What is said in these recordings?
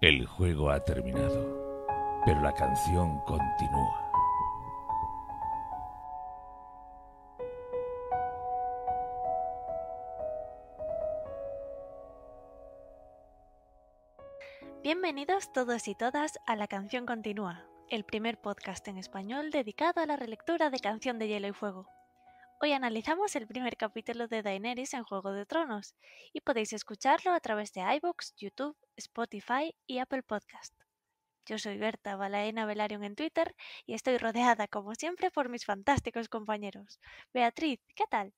El juego ha terminado, pero la canción continúa. Bienvenidos todos y todas a La canción continúa, el primer podcast en español dedicado a la relectura de Canción de Hielo y Fuego. Hoy analizamos el primer capítulo de Daenerys en Juego de Tronos y podéis escucharlo a través de iBox, YouTube Spotify y Apple Podcast. Yo soy Berta Balaena Velarion en Twitter y estoy rodeada, como siempre, por mis fantásticos compañeros. Beatriz, ¿qué tal?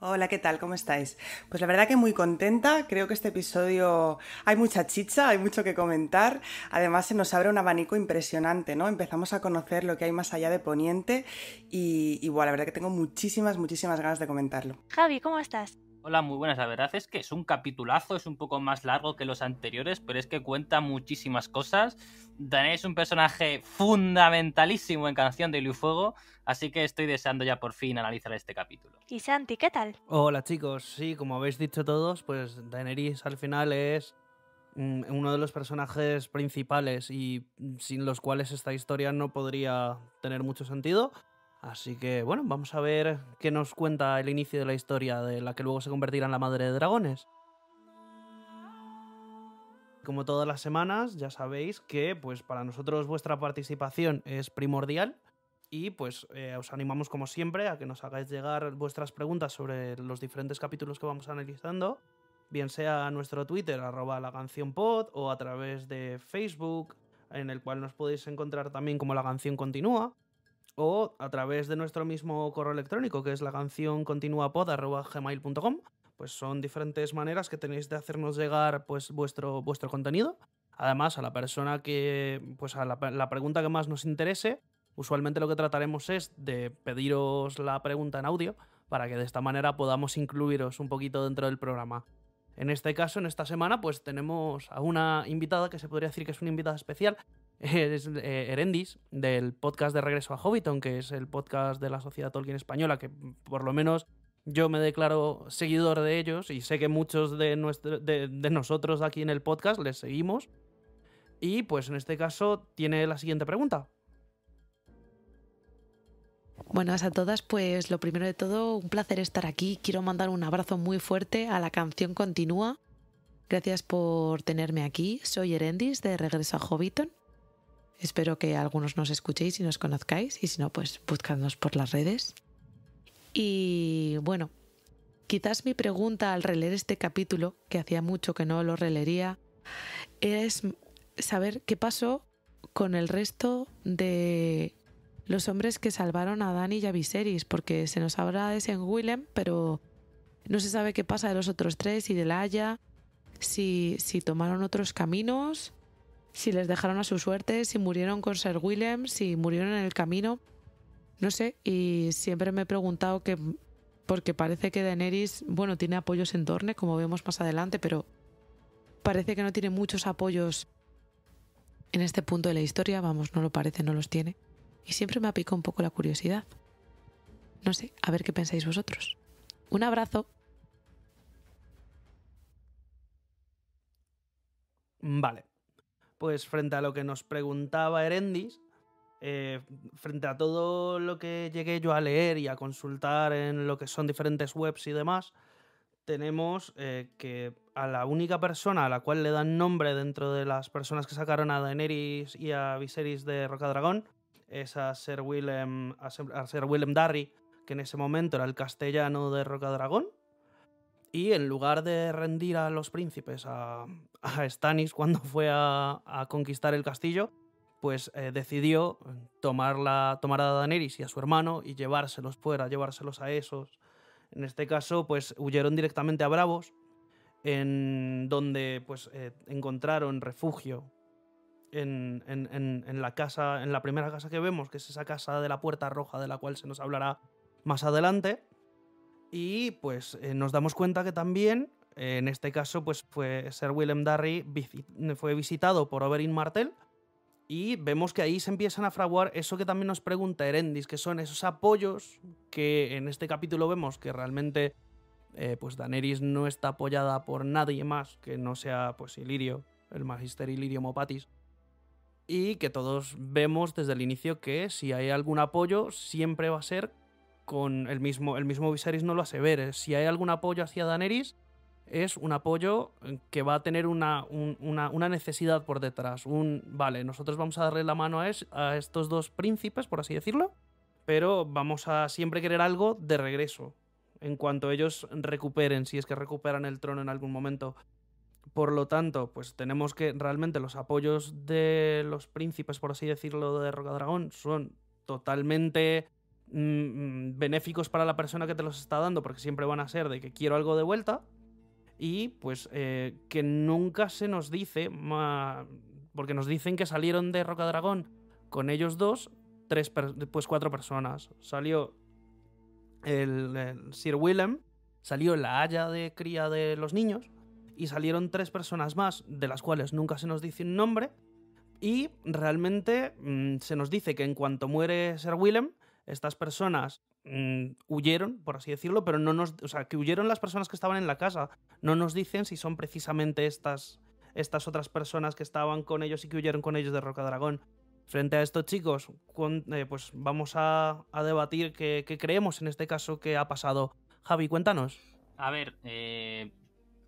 Hola, ¿qué tal? ¿Cómo estáis? Pues la verdad que muy contenta. Creo que este episodio hay mucha chicha, hay mucho que comentar. Además, se nos abre un abanico impresionante, ¿no? Empezamos a conocer lo que hay más allá de Poniente y, y bueno, la verdad que tengo muchísimas, muchísimas ganas de comentarlo. Javi, ¿cómo estás? Hola, muy buenas. La verdad es que es un capitulazo, es un poco más largo que los anteriores, pero es que cuenta muchísimas cosas. Daenerys es un personaje fundamentalísimo en Canción de Hilo Fuego, así que estoy deseando ya por fin analizar este capítulo. Y Santi, ¿qué tal? Hola chicos, sí, como habéis dicho todos, pues Daenerys al final es mm, uno de los personajes principales y sin los cuales esta historia no podría tener mucho sentido. Así que bueno, vamos a ver qué nos cuenta el inicio de la historia de la que luego se convertirá en la madre de dragones. Como todas las semanas, ya sabéis que pues para nosotros vuestra participación es primordial y pues eh, os animamos como siempre a que nos hagáis llegar vuestras preguntas sobre los diferentes capítulos que vamos analizando, bien sea a nuestro Twitter arroba la canción pod o a través de Facebook, en el cual nos podéis encontrar también como la canción continúa o a través de nuestro mismo correo electrónico, que es la canción continuapod.gmail.com. Pues son diferentes maneras que tenéis de hacernos llegar pues, vuestro, vuestro contenido. Además, a la persona que. Pues a la, la pregunta que más nos interese, usualmente lo que trataremos es de pediros la pregunta en audio para que de esta manera podamos incluiros un poquito dentro del programa. En este caso, en esta semana, pues tenemos a una invitada que se podría decir que es una invitada especial, es Herendis eh, Erendis, del podcast de Regreso a Hobbiton, que es el podcast de la Sociedad Tolkien Española, que por lo menos yo me declaro seguidor de ellos y sé que muchos de, de nosotros aquí en el podcast les seguimos. Y pues en este caso tiene la siguiente pregunta. Buenas a todas, pues lo primero de todo, un placer estar aquí. Quiero mandar un abrazo muy fuerte a la canción Continúa. Gracias por tenerme aquí. Soy Erendis de Regreso a Hobbiton Espero que algunos nos escuchéis y nos conozcáis y si no, pues buscadnos por las redes. Y bueno, quizás mi pregunta al releer este capítulo, que hacía mucho que no lo releería, es saber qué pasó con el resto de los hombres que salvaron a Dani y a Viserys, porque se nos habla de en Willem, pero no se sabe qué pasa de los otros tres y de Laia, si, si tomaron otros caminos si les dejaron a su suerte, si murieron con Sir William, si murieron en el camino. No sé, y siempre me he preguntado que. Porque parece que Daenerys, bueno, tiene apoyos en Dorne, como vemos más adelante, pero parece que no tiene muchos apoyos en este punto de la historia. Vamos, no lo parece, no los tiene. Y siempre me ha picado un poco la curiosidad. No sé, a ver qué pensáis vosotros. Un abrazo. Vale pues frente a lo que nos preguntaba Erendis, eh, frente a todo lo que llegué yo a leer y a consultar en lo que son diferentes webs y demás, tenemos eh, que a la única persona a la cual le dan nombre dentro de las personas que sacaron a Daenerys y a Viserys de Rocadragón es a Sir Willem, Darry, que en ese momento era el castellano de Rocadragón. Y en lugar de rendir a los príncipes, a, Stanis cuando fue a, conquistar el castillo, pues eh, decidió tomar, la, tomar a Daenerys y a su hermano y llevárselos fuera, llevárselos a esos. En este caso, pues huyeron directamente a Bravos, en donde pues eh, encontraron refugio en, la casa, en la primera casa que vemos, que es esa casa de la puerta roja de la cual se nos hablará más adelante. Y pues eh, nos damos cuenta que también, eh, en este caso, pues fue Sir William Darry eh, fue visitado por Oberyn Martell. Y vemos que ahí se empiezan a fraguar eso que también nos pregunta Erendis, que son esos apoyos que en este capítulo vemos que realmente pues Daenerys no está apoyada por nadie más que no sea pues Ilirio, el magister Ilirio Mopatis. Y que todos vemos desde el inicio que si hay algún apoyo siempre va a ser con el mismo, el mismo Viserys no lo hace ver. Eh, si hay algún apoyo hacia Daenerys, es un apoyo eh, que va a tener una, una, necesidad por detrás. Un, vale, nosotros vamos a darle la mano a, a, estos dos príncipes, por así decirlo, pero vamos a siempre querer algo de regreso. En cuanto ellos recuperen, si es que recuperan el trono en algún momento. Por lo tanto, pues tenemos que realmente los apoyos de los príncipes, por así decirlo, de Dragón son totalmente Mm, mm, benéficos para la persona que te los está dando, porque siempre van a ser de que quiero algo de vuelta, y pues eh, que nunca se nos dice, porque nos dicen que salieron de Roca Dragón con ellos dos, tres pues cuatro personas. Salió el, Sir Willem, salió la haya de cría de los niños, y salieron tres personas más, de las cuales nunca se nos dice un nombre, y realmente mm, se nos dice que en cuanto muere Sir Willem, estas personas mm, huyeron, por así decirlo, pero no nos. O sea, que huyeron las personas que estaban en la casa. No nos dicen si son precisamente estas, estas otras personas que estaban con ellos y que huyeron con ellos de Roca Rocadragón. Frente a esto, chicos, eh, pues vamos a, debatir qué, creemos en este caso que ha pasado. Javi, cuéntanos. A ver, eh,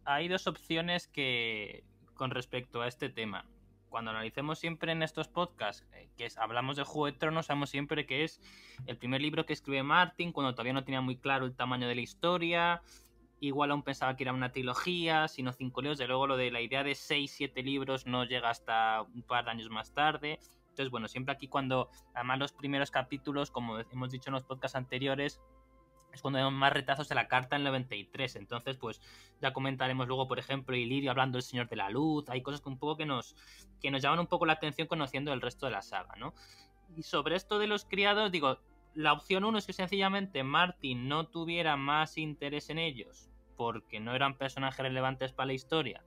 hay dos opciones que con respecto a este tema cuando analicemos siempre en estos podcasts, eh, que hablamos de Juego de Tronos, sabemos siempre que es el primer libro que escribe Martin, cuando todavía no tenía muy claro el tamaño de la historia. Igual aún pensaba que era una trilogía, sino cinco libros. De luego lo de la idea de seis, siete libros no llega hasta un par de años más tarde. Entonces, bueno, siempre aquí cuando, además los primeros capítulos, como hemos dicho en los podcasts anteriores, es cuando vemos más retazos de la carta en 93. Entonces, pues ya comentaremos luego, por ejemplo, Ilirio hablando del Señor de la Luz. Hay cosas que un poco que nos, que nos llaman un poco la atención conociendo el resto de la saga, ¿no? Y sobre esto de los criados, digo, la opción uno es que sencillamente Martin no tuviera más interés en ellos porque no eran personajes relevantes para la historia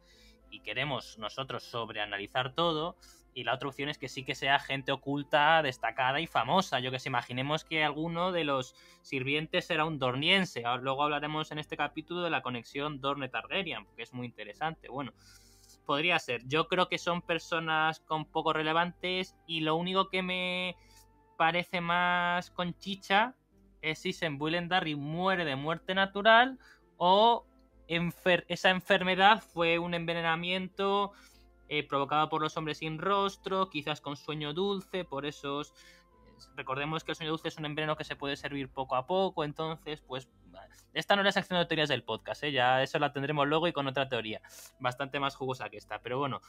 y queremos nosotros sobreanalizar todo. Y la otra opción es que sí que sea gente oculta, destacada y famosa. Yo que se imaginemos que alguno de los sirvientes era un dorniense. Ah, luego hablaremos en este capítulo de la conexión Dorne-Targaryen, que es muy interesante. Bueno, podría ser. Yo creo que son personas con poco relevantes y lo único que me parece más con chicha es si Sam Darry muere de muerte natural o esa enfermedad fue un envenenamiento Provocado eh, provocada por los hombres sin rostro, quizás con sueño dulce, por esos... Eh, recordemos que el sueño dulce es un embreno que se puede servir poco a poco, entonces, pues, esta no es la sección de teorías del podcast, ¿eh? ya eso la tendremos luego y con otra teoría, bastante más jugosa que esta, pero bueno,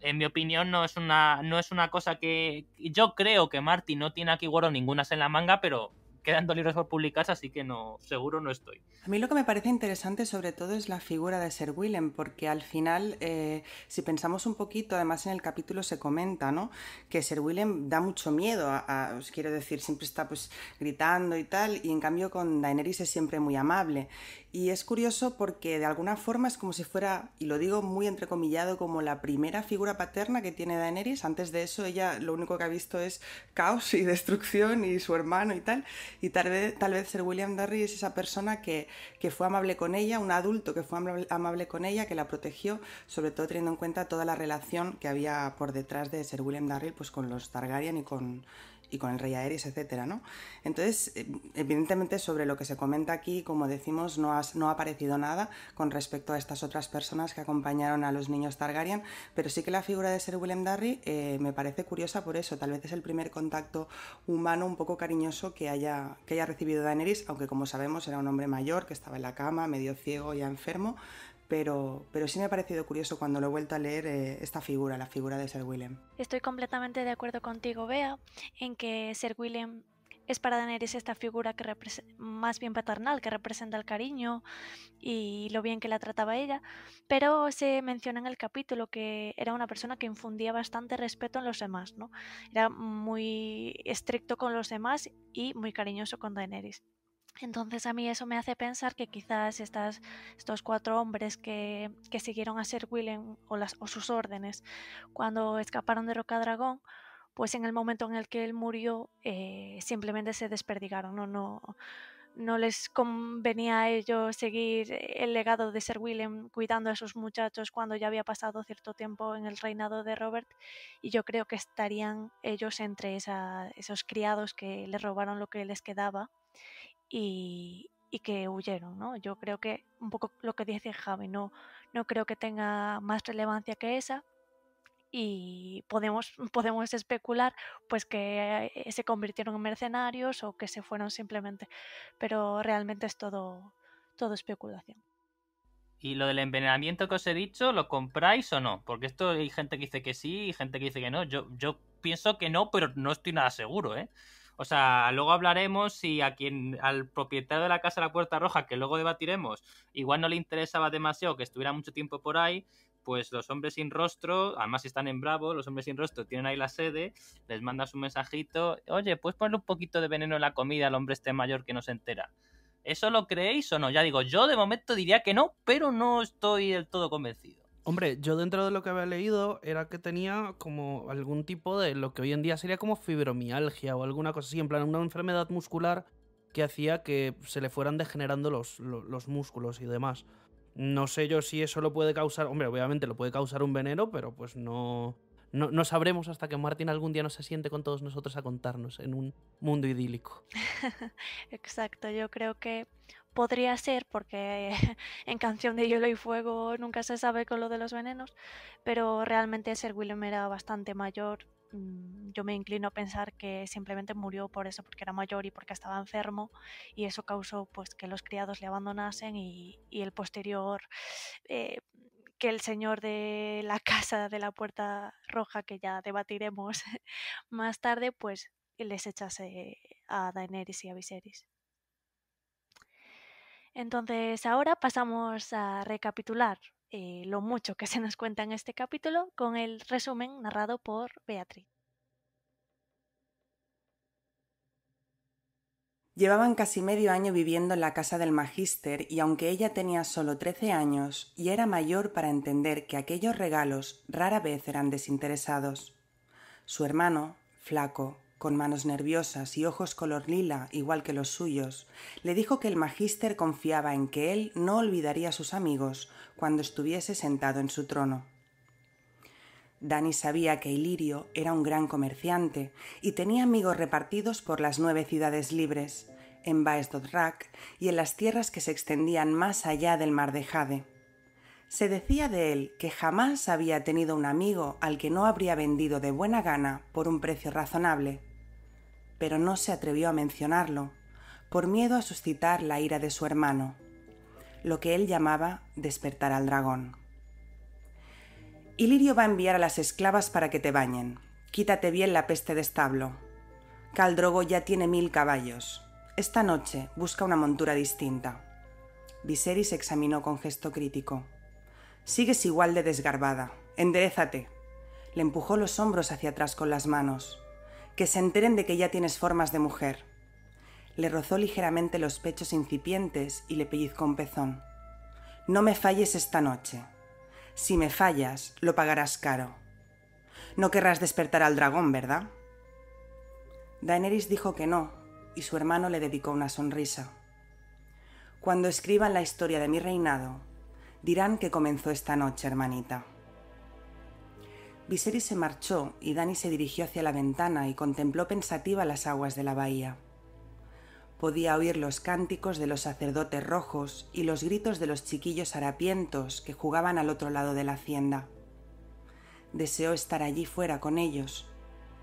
en mi opinión, no es una, no es una cosa que. Yo creo que Marty no tiene aquí Warren ningunas en la manga, pero quedan dos libros por publicarse, así que no, seguro no estoy. A mí lo que me parece interesante sobre todo es la figura de Sir Willem, porque al final, eh, si pensamos un poquito, además en el capítulo se comenta, ¿no? Que Sir Willem da mucho miedo, os quiero decir, siempre está pues gritando y tal, y en cambio con Daenerys es siempre muy amable. Y es curioso porque de alguna forma es como si fuera, y lo digo muy entrecomillado, como la primera figura paterna que tiene Daenerys. Antes de eso ella lo único que ha visto es caos y destrucción y su hermano y tal. Y tal vez, tal vez Sir William Darry es esa persona que, que fue amable con ella, un adulto que fue amable, con ella, que la protegió, sobre todo teniendo en cuenta toda la relación que había por detrás de Sir William Darry pues, con los Targaryen y con y con el rey Aeris, etcétera ¿no? Entonces, eh, evidentemente sobre lo que se comenta aquí, como decimos, no, no ha aparecido nada con respecto a estas otras personas que acompañaron a los niños Targaryen, pero sí que la figura de ser Willem Darry eh, me parece curiosa por eso, tal vez es el primer contacto humano un poco cariñoso que haya, que haya recibido Daenerys, aunque como sabemos era un hombre mayor que estaba en la cama, medio ciego, y enfermo, pero, sí me ha parecido curioso cuando lo he vuelto a leer eh, esta figura, la figura de Sir William. Estoy completamente de acuerdo contigo, Bea, en que Sir William es para Daenerys esta figura que más bien paternal, que representa el cariño y lo bien que la trataba ella, pero se menciona en el capítulo que era una persona que infundía bastante respeto en los demás, ¿no? Era muy estricto con los demás y muy cariñoso con Daenerys. Entonces a mí eso me hace pensar que quizás estas, estos cuatro hombres que, que siguieron a ser Willem o, o sus órdenes cuando escaparon de Rocadragón, pues en el momento en el que él murió eh, simplemente se desperdigaron, no, no, no les convenía a ellos seguir el legado de ser Willem cuidando a esos muchachos cuando ya había pasado cierto tiempo en el reinado de Robert y yo creo que estarían ellos entre esos criados que le robaron lo que les quedaba y, que huyeron, ¿no? Yo creo que un poco lo que dice Javi, no, no creo que tenga más relevancia que esa y podemos, podemos especular pues que eh, se convirtieron en mercenarios o que se fueron simplemente, pero realmente es todo, todo especulación. ¿Y lo del envenenamiento que os he dicho, lo compráis o no? Porque esto hay gente que dice que sí y gente que dice que no. Yo, yo pienso que no, pero no estoy nada seguro, ¿eh? O sea, luego hablaremos si a quien, al propietario de la casa de la Puerta Roja, que luego debatiremos, igual no le interesaba demasiado que estuviera mucho tiempo por ahí, pues los hombres sin rostro, además están en Bravo, los hombres sin rostro tienen ahí la sede, les mandas un mensajito, oye, ¿puedes poner un poquito de veneno en la comida al hombre este mayor que no se entera. ¿Eso lo creéis o no? Ya digo, yo de momento diría que no, pero no estoy del todo convencido. Hombre, yo dentro de lo que había leído era que tenía como algún tipo de lo que hoy en día sería como fibromialgia o alguna cosa así, en plan una enfermedad muscular que hacía que se le fueran degenerando los, los, músculos y demás. No sé yo si eso lo puede causar, hombre, obviamente lo puede causar un veneno, pero pues no, no, no, sabremos hasta que Martín algún día no se siente con todos nosotros a contarnos en un mundo idílico. Exacto, yo creo que podría ser, porque en Canción de Hielo y Fuego nunca se sabe con lo de los venenos, pero realmente Sir William era bastante mayor. Mm, yo me inclino a pensar que simplemente murió por eso, porque era mayor y porque estaba enfermo, y eso causó pues que los criados le abandonasen y, el posterior eh, que el señor de la casa de la puerta roja, que ya debatiremos más tarde, pues les echase a Daenerys y a Viserys. Entonces ahora pasamos a recapitular eh, lo mucho que se nos cuenta en este capítulo con el resumen narrado por Beatriz. Llevaban casi medio año viviendo en la casa del magíster y aunque ella tenía solo 13 años y era mayor para entender que aquellos regalos rara vez eran desinteresados. Su hermano, flaco, con manos nerviosas y ojos color lila igual que los suyos, le dijo que el magíster confiaba en que él no olvidaría a sus amigos cuando estuviese sentado en su trono. Dani sabía que Ilirio era un gran comerciante y tenía amigos repartidos por las nueve ciudades libres, en Baesdodrak y en las tierras que se extendían más allá del mar de Jade. Se decía de él que jamás había tenido un amigo al que no habría vendido de buena gana por un precio razonable, pero no se atrevió a mencionarlo, por miedo a suscitar la ira de su hermano, lo que él llamaba despertar al dragón. Ilirio va a enviar a las esclavas para que te bañen. Quítate bien la peste de establo. Caldrogo ya tiene mil caballos. Esta noche busca una montura distinta. Viserys examinó con gesto crítico. Sigues igual de desgarbada. Enderezate. Le empujó los hombros hacia atrás con las manos que se enteren de que ya tienes formas de mujer. Le rozó ligeramente los pechos incipientes y le pellizcó un pezón. No me falles esta noche. Si me fallas, lo pagarás caro. No querrás despertar al dragón, ¿verdad? Daenerys dijo que no, y su hermano le dedicó una sonrisa. Cuando escriban la historia de mi reinado, dirán que comenzó esta noche, hermanita. Viserys se marchó y Dani se dirigió hacia la ventana y contempló pensativa las aguas de la bahía. Podía oír los cánticos de los sacerdotes rojos y los gritos de los chiquillos harapientos que jugaban al otro lado de la hacienda. Deseó estar allí fuera con ellos,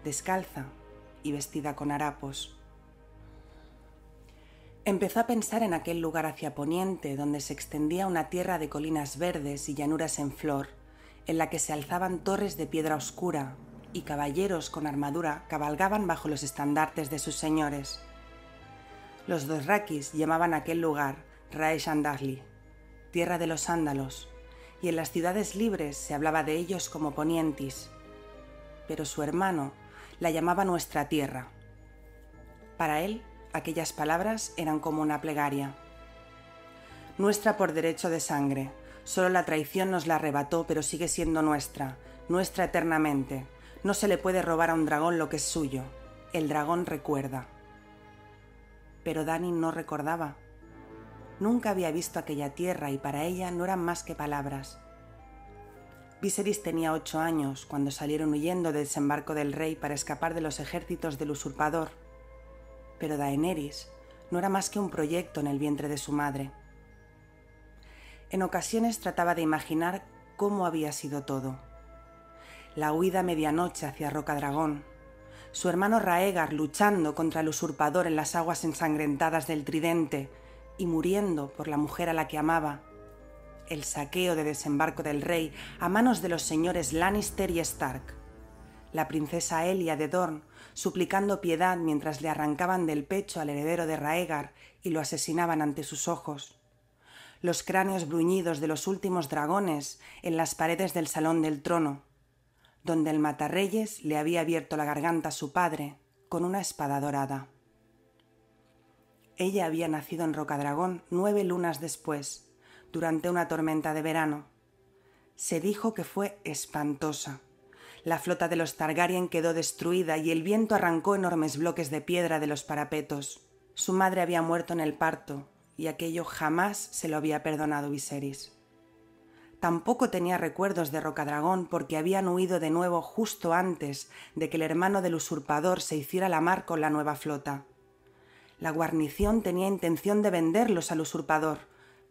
descalza y vestida con harapos. Empezó a pensar en aquel lugar hacia poniente donde se extendía una tierra de colinas verdes y llanuras en flor, en la que se alzaban torres de piedra oscura y caballeros con armadura cabalgaban bajo los estandartes de sus señores. Los dos raquis llamaban aquel lugar Raeshandahli, tierra de los ándalos, y en las ciudades libres se hablaba de ellos como ponientis, pero su hermano la llamaba nuestra tierra. Para él, aquellas palabras eran como una plegaria. Nuestra por derecho de sangre, Solo la traición nos la arrebató, pero sigue siendo nuestra, nuestra eternamente. No se le puede robar a un dragón lo que es suyo. El dragón recuerda. Pero Dani no recordaba. Nunca había visto aquella tierra y para ella no eran más que palabras. Viserys tenía ocho años cuando salieron huyendo del desembarco del rey para escapar de los ejércitos del usurpador. Pero Daenerys no era más que un proyecto en el vientre de su madre. En ocasiones trataba de imaginar cómo había sido todo. La huida a medianoche hacia Rocadragón, su hermano Raegar luchando contra el usurpador en las aguas ensangrentadas del tridente y muriendo por la mujer a la que amaba, el saqueo de desembarco del rey a manos de los señores Lannister y Stark, la princesa Elia de Dorn suplicando piedad mientras le arrancaban del pecho al heredero de Raegar y lo asesinaban ante sus ojos los cráneos bruñidos de los últimos dragones en las paredes del salón del trono, donde el matarreyes le había abierto la garganta a su padre con una espada dorada. Ella había nacido en Rocadragón nueve lunas después, durante una tormenta de verano. Se dijo que fue espantosa. La flota de los Targaryen quedó destruida y el viento arrancó enormes bloques de piedra de los parapetos. Su madre había muerto en el parto y aquello jamás se lo había perdonado Viserys. Tampoco tenía recuerdos de Rocadragón porque habían huido de nuevo justo antes de que el hermano del usurpador se hiciera la mar con la nueva flota. La guarnición tenía intención de venderlos al usurpador,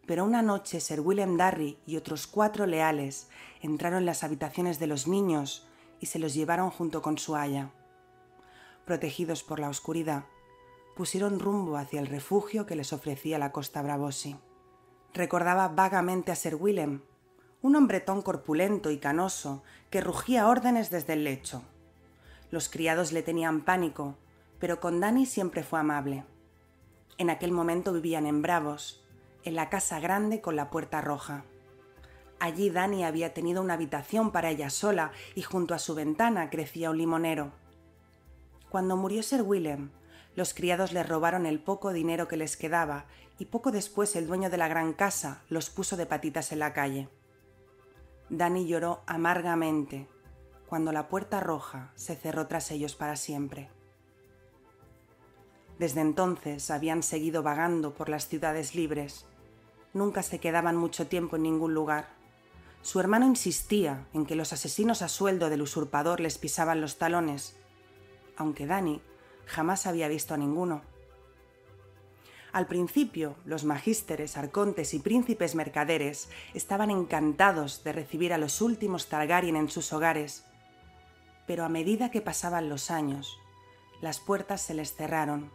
pero una noche Sir William Darry y otros cuatro leales entraron en las habitaciones de los niños y se los llevaron junto con su haya. Protegidos por la oscuridad, pusieron rumbo hacia el refugio que les ofrecía la costa Bravosi. Recordaba vagamente a Sir Willem, un hombretón corpulento y canoso que rugía órdenes desde el lecho. Los criados le tenían pánico, pero con Dani siempre fue amable. En aquel momento vivían en Bravos, en la casa grande con la puerta roja. Allí Dani había tenido una habitación para ella sola y junto a su ventana crecía un limonero. Cuando murió Sir Willem, los criados les robaron el poco dinero que les quedaba y poco después el dueño de la gran casa los puso de patitas en la calle. Dani lloró amargamente cuando la puerta roja se cerró tras ellos para siempre. Desde entonces habían seguido vagando por las ciudades libres. Nunca se quedaban mucho tiempo en ningún lugar. Su hermano insistía en que los asesinos a sueldo del usurpador les pisaban los talones, aunque Dani jamás había visto a ninguno. Al principio, los magísteres, arcontes y príncipes mercaderes estaban encantados de recibir a los últimos Targaryen en sus hogares, pero a medida que pasaban los años, las puertas se les cerraron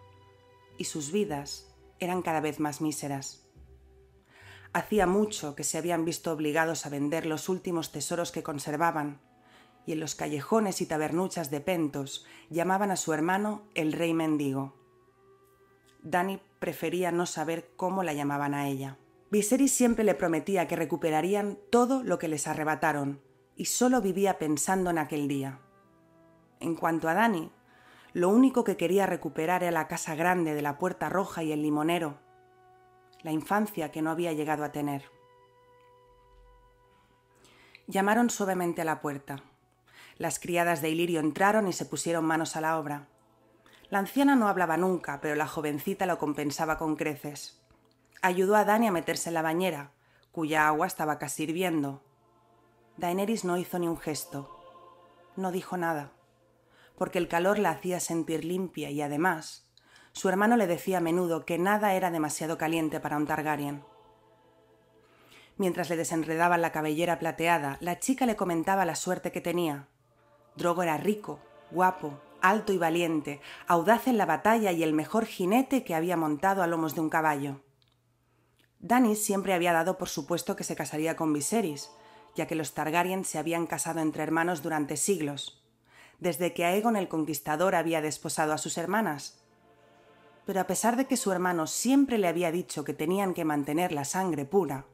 y sus vidas eran cada vez más míseras. Hacía mucho que se habían visto obligados a vender los últimos tesoros que conservaban y en los callejones y tabernuchas de Pentos llamaban a su hermano el rey mendigo. Dani prefería no saber cómo la llamaban a ella. Viserys siempre le prometía que recuperarían todo lo que les arrebataron, y solo vivía pensando en aquel día. En cuanto a Dani, lo único que quería recuperar era la casa grande de la Puerta Roja y el limonero, la infancia que no había llegado a tener. Llamaron suavemente a la puerta. Las criadas de Ilirio entraron y se pusieron manos a la obra. La anciana no hablaba nunca, pero la jovencita lo compensaba con creces. Ayudó a Dani a meterse en la bañera, cuya agua estaba casi hirviendo. Daenerys no hizo ni un gesto. No dijo nada, porque el calor la hacía sentir limpia y además, su hermano le decía a menudo que nada era demasiado caliente para un Targaryen. Mientras le desenredaban la cabellera plateada, la chica le comentaba la suerte que tenía, Drogo era rico, guapo, alto y valiente, audaz en la batalla y el mejor jinete que había montado a lomos de un caballo. Danis siempre había dado por supuesto que se casaría con Viserys, ya que los Targaryen se habían casado entre hermanos durante siglos, desde que Aegon el Conquistador había desposado a sus hermanas. Pero a pesar de que su hermano siempre le había dicho que tenían que mantener la sangre pura,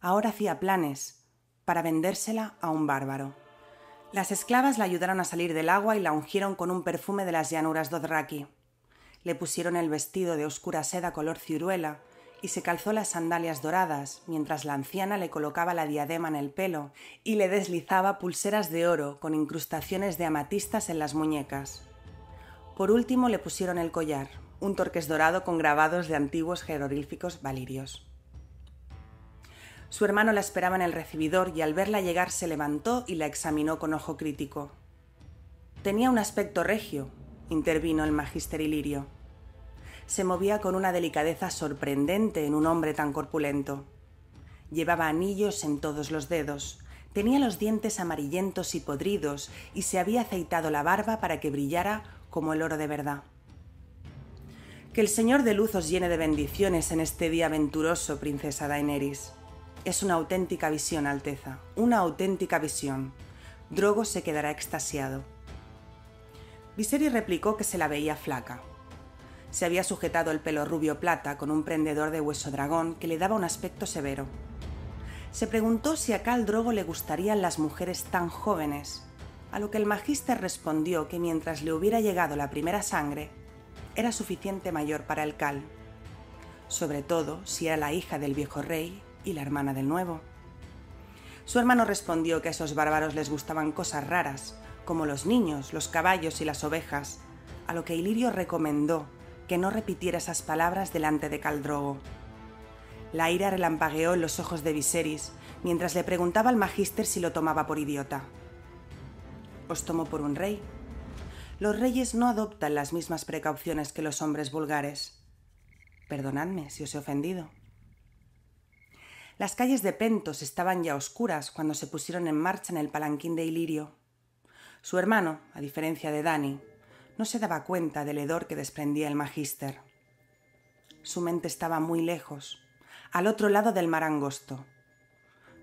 ahora hacía planes para vendérsela a un bárbaro. Las esclavas la ayudaron a salir del agua y la ungieron con un perfume de las llanuras d'Odraki. Le pusieron el vestido de oscura seda color ciruela y se calzó las sandalias doradas, mientras la anciana le colocaba la diadema en el pelo y le deslizaba pulseras de oro con incrustaciones de amatistas en las muñecas. Por último le pusieron el collar, un torques dorado con grabados de antiguos jeroglíficos valirios. Su hermano la esperaba en el recibidor y al verla llegar se levantó y la examinó con ojo crítico. Tenía un aspecto regio, intervino el magister Ilirio. Se movía con una delicadeza sorprendente en un hombre tan corpulento. Llevaba anillos en todos los dedos, tenía los dientes amarillentos y podridos y se había aceitado la barba para que brillara como el oro de verdad. Que el Señor de Luz os llene de bendiciones en este día venturoso, princesa Daenerys. Es una auténtica visión, Alteza, una auténtica visión. Drogo se quedará extasiado. Viserys replicó que se la veía flaca. Se había sujetado el pelo rubio plata con un prendedor de hueso dragón que le daba un aspecto severo. Se preguntó si a Cal Drogo le gustarían las mujeres tan jóvenes, a lo que el magister respondió que mientras le hubiera llegado la primera sangre, era suficiente mayor para el Cal, sobre todo si era la hija del viejo rey y la hermana del nuevo. Su hermano respondió que a esos bárbaros les gustaban cosas raras, como los niños, los caballos y las ovejas, a lo que Ilirio recomendó que no repitiera esas palabras delante de Caldrogo. La ira relampagueó en los ojos de Viserys mientras le preguntaba al magíster si lo tomaba por idiota. ¿Os tomo por un rey? Los reyes no adoptan las mismas precauciones que los hombres vulgares. Perdonadme si os he ofendido. Las calles de Pentos estaban ya oscuras cuando se pusieron en marcha en el palanquín de Ilirio. Su hermano, a diferencia de Dani, no se daba cuenta del hedor que desprendía el magíster. Su mente estaba muy lejos, al otro lado del mar angosto.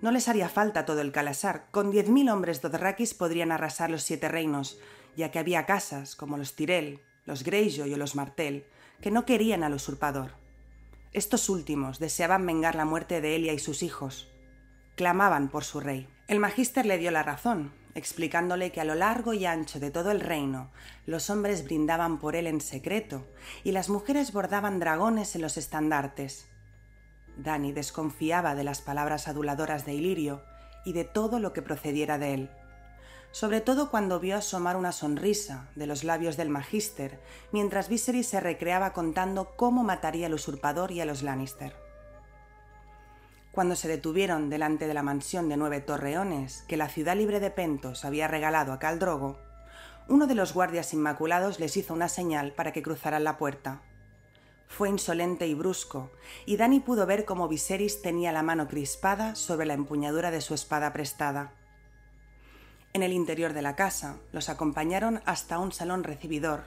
No les haría falta todo el calasar, con diez mil hombres dothraki podrían arrasar los siete reinos, ya que había casas como los Tirel, los Greyjoy y los Martel, que no querían al usurpador. Estos últimos deseaban vengar la muerte de Elia y sus hijos. Clamaban por su rey. El magíster le dio la razón, explicándole que a lo largo y ancho de todo el reino los hombres brindaban por él en secreto y las mujeres bordaban dragones en los estandartes. Dani desconfiaba de las palabras aduladoras de Ilirio y de todo lo que procediera de él sobre todo cuando vio asomar una sonrisa de los labios del magíster mientras Viserys se recreaba contando cómo mataría al usurpador y a los Lannister. Cuando se detuvieron delante de la mansión de Nueve Torreones que la ciudad libre de Pentos había regalado a Caldrogo, uno de los guardias inmaculados les hizo una señal para que cruzaran la puerta. Fue insolente y brusco, y Dani pudo ver cómo Viserys tenía la mano crispada sobre la empuñadura de su espada prestada. En el interior de la casa los acompañaron hasta un salón recibidor,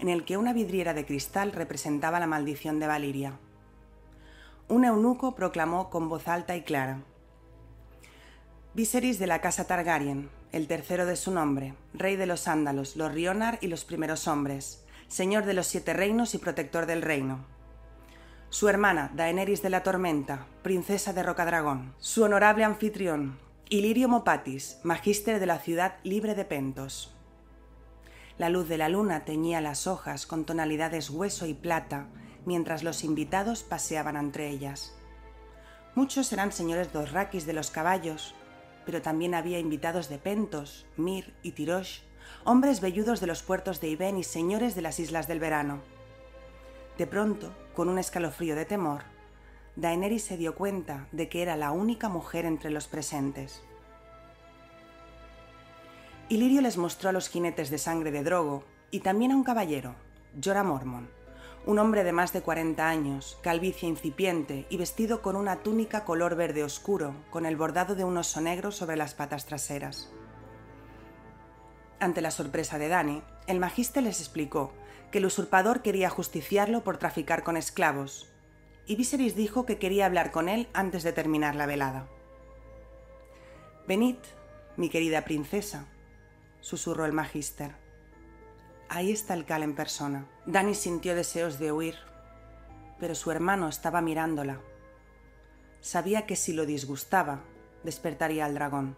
en el que una vidriera de cristal representaba la maldición de Valiria. Un eunuco proclamó con voz alta y clara: Viserys de la casa Targaryen, el tercero de su nombre, rey de los Ándalos, los Rionar y los primeros hombres, señor de los siete reinos y protector del reino. Su hermana, Daenerys de la Tormenta, princesa de Rocadragón. Su honorable anfitrión, Ilirio Mopatis, magíster de la ciudad libre de Pentos. La luz de la luna teñía las hojas con tonalidades hueso y plata, mientras los invitados paseaban entre ellas. Muchos eran señores dorraquis de los caballos, pero también había invitados de Pentos, Mir y Tirosh, hombres velludos de los puertos de Iben y señores de las islas del verano. De pronto, con un escalofrío de temor, Daenerys se dio cuenta de que era la única mujer entre los presentes. Ilirio les mostró a los jinetes de sangre de Drogo y también a un caballero, Jorah Mormon, un hombre de más de 40 años, calvicie incipiente y vestido con una túnica color verde oscuro, con el bordado de un oso negro sobre las patas traseras. Ante la sorpresa de Dani, el magiste les explicó que el usurpador quería justiciarlo por traficar con esclavos y Viserys dijo que quería hablar con él antes de terminar la velada. Venid, mi querida princesa, susurró el magíster. Ahí está el cal en persona. Dani sintió deseos de huir, pero su hermano estaba mirándola. Sabía que si lo disgustaba, despertaría al dragón.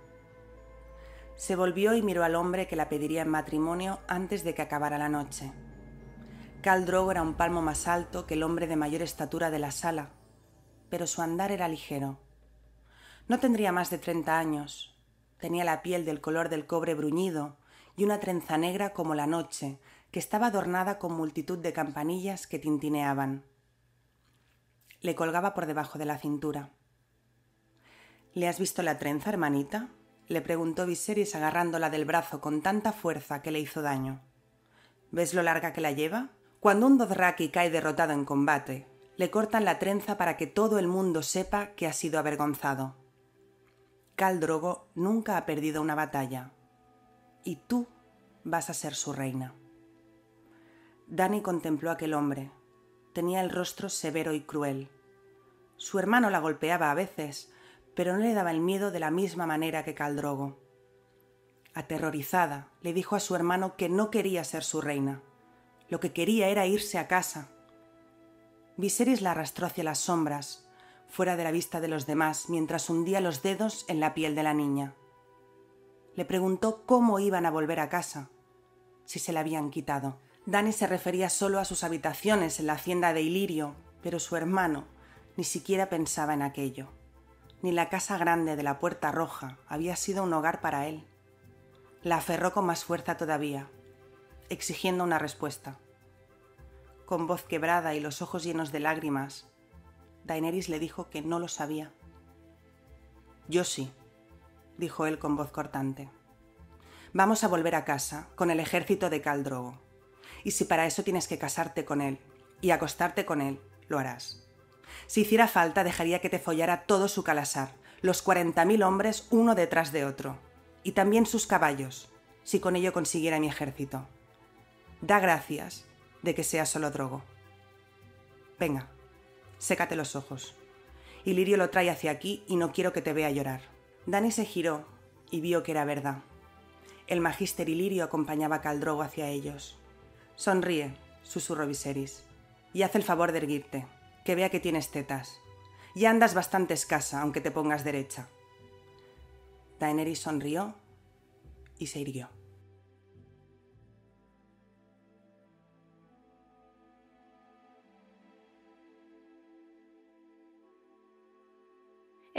Se volvió y miró al hombre que la pediría en matrimonio antes de que acabara la noche. Drogo era un palmo más alto que el hombre de mayor estatura de la sala, pero su andar era ligero. No tendría más de treinta años. Tenía la piel del color del cobre bruñido y una trenza negra como la noche, que estaba adornada con multitud de campanillas que tintineaban. Le colgaba por debajo de la cintura. ¿Le has visto la trenza, hermanita? le preguntó Viserys agarrándola del brazo con tanta fuerza que le hizo daño. ¿Ves lo larga que la lleva? Cuando un Dothraki cae derrotado en combate, le cortan la trenza para que todo el mundo sepa que ha sido avergonzado. Caldrogo nunca ha perdido una batalla. Y tú vas a ser su reina. Dani contempló a aquel hombre. Tenía el rostro severo y cruel. Su hermano la golpeaba a veces, pero no le daba el miedo de la misma manera que Caldrogo. Aterrorizada, le dijo a su hermano que no quería ser su reina lo que quería era irse a casa. Viserys la arrastró hacia las sombras, fuera de la vista de los demás, mientras hundía los dedos en la piel de la niña. Le preguntó cómo iban a volver a casa, si se la habían quitado. Dani se refería solo a sus habitaciones en la hacienda de Ilirio, pero su hermano ni siquiera pensaba en aquello. Ni la casa grande de la Puerta Roja había sido un hogar para él. La aferró con más fuerza todavía, exigiendo una respuesta. Con voz quebrada y los ojos llenos de lágrimas, Daenerys le dijo que no lo sabía. Yo sí, dijo él con voz cortante. Vamos a volver a casa, con el ejército de Caldrogo. Y si para eso tienes que casarte con él y acostarte con él, lo harás. Si hiciera falta, dejaría que te follara todo su calasar, los 40.000 hombres uno detrás de otro, y también sus caballos, si con ello consiguiera mi ejército. Da gracias de que sea solo drogo. Venga, sécate los ojos. Ilirio lo trae hacia aquí y no quiero que te vea llorar. Dani se giró y vio que era verdad. El magíster Ilirio acompañaba a Caldrogo hacia ellos. Sonríe, susurró Viserys, y haz el favor de erguirte, que vea que tienes tetas. Ya andas bastante escasa, aunque te pongas derecha. Daenerys sonrió y se irguió.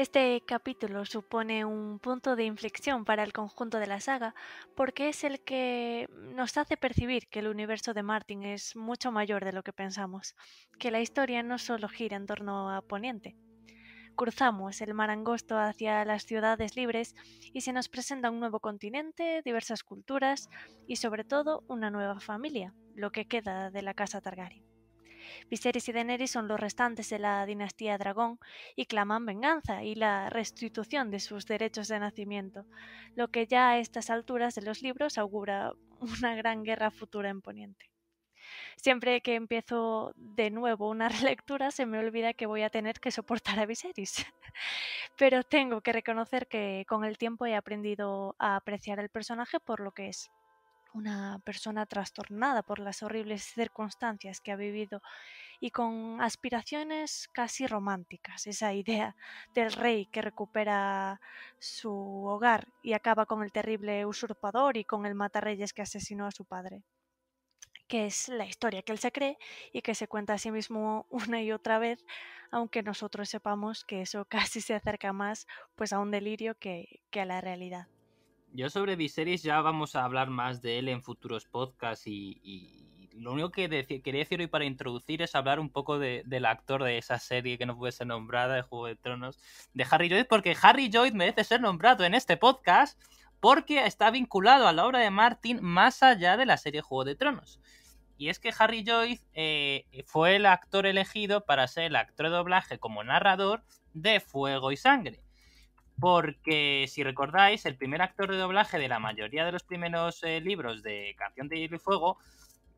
Este capítulo supone un punto de inflexión para el conjunto de la saga porque es el que nos hace percibir que el universo de Martin es mucho mayor de lo que pensamos, que la historia no solo gira en torno a Poniente. Cruzamos el mar angosto hacia las ciudades libres y se nos presenta un nuevo continente, diversas culturas y sobre todo una nueva familia, lo que queda de la casa Targaryen. Viserys y Daenerys son los restantes de la dinastía dragón y claman venganza y la restitución de sus derechos de nacimiento, lo que ya a estas alturas de los libros augura una gran guerra futura en Poniente. Siempre que empiezo de nuevo una relectura se me olvida que voy a tener que soportar a Viserys. Pero tengo que reconocer que con el tiempo he aprendido a apreciar el personaje por lo que es, una persona trastornada por las horribles circunstancias que ha vivido y con aspiraciones casi románticas, esa idea del rey que recupera su hogar y acaba con el terrible usurpador y con el matarreyes que asesinó a su padre que es la historia que él se cree y que se cuenta a sí mismo una y otra vez, aunque nosotros sepamos que eso casi se acerca más pues a un delirio que a la realidad. Yo sobre series ya vamos a hablar más de él en futuros podcasts y, lo único que quería decir hoy para introducir es hablar un poco del actor de esa serie que no puede ser nombrada, de Juego de Tronos, de Harry Lloyd, porque Harry Lloyd merece ser nombrado en este podcast porque está vinculado a la obra de Martin más allá de la serie Juego de Tronos. Y es que Harry Lloyd eh, fue el actor elegido para ser el actor de doblaje como narrador de Fuego y Sangre porque si recordáis, el primer actor de doblaje de la mayoría de los primeros eh, libros de Canción de Hielo y Fuego,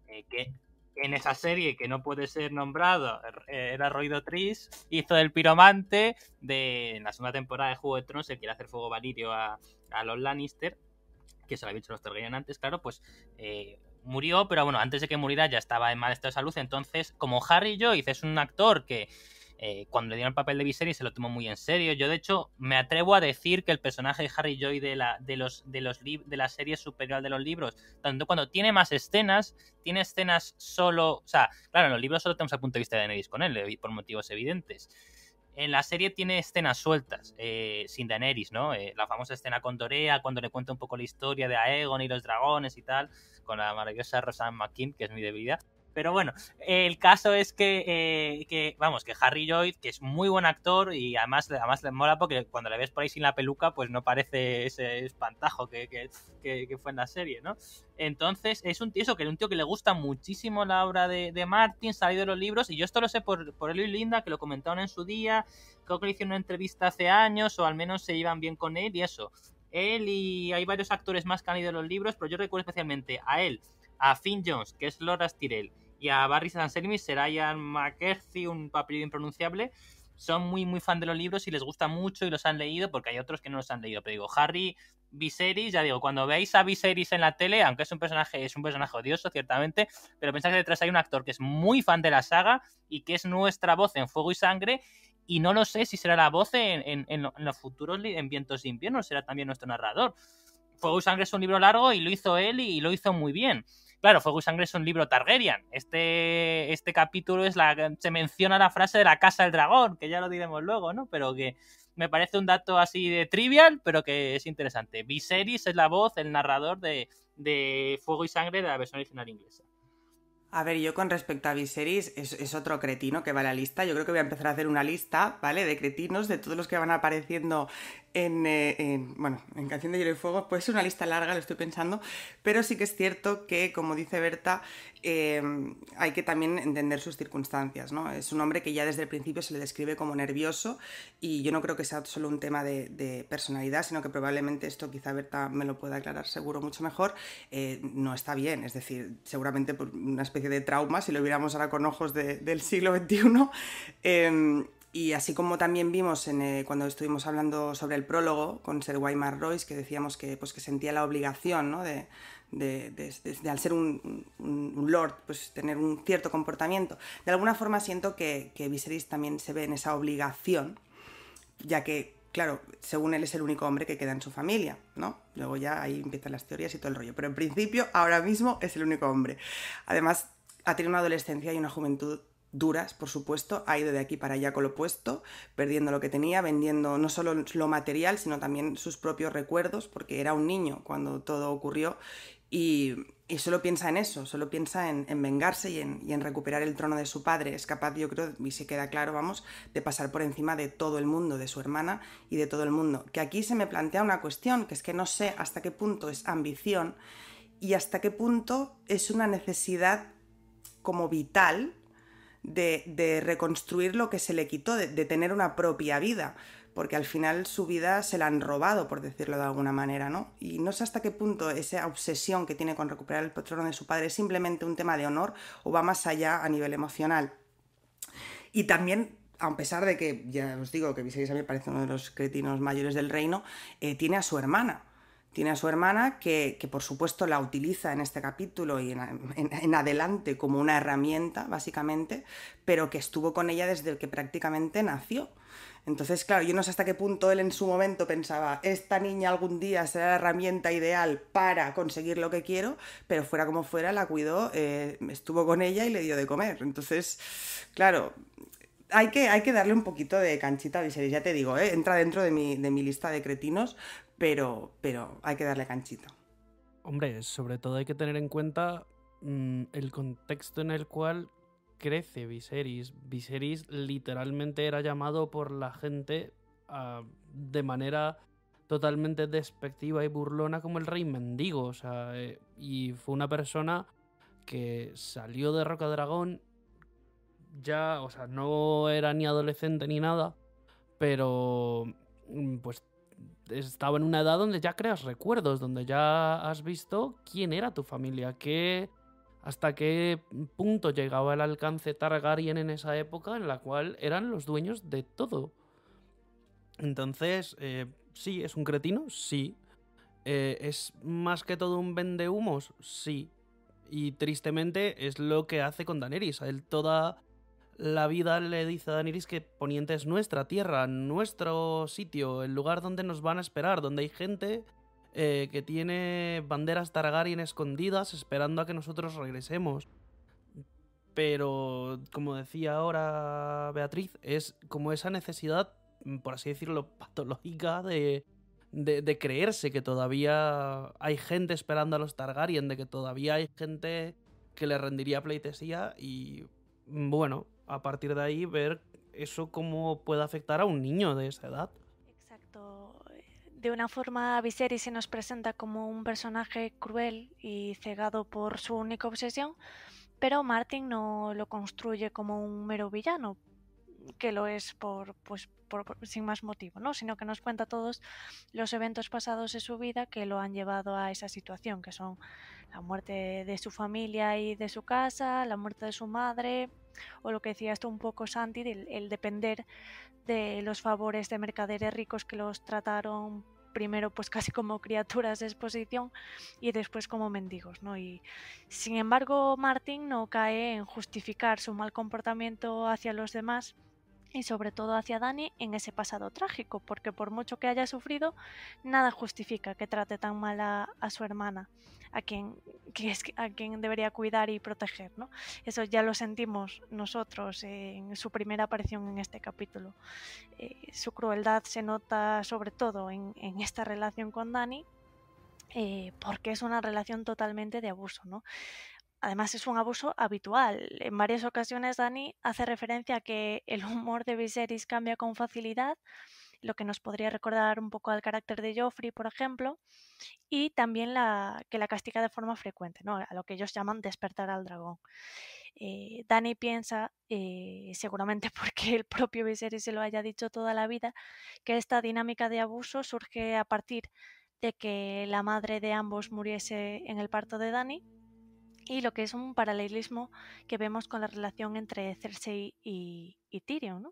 eh, que en esa serie que no puede ser nombrado, er, eh, era Roido Tris, hizo del piromante de la segunda temporada de Juego de Tronos, el que quiere hacer fuego valirio a, los Lannister, que se lo había dicho los Targaryen antes, claro, pues murió, pero bueno, antes de que muriera ya estaba en mal estado de salud, entonces como Harry Joyce es un actor que eh, cuando le dieron el papel de Viserys se lo tomó muy en serio. Yo, de hecho, me atrevo a decir que el personaje de Harry Joy de la, de los, de los de la serie superior de los libros, tanto cuando tiene más escenas, tiene escenas solo. O sea, claro, en los libros solo tenemos el punto de vista de Daenerys con él, por motivos evidentes. En la serie tiene escenas sueltas, eh, sin Daenerys, ¿no? Eh, la famosa escena con Dorea, cuando le cuenta un poco la historia de Aegon y los dragones y tal, con la maravillosa Rosanne McKim, que es mi debilidad. Pero bueno, el caso es eh, que, vamos, que Harry Lloyd, que es muy buen actor y además, además le mola porque cuando le ves por ahí sin la peluca, pues no parece ese espantajo que, fue en la serie, ¿no? Entonces, es un tío, que un tío que le gusta muchísimo la obra de, Martin, salido de los libros, y yo esto lo sé por, por él y Linda, que lo comentaron en su día, creo que le hicieron una entrevista hace años, o al menos se iban bien con él, y eso. Él y hay varios actores más que han ido de los libros, pero yo recuerdo especialmente a él, a Finn Jones, que es Laura Tyrell, y a Barry será Ian McKersey, un papel impronunciable. son muy, muy fan de los libros y les gusta mucho y los han leído, porque hay otros que no los han leído. Pero digo, Harry Viserys, ya digo, cuando veáis a Viserys en la tele, aunque es un personaje, es un personaje odioso, ciertamente, pero pensad que detrás hay un actor que es muy fan de la saga y que es nuestra voz en Fuego y Sangre. Y no lo sé si será la voz en, los futuros en Vientos de Invierno, será también nuestro narrador. Fuego y Sangre es un libro largo y lo hizo él y lo hizo muy bien. Claro, Fuego y Sangre es un libro Targaryen. Este, este capítulo es la se menciona la frase de la Casa del Dragón, que ya lo diremos luego, ¿no? Pero que me parece un dato así de trivial, pero que es interesante. Viserys es la voz, el narrador de, Fuego y Sangre de la versión original inglesa. A ver, yo con respecto a Viserys, es, es, otro cretino que va a la lista. Yo creo que voy a empezar a hacer una lista, ¿vale? De cretinos, de todos los que van apareciendo eh, en, bueno, en Canción de Hielo y Fuego, pues una lista larga, lo estoy pensando, pero sí que es cierto que, como dice Berta, em, hay que también entender sus circunstancias, ¿no? Es un hombre que ya desde el principio se le describe como nervioso y yo no creo que sea solo un tema de, personalidad, sino que probablemente esto quizá Berta me lo pueda aclarar seguro mucho mejor, eh, no está bien, es decir, seguramente por una especie de trauma, si lo viéramos ahora con ojos del siglo XXI, y así como también vimos eh, cuando estuvimos hablando sobre el prólogo con Sir Weimar Royce, que decíamos que, pues, que sentía la obligación ¿no? de, al ser un, lord, pues tener un cierto comportamiento. De alguna forma siento que, que Viserys también se ve en esa obligación, ya que, claro, según él es el único hombre que queda en su familia, ¿no? Luego ya ahí empiezan las teorías y todo el rollo. Pero en principio, ahora mismo es el único hombre. Además, ha tenido una adolescencia y una juventud duras, por supuesto, ha ido de aquí para allá con lo puesto, perdiendo lo que tenía, vendiendo no solo lo material, sino también sus propios recuerdos, porque era un niño cuando todo ocurrió y, solo piensa en eso, solo piensa en, vengarse y en, y en, recuperar el trono de su padre. Es capaz, yo creo, y se queda claro, vamos, de pasar por encima de todo el mundo, de su hermana y de todo el mundo. Que aquí se me plantea una cuestión, que es que no sé hasta qué punto es ambición y hasta qué punto es una necesidad como vital de, reconstruir lo que se le quitó, de, tener una propia vida, porque al final su vida se la han robado, por decirlo de alguna manera, ¿no? Y no sé hasta qué punto esa obsesión que tiene con recuperar el trono de su padre es simplemente un tema de honor o va más allá a nivel emocional. Y también a pesar de que, ya os digo, que Viserys a mí parece uno de los cretinos mayores del reino, eh, tiene a su hermana. Tiene a su hermana que, por supuesto la utiliza en este capítulo y en, adelante como una herramienta, básicamente, pero que estuvo con ella desde el que prácticamente nació. Entonces, claro, yo no sé hasta qué punto él en su momento pensaba, esta niña algún día será la herramienta ideal para conseguir lo que quiero, pero fuera como fuera, la cuidó, eh, estuvo con ella y le dio de comer. Entonces, claro, hay que, hay que darle un poquito de canchita a Viserys, ya te digo, ¿eh? entra dentro de mi, de mi, lista de cretinos, pero, hay que darle canchito. Hombre, sobre todo hay que tener en cuenta mm, el contexto en el cual crece Viserys. Viserys literalmente era llamado por la gente ah, de manera totalmente despectiva y burlona como el rey mendigo. O sea, eh, y fue una persona que salió de Rocadragón ya, o sea, no era ni adolescente ni nada, pero mm, pues estaba en una edad donde ya creas recuerdos, donde ya has visto quién era tu familia, qué, hasta qué punto llegaba el alcance Targaryen en esa época en la cual eran los dueños de todo. Entonces, eh, sí, es un cretino, sí. Eh, es más que todo un vendehumos, sí. Y tristemente es lo que hace con Daenerys. A él toda la vida le dice a Daniris que Poniente es nuestra tierra, nuestro sitio, el lugar donde nos van a esperar, donde hay gente eh, que tiene banderas Targaryen escondidas esperando a que nosotros regresemos. Pero, como decía ahora Beatriz, es como esa necesidad, por así decirlo, patológica de, de, de, creerse que todavía hay gente esperando a los Targaryen, de que todavía hay gente que le rendiría pleitesía y bueno, a partir de ahí ver eso cómo puede afectar a un niño de esa edad. Exacto. De una forma, Viserys se nos presenta como un personaje cruel y cegado por su única obsesión, pero Martin no lo construye como un mero villano, que lo es por, pues, sin más motivo, ¿no? sino que nos cuenta todos los eventos pasados de su vida que lo han llevado a esa situación, que son la muerte de su familia y de su casa, la muerte de su madre, o lo que decía esto un poco Santi, el, depender de los favores de mercaderes ricos que los trataron primero pues casi como criaturas de exposición y después como mendigos, ¿no? Y sin embargo, Martin no cae en justificar su mal comportamiento hacia los demás y sobre todo hacia Dani en ese pasado trágico, porque por mucho que haya sufrido, nada justifica que trate tan mal a, su hermana, a quien, es, a quien debería cuidar y proteger. ¿no? Eso ya lo sentimos nosotros en su primera aparición en este capítulo. Eh, su crueldad se nota sobre todo en, esta relación con Dani, eh, porque es una relación totalmente de abuso, ¿no? Además es un abuso habitual. En varias ocasiones Dani hace referencia a que el humor de Viserys cambia con facilidad, lo que nos podría recordar un poco al carácter de Joffrey, por ejemplo, y también la, que la castiga de forma frecuente, ¿no? a lo que ellos llaman despertar al dragón. Eh, Dani piensa, eh, seguramente porque el propio Viserys se lo haya dicho toda la vida, que esta dinámica de abuso surge a partir de que la madre de ambos muriese en el parto de Dani y lo que es un paralelismo que vemos con la relación entre Cersei y, y Tyrion.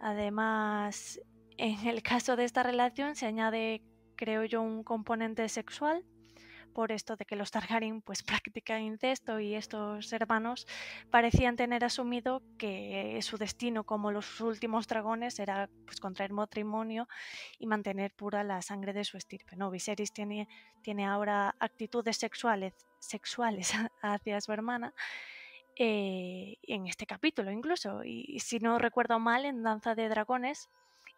Además, en el caso de esta relación se añade, creo yo, un componente sexual por esto de que los Targaryen pues, practican incesto y estos hermanos parecían tener asumido que su destino como los últimos dragones era pues contraer matrimonio y mantener pura la sangre de su estirpe. No, Viserys tiene ahora actitudes sexuales sexuales hacia su hermana, eh, en este capítulo incluso. Y si no recuerdo mal, en Danza de Dragones,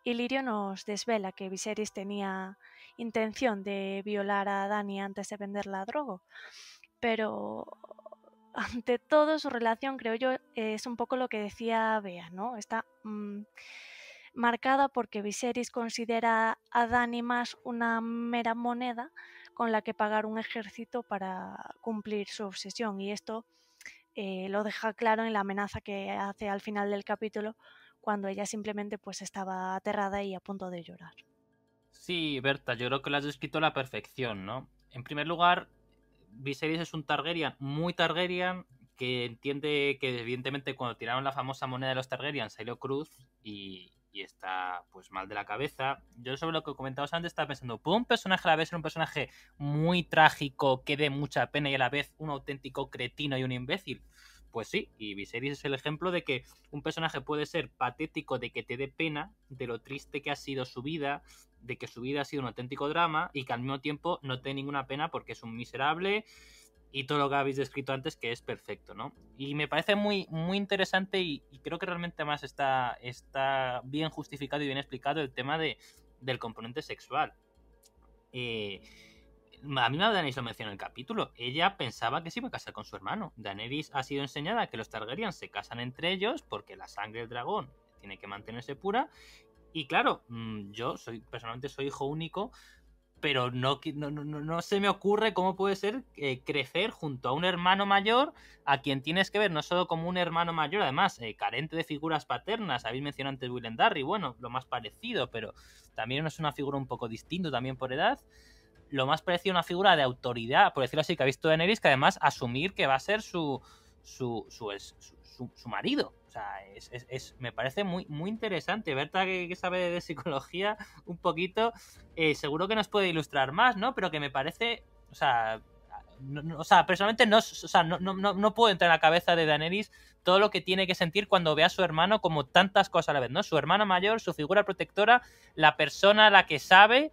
Ilirio nos desvela que Viserys tenía intención de violar a Dani antes de venderla a Drogo. Pero ante todo, su relación, creo yo, es un poco lo que decía Bea, ¿no? Está mm, marcada porque Viserys considera a Dani más una mera moneda con la que pagar un ejército para cumplir su obsesión. Y esto eh, lo deja claro en la amenaza que hace al final del capítulo, cuando ella simplemente pues estaba aterrada y a punto de llorar. Sí, Berta, yo creo que lo has descrito a la perfección, ¿no? En primer lugar, Viserys es un Targaryen, muy Targaryen, que entiende que evidentemente cuando tiraron la famosa moneda de los Targaryen salió cruz y, y está pues mal de la cabeza. Yo sobre lo que comentabas antes estaba pensando, ¿puede un personaje a la vez ser un personaje muy trágico que dé mucha pena y a la vez un auténtico cretino y un imbécil? Pues sí, y Viserys es el ejemplo de que un personaje puede ser patético de que te dé pena, de lo triste que ha sido su vida, de que su vida ha sido un auténtico drama y que al mismo tiempo no te dé ninguna pena porque es un miserable, y todo lo que habéis descrito antes que es perfecto, ¿no? Y me parece muy, muy interesante y, creo que realmente además está, está bien justificado y bien explicado el tema de, del componente sexual. Eh, a mí me lo menciona en el capítulo. Ella pensaba que se iba a casar con su hermano. Daenerys ha sido enseñada que los Targaryen se casan entre ellos porque la sangre del dragón tiene que mantenerse pura. Y claro, mm, yo soy, personalmente soy hijo único, pero no, no, se me ocurre cómo puede ser eh, crecer junto a un hermano mayor a quien tienes que ver no solo como un hermano mayor, además eh, carente de figuras paternas, habéis mencionado antes Will and Darry, bueno, lo más parecido, pero también es una figura un poco distinta también por edad lo más parecido a una figura de autoridad, por decirlo así, que ha visto Daenerys, que además asumir que va a ser su, su, su, su, marido. O sea, es, me parece muy, muy interesante. Berta, que, sabe de psicología un poquito, eh, seguro que nos puede ilustrar más, ¿no? Pero que me parece, o sea, o sea, personalmente no, no, no, puedo entrar en la cabeza de Daenerys todo lo que tiene que sentir cuando ve a su hermano como tantas cosas a la vez, ¿no? Su hermano mayor, su figura protectora, la persona a la que sabe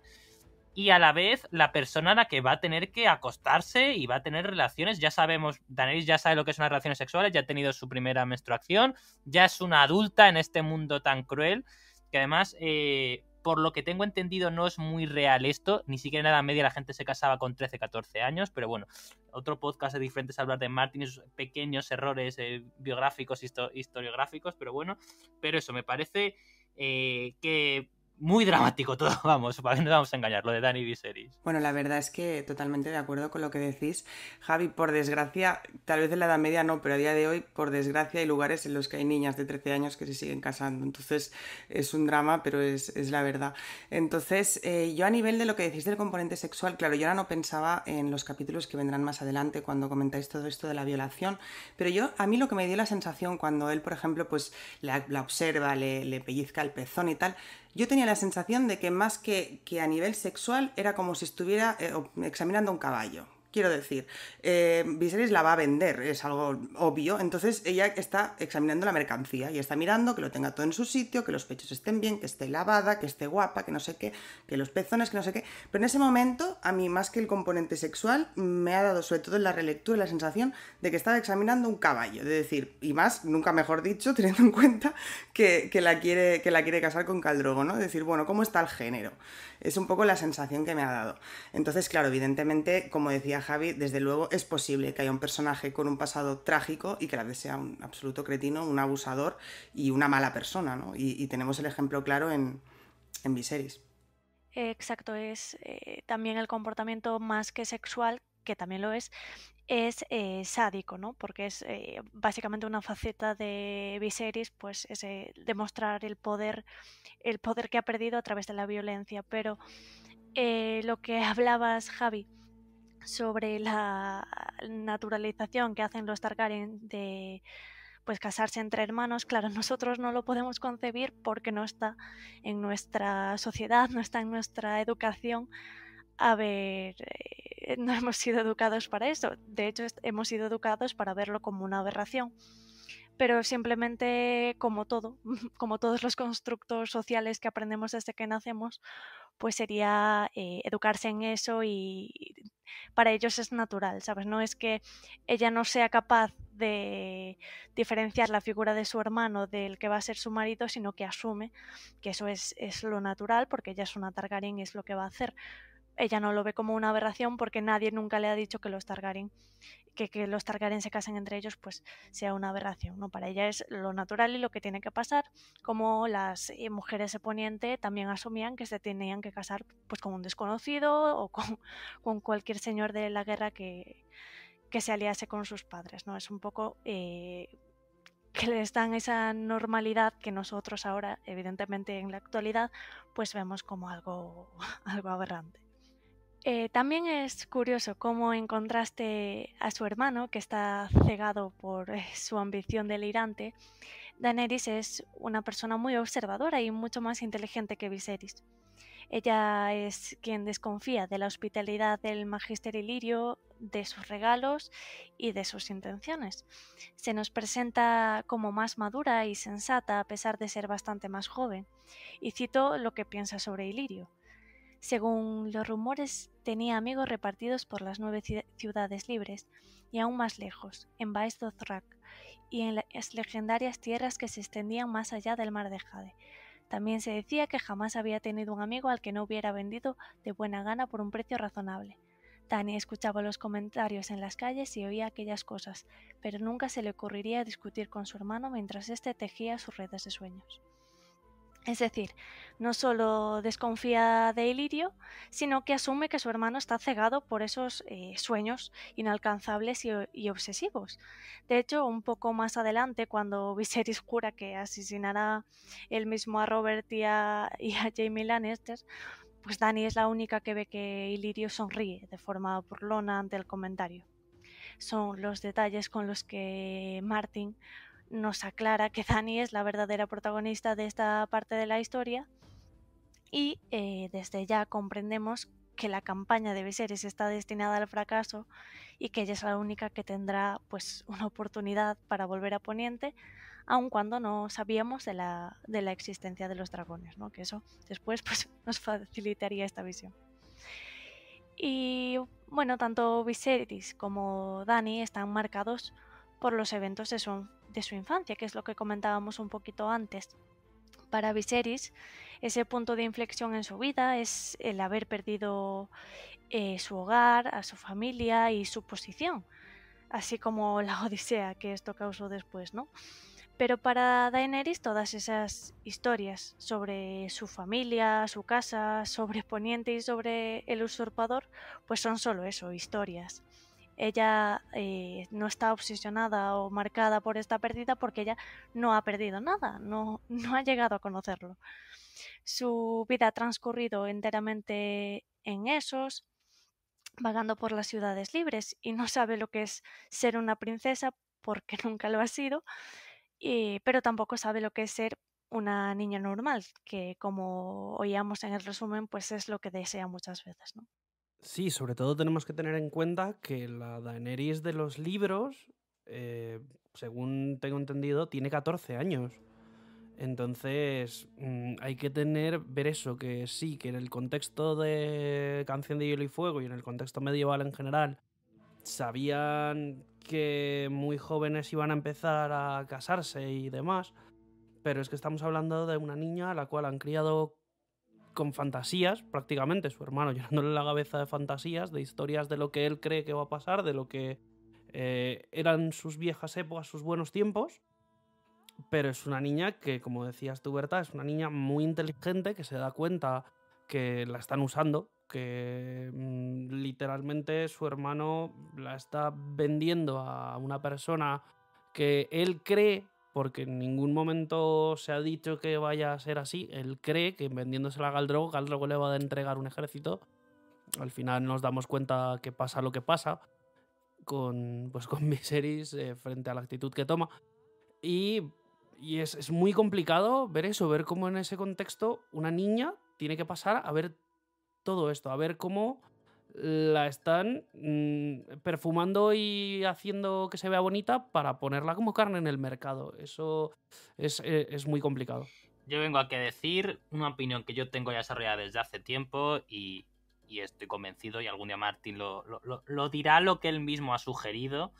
y a la vez la persona a la que va a tener que acostarse y va a tener relaciones. Ya sabemos, Daenerys ya sabe lo que son las relaciones sexuales, ya ha tenido su primera menstruación, ya es una adulta en este mundo tan cruel, que además, eh, por lo que tengo entendido, no es muy real esto, ni siquiera en la media la gente se casaba con 13, 14 años, pero bueno, otro podcast de diferentes hablar de Martin y sus pequeños errores eh, biográficos, e historiográficos, pero bueno, pero eso me parece eh, que muy dramático todo, vamos, para que nos vamos a engañar, lo de Dani Viserys. Bueno, la verdad es que totalmente de acuerdo con lo que decís. Javi, por desgracia, tal vez en la Edad Media no, pero a día de hoy, por desgracia, hay lugares en los que hay niñas de 13 años que se siguen casando. Entonces, es un drama, pero es, la verdad. Entonces, eh, yo a nivel de lo que decís del componente sexual, claro, yo ahora no pensaba en los capítulos que vendrán más adelante cuando comentáis todo esto de la violación, pero yo, a mí lo que me dio la sensación cuando él, por ejemplo, pues la, observa, le, le pellizca el pezón y tal, yo tenía la sensación de que más que, que a nivel sexual era como si estuviera eh, examinando un caballo, Quiero decir, eh, Viserys la va a vender, es algo obvio. Entonces ella está examinando la mercancía y está mirando que lo tenga todo en su sitio, que los pechos estén bien, que esté lavada, que esté guapa, que no sé qué, que los pezones, que no sé qué. Pero en ese momento, a mí más que el componente sexual, me ha dado sobre todo en la relectura la sensación de que estaba examinando un caballo. De decir, y más, nunca mejor dicho, teniendo en cuenta que, la, quiere, que la quiere casar con Caldrogo, ¿no? De decir, bueno, ¿cómo está el género? Es un poco la sensación que me ha dado. Entonces, claro, evidentemente, como decía Javi, desde luego es posible que haya un personaje con un pasado trágico y que la vez sea un absoluto cretino, un abusador y una mala persona, ¿no? Y, tenemos el ejemplo claro en, en Viserys. Exacto, es eh, también el comportamiento más que sexual, que también lo es, es eh, sádico, ¿no? Porque es eh, básicamente una faceta de Viserys, pues es eh, demostrar el poder, el poder que ha perdido a través de la violencia. Pero lo que hablabas, Javi, sobre la naturalización que hacen los Targaryen de pues casarse entre hermanos, claro, nosotros no lo podemos concebir porque no está en nuestra sociedad, no está en nuestra educación a ver, eh, no hemos sido educados para eso. De hecho, hemos sido educados para verlo como una aberración. Pero simplemente, como todo, como todos los constructos sociales que aprendemos desde que nacemos, pues sería eh, educarse en eso y para ellos es natural, ¿sabes? No es que ella no sea capaz de diferenciar la figura de su hermano del que va a ser su marido, sino que asume que eso es, es lo natural porque ella es una Targaryen y es lo que va a hacer ella no lo ve como una aberración porque nadie nunca le ha dicho que los Targaryen, que, que los Targaryen se casen entre ellos, pues sea una aberración. No, para ella es lo natural y lo que tiene que pasar, como las eh, mujeres de Poniente también asumían que se tenían que casar pues con un desconocido o con, con cualquier señor de la guerra que, se aliase con sus padres. ¿no? Es un poco eh, que les dan esa normalidad que nosotros ahora, evidentemente en la actualidad, pues vemos como algo, algo aberrante. Eh, también es curioso cómo en contraste a su hermano, que está cegado por eh, su ambición delirante, Daenerys es una persona muy observadora y mucho más inteligente que Viserys. Ella es quien desconfía de la hospitalidad del magister Ilirio, de sus regalos y de sus intenciones. Se nos presenta como más madura y sensata a pesar de ser bastante más joven. Y cito lo que piensa sobre Ilirio. Según los rumores, tenía amigos repartidos por las nueve ciudades libres y aún más lejos, en Dothrak y en las legendarias tierras que se extendían más allá del mar de Jade. También se decía que jamás había tenido un amigo al que no hubiera vendido de buena gana por un precio razonable. Tania escuchaba los comentarios en las calles y oía aquellas cosas, pero nunca se le ocurriría discutir con su hermano mientras éste tejía sus redes de sueños. Es decir, no solo desconfía de Ilirio, sino que asume que su hermano está cegado por esos eh, sueños inalcanzables y, obsesivos. De hecho, un poco más adelante, cuando Viserys jura que asesinará él mismo a Robert y a, Jaime Lannister, pues Dani es la única que ve que Ilirio sonríe deformado por lona ante el comentario. Son los detalles con los que Martin nos aclara que Dani es la verdadera protagonista de esta parte de la historia y eh, desde ya comprendemos que la campaña de Viserys está destinada al fracaso y que ella es la única que tendrá pues una oportunidad para volver a Poniente, aun cuando no sabíamos de la, existencia de los dragones, ¿no? que eso después pues, nos facilitaría esta visión. Y bueno, tanto Viserys como Dani están marcados por los eventos de su de su infancia, que es lo que comentábamos un poquito antes. Para Viserys, ese punto de inflexión en su vida es el haber perdido eh, su hogar, a su familia y su posición, así como la Odisea que esto causó después, ¿no? Pero para Daenerys todas esas historias sobre su familia, su casa, sobre Poniente y sobre el usurpador, pues son solo eso, historias ella eh, no está obsesionada o marcada por esta pérdida porque ella no ha perdido nada, no, no ha llegado a conocerlo. Su vida ha transcurrido enteramente en esos, vagando por las ciudades libres y no sabe lo que es ser una princesa porque nunca lo ha sido, pero tampoco sabe lo que es ser una niña normal, que como oíamos en el resumen, pues es lo que desea muchas veces. ¿no? Sí, sobre todo tenemos que tener en cuenta que la Daenerys de los libros, eh, según tengo entendido, tiene 14 años. Entonces, mm, hay que tener, ver eso, que sí, que en el contexto de Canción de Hielo y Fuego y en el contexto medieval en general, sabían que muy jóvenes iban a empezar a casarse y demás, pero es que estamos hablando de una niña a la cual han criado con fantasías, prácticamente, su hermano llenándole la cabeza de fantasías, de historias de lo que él cree que va a pasar, de lo que eh, eran sus viejas épocas, sus buenos tiempos. Pero es una niña que, como decías tú, Berta, es una niña muy inteligente que se da cuenta que la están usando, que mm, literalmente su hermano la está vendiendo a una persona que él cree porque en ningún momento se ha dicho que vaya a ser así. Él cree que vendiéndosela a Galdrogo, Galdrogo le va a entregar un ejército. Al final nos damos cuenta que pasa lo que pasa con, pues, con Miseris eh, frente a la actitud que toma. Y, y es, es, muy complicado ver eso, ver cómo en ese contexto una niña tiene que pasar a ver todo esto, a ver cómo la están mm, perfumando y haciendo que se vea bonita para ponerla como carne en el mercado. Eso es, e, muy complicado. Yo vengo a a decir una opinión que yo tengo ya desarrollada desde hace tiempo y, estoy convencido, y algún día Martín lo dirá lo que él mismo ha sugerido,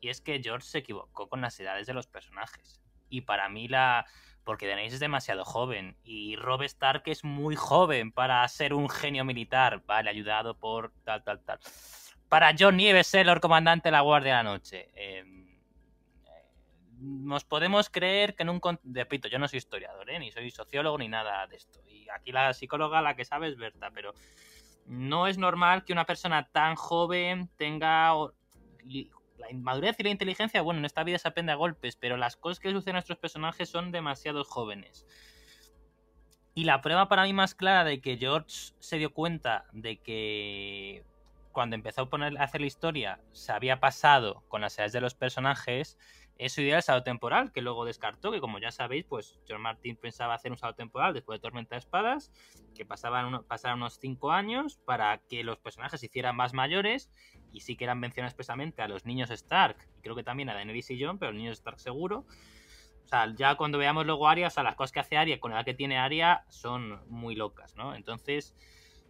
y es que George se equivocó con las edades de los personajes. Y para mí la, porque Daenerys es demasiado joven y Rob Stark es muy joven para ser un genio militar, vale, ayudado por tal, tal, tal. Para John Nieves, el orcomandante Comandante de la Guardia de la Noche. Em, eh, nos podemos creer que en un... Repito, yo no soy historiador, ¿eh? ni soy sociólogo, ni nada de esto. Y aquí la psicóloga, la que sabe es Berta, pero no es normal que una persona tan joven tenga la madurez y la inteligencia, bueno, en esta vida se aprende a golpes, pero las cosas que suceden a nuestros personajes son demasiado jóvenes. Y la prueba para mí más clara de que George se dio cuenta de que cuando empezó a, poner, hacer la historia se había pasado con las edades de los personajes es su idea del salto temporal, que luego descartó, que como ya sabéis, pues George Martin pensaba hacer un salto temporal después de Tormenta de Espadas, que pasaban unos 5 años para que los personajes se hicieran más mayores y sí que eran mencionados expresamente a los niños Stark, y creo que también a Daenerys y Jon, pero los niños Stark seguro. O sea, ya cuando veamos luego Aria, o sea, las cosas que hace Aria con la edad que tiene Aria son muy locas, ¿no? Entonces,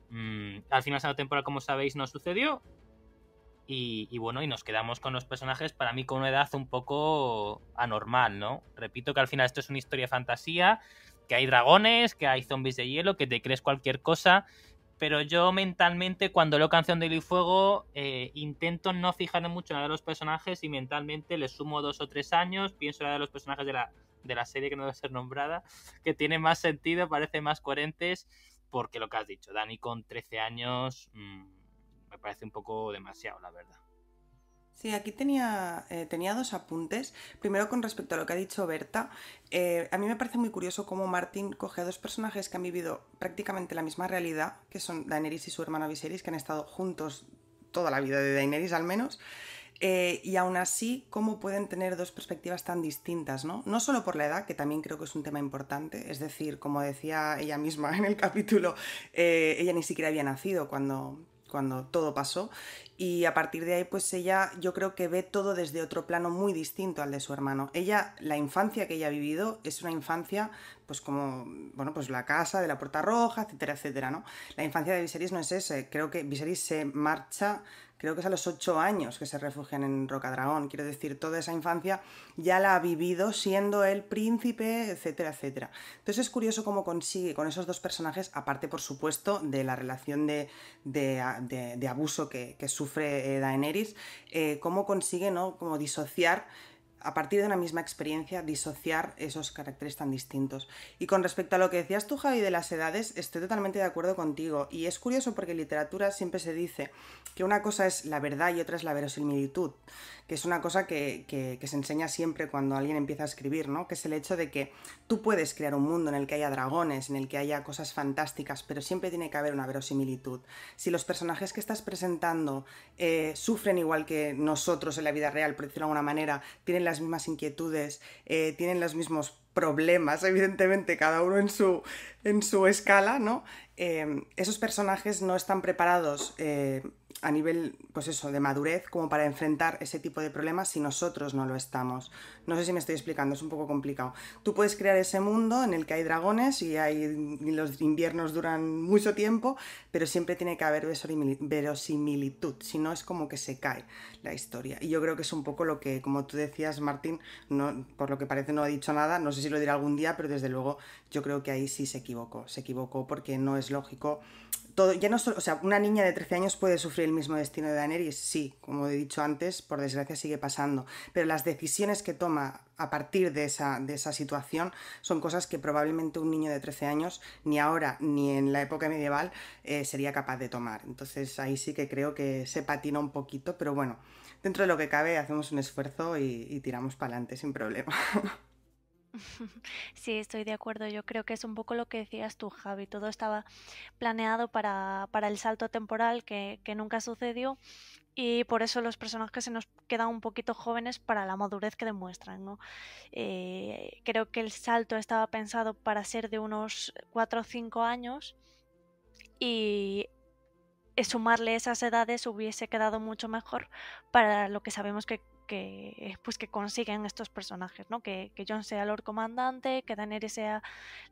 mm, al final esa temporada, como sabéis, no sucedió. Y, y, bueno, y nos quedamos con los personajes, para mí, con una edad un poco anormal, ¿no? Repito que al final esto es una historia de fantasía, que hay dragones, que hay zombies de hielo, que te crees cualquier cosa pero yo mentalmente cuando leo Canción de Hielo y Fuego eh, intento no fijarme mucho en de los personajes y mentalmente le sumo dos o tres años, pienso en de los personajes de la, de la serie que no debe ser nombrada, que tiene más sentido, parece más coherentes, porque lo que has dicho, Dani con 13 años mm, me parece un poco demasiado, la verdad. Sí, aquí tenía, eh, tenía dos apuntes. Primero, con respecto a lo que ha dicho Berta, eh, a mí me parece muy curioso cómo Martin coge a dos personajes que han vivido prácticamente la misma realidad, que son Daenerys y su hermana Viserys, que han estado juntos toda la vida de Daenerys al menos, eh, y aún así, cómo pueden tener dos perspectivas tan distintas, ¿no? No solo por la edad, que también creo que es un tema importante, es decir, como decía ella misma en el capítulo, ella ni siquiera había nacido cuando, cuando todo pasó. Y a partir de ahí, pues ella yo creo que ve todo desde otro plano muy distinto al de su hermano. Ella, la infancia que ella ha vivido es una infancia, pues como, bueno, pues la casa de la puerta roja, etcétera, etcétera, ¿no? La infancia de Viserys no es ese. Creo que Viserys se marcha creo que es a los ocho años que se refugian en Rocadragón. Quiero decir, toda esa infancia ya la ha vivido siendo el príncipe, etcétera, etcétera. Entonces es curioso cómo consigue con esos dos personajes, aparte, por supuesto, de la relación de, abuso que, sufre eh, Daenerys, eh, cómo consigue, ¿no? Como disociar a partir de una misma experiencia, disociar esos caracteres tan distintos. Y con respecto a lo que decías tú, Javi, de las edades, estoy totalmente de acuerdo contigo. Y es curioso porque en literatura siempre se dice que una cosa es la verdad y otra es la verosimilitud, que es una cosa que, se enseña siempre cuando alguien empieza a escribir, ¿no? Que es el hecho de que tú puedes crear un mundo en el que haya dragones, en el que haya cosas fantásticas, pero siempre tiene que haber una verosimilitud. Si los personajes que estás presentando eh, sufren igual que nosotros en la vida real, por decirlo de alguna manera, tienen la las mismas inquietudes, eh, tienen los mismos problemas, evidentemente, cada uno en su, en su escala, ¿no? Em, esos personajes no están preparados eh, a nivel, pues eso, de madurez como para enfrentar ese tipo de problemas si nosotros no lo estamos. No sé si me estoy explicando, es un poco complicado. Tú puedes crear ese mundo en el que hay dragones y, hay, los inviernos duran mucho tiempo, pero siempre tiene que haber verosimilitud, si no es como que se cae la historia. Y yo creo que es un poco lo que, como tú decías, Martín, no, por lo que parece no ha dicho nada, no sé si lo dirá algún día, pero desde luego yo creo que ahí sí se equivocó, se equivocó porque no es lógico. Todo, ya no o sea, una niña de 13 años puede sufrir el mismo destino de Daenerys, sí, como he dicho antes, por desgracia sigue pasando, pero las decisiones que toma a partir de esa, de esa situación son cosas que probablemente un niño de 13 años ni ahora ni en la época medieval eh, sería capaz de tomar. Entonces ahí sí que creo que se patina un poquito, pero bueno, dentro de lo que cabe hacemos un esfuerzo y, y tiramos para adelante sin problema. Sí, estoy de acuerdo. Yo creo que es un poco lo que decías tú, Javi. Todo estaba planeado para, el salto temporal que, nunca sucedió y por eso los personajes se nos quedan un poquito jóvenes para la madurez que demuestran. ¿no? Eh, creo que el salto estaba pensado para ser de unos 4 o 5 años y eh, sumarle esas edades hubiese quedado mucho mejor para lo que sabemos que, pues que consiguen estos personajes, ¿no? Que, John sea Lord Comandante, que Daenerys sea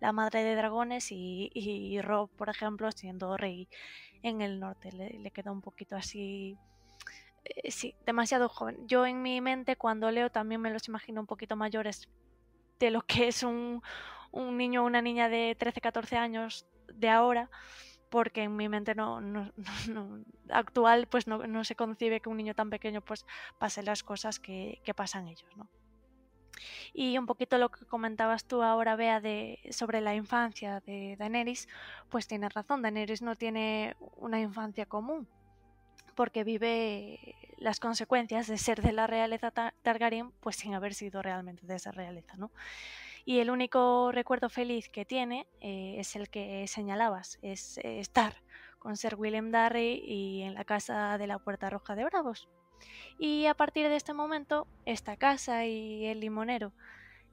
la madre de dragones y, y Rob, por ejemplo, siendo rey en el norte. Le, queda un poquito así eh, sí, demasiado joven. Yo en mi mente cuando leo también me los imagino un poquito mayores de lo que es un, un niño o una niña de 13, 14 años de ahora porque en mi mente no, actual pues no, se concibe que un niño tan pequeño pues pase las cosas que, pasan ellos, ¿no? Y un poquito lo que comentabas tú ahora, Bea, de, sobre la infancia de Daenerys, pues tienes razón, Daenerys no tiene una infancia común, porque vive las consecuencias de ser de la realeza Targaryen, pues sin haber sido realmente de esa realeza, ¿no? y el único recuerdo feliz que tiene eh, es el que señalabas, es eh, estar con Sir William Darry y en la casa de la Puerta Roja de Bravos. Y a partir de este momento, esta casa y el limonero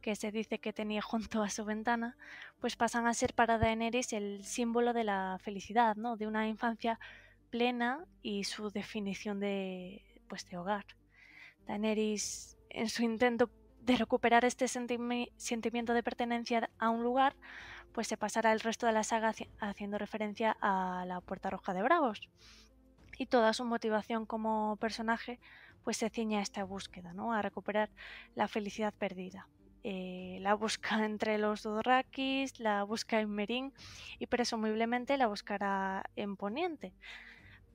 que se dice que tenía junto a su ventana, pues pasan a ser para Daenerys el símbolo de la felicidad, ¿no? De una infancia plena y su definición de, pues, de hogar. Daenerys, en su intento de recuperar este sentimiento de pertenencia a un lugar, pues se pasará el resto de la saga haciendo referencia a la Puerta Roja de Bravos. Y toda su motivación como personaje pues se ciña a esta búsqueda, ¿no? a recuperar la felicidad perdida. Eh, la busca entre los Dorrakis, la busca en Merín y presumiblemente la buscará en Poniente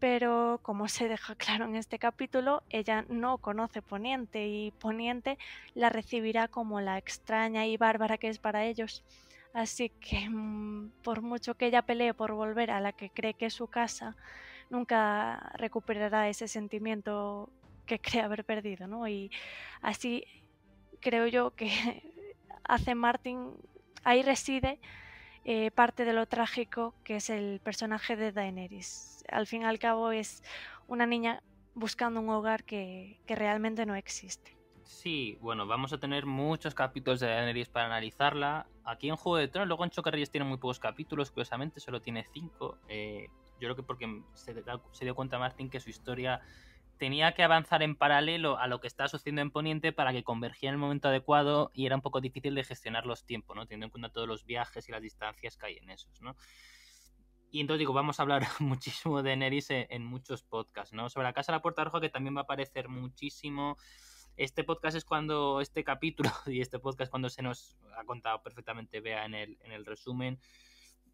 pero como se deja claro en este capítulo, ella no conoce Poniente y Poniente la recibirá como la extraña y bárbara que es para ellos. Así que mm, por mucho que ella pelee por volver a la que cree que es su casa, nunca recuperará ese sentimiento que cree haber perdido, ¿no? Y así creo yo que hace Martin, ahí reside eh, parte de lo trágico que es el personaje de Daenerys. Al fin y al cabo es una niña buscando un hogar que, que realmente no existe. Sí, bueno, vamos a tener muchos capítulos de Daenerys para analizarla. Aquí en Juego de Tronos, luego en Reyes tiene muy pocos capítulos, curiosamente solo tiene cinco. Eh, yo creo que porque se, se dio cuenta Martin que su historia tenía que avanzar en paralelo a lo que estaba sucediendo en Poniente para que convergía en el momento adecuado y era un poco difícil de gestionar los tiempos, ¿no? Teniendo en cuenta todos los viajes y las distancias que hay en esos, ¿no? Y entonces digo, vamos a hablar muchísimo de Neris en, muchos podcasts, ¿no? Sobre la Casa de la Puerta Roja, que también va a aparecer muchísimo. Este podcast es cuando, este capítulo y este podcast cuando se nos ha contado perfectamente vea en el, en el resumen,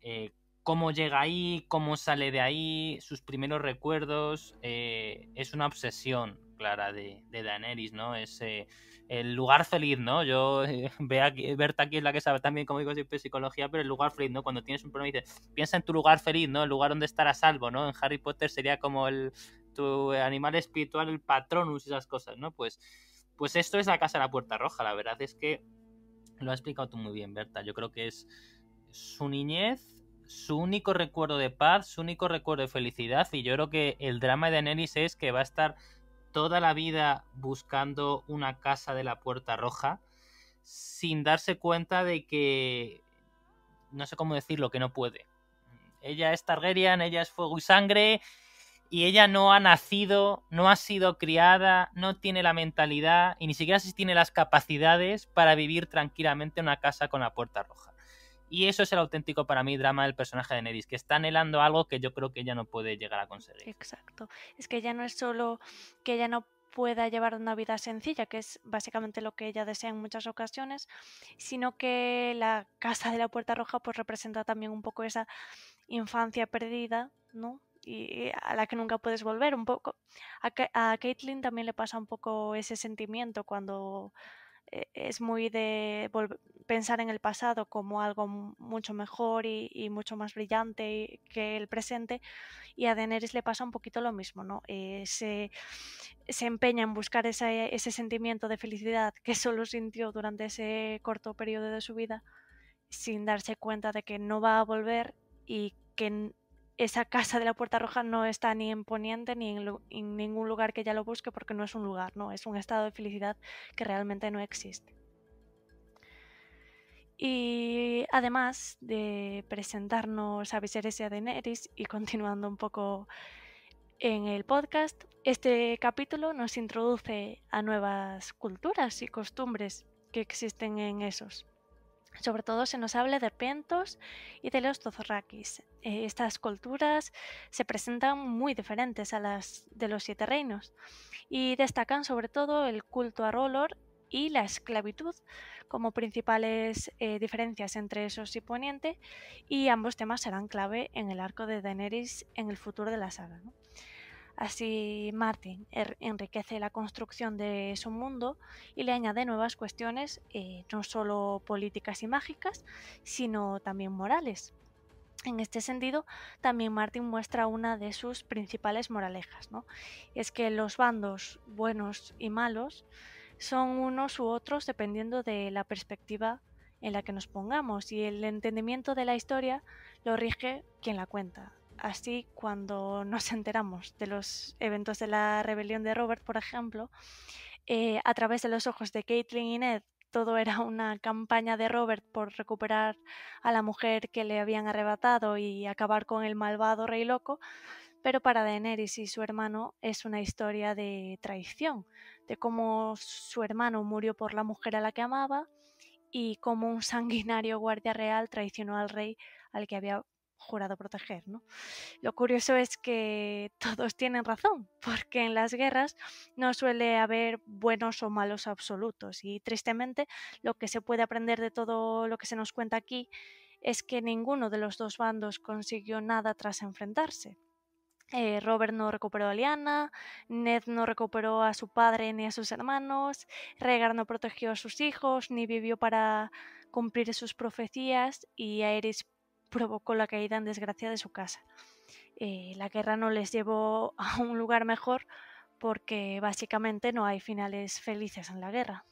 eh, cómo llega ahí, cómo sale de ahí, sus primeros recuerdos. Eh, es una obsesión clara de, de Daenerys, ¿no? Es eh, el lugar feliz, ¿no? Yo, eh, aquí, Berta aquí es la que sabe también, cómo digo, psicología, pero el lugar feliz, ¿no? Cuando tienes un problema, dices, piensa en tu lugar feliz, ¿no? El lugar donde estar a salvo, ¿no? En Harry Potter sería como el tu animal espiritual, el patronus y esas cosas, ¿no? Pues, pues esto es la casa de la puerta roja, la verdad es que lo has explicado tú muy bien, Berta. Yo creo que es su niñez, su único recuerdo de paz, su único recuerdo de felicidad. Y yo creo que el drama de Daenerys es que va a estar toda la vida buscando una casa de la Puerta Roja sin darse cuenta de que. No sé cómo decirlo, que no puede. Ella es Targaryen, ella es fuego y sangre. Y ella no ha nacido, no ha sido criada, no tiene la mentalidad y ni siquiera si tiene las capacidades para vivir tranquilamente en una casa con la puerta roja. Y eso es el auténtico para mí drama del personaje de Neris, que está anhelando algo que yo creo que ella no puede llegar a conseguir. Exacto. Es que ya no es solo que ella no pueda llevar una vida sencilla, que es básicamente lo que ella desea en muchas ocasiones, sino que la casa de la puerta roja pues representa también un poco esa infancia perdida, ¿no? Y a la que nunca puedes volver un poco. A, Caitlyn también le pasa un poco ese sentimiento cuando e, es muy de pensar en el pasado como algo mucho mejor y, mucho más brillante que el presente y a Daenerys le pasa un poquito lo mismo, ¿no? Eh, se, se, empeña en buscar ese, ese, sentimiento de felicidad que solo sintió durante ese corto periodo de su vida sin darse cuenta de que no va a volver y que esa casa de la Puerta Roja no está ni en Poniente ni en, ningún lugar que ella lo busque porque no es un lugar, no, es un estado de felicidad que realmente no existe. Y además de presentarnos a Viserys de a y continuando un poco en el podcast, este capítulo nos introduce a nuevas culturas y costumbres que existen en esos. Sobre todo se nos habla de pentos y de los tozorraquis. Eh, estas culturas se presentan muy diferentes a las de los siete reinos y destacan sobre todo el culto a Rolor y la esclavitud como principales eh, diferencias entre esos y Poniente y ambos temas serán clave en el arco de Daenerys en el futuro de la saga. Así Martin er, enriquece la construcción de su mundo y le añade nuevas cuestiones, eh, no solo políticas y mágicas, sino también morales. En este sentido, también Martin muestra una de sus principales moralejas, ¿no? Es que los bandos buenos y malos son unos u otros dependiendo de la perspectiva en la que nos pongamos y el entendimiento de la historia lo rige quien la cuenta, Así, cuando nos enteramos de los eventos de la rebelión de Robert, por ejemplo, eh, a través de los ojos de Caitlin y Ned, todo era una campaña de Robert por recuperar a la mujer que le habían arrebatado y acabar con el malvado rey loco, pero para Daenerys y su hermano es una historia de traición, de cómo su hermano murió por la mujer a la que amaba y cómo un sanguinario guardia real traicionó al rey al que había jurado proteger. ¿no? Lo curioso es que todos tienen razón, porque en las guerras no suele haber buenos o malos absolutos y tristemente lo que se puede aprender de todo lo que se nos cuenta aquí es que ninguno de los dos bandos consiguió nada tras enfrentarse. Eh, Robert no recuperó a Liana, Ned no recuperó a su padre ni a sus hermanos, Regar no protegió a sus hijos ni vivió para cumplir sus profecías y Aerys provocó la caída en desgracia de su casa. Eh, la guerra no les llevó a un lugar mejor porque básicamente no hay finales felices en la guerra.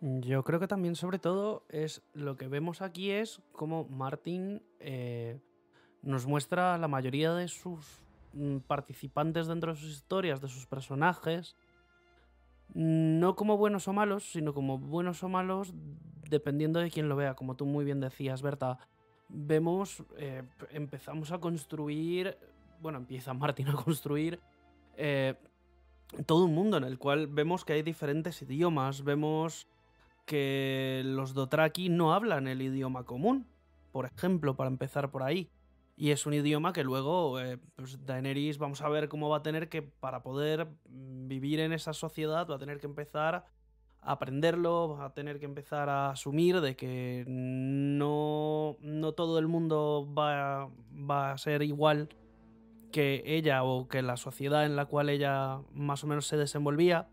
Yo creo que también sobre todo es lo que vemos aquí es cómo Martin eh, nos muestra la mayoría de sus mm, participantes dentro de sus historias, de sus personajes, mm, no como buenos o malos, sino como buenos o malos dependiendo de quien lo vea, como tú muy bien decías, Berta vemos, eh, empezamos a construir, bueno, empieza Martin a construir eh, todo un mundo en el cual vemos que hay diferentes idiomas, vemos que los dotraki no hablan el idioma común, por ejemplo, para empezar por ahí. Y es un idioma que luego eh, pues Daenerys vamos a ver cómo va a tener que, para poder mm, vivir en esa sociedad, va a tener que empezar aprenderlo, a tener que empezar a asumir de que no, todo el mundo va, a ser igual que ella o que la sociedad en la cual ella más o menos se desenvolvía.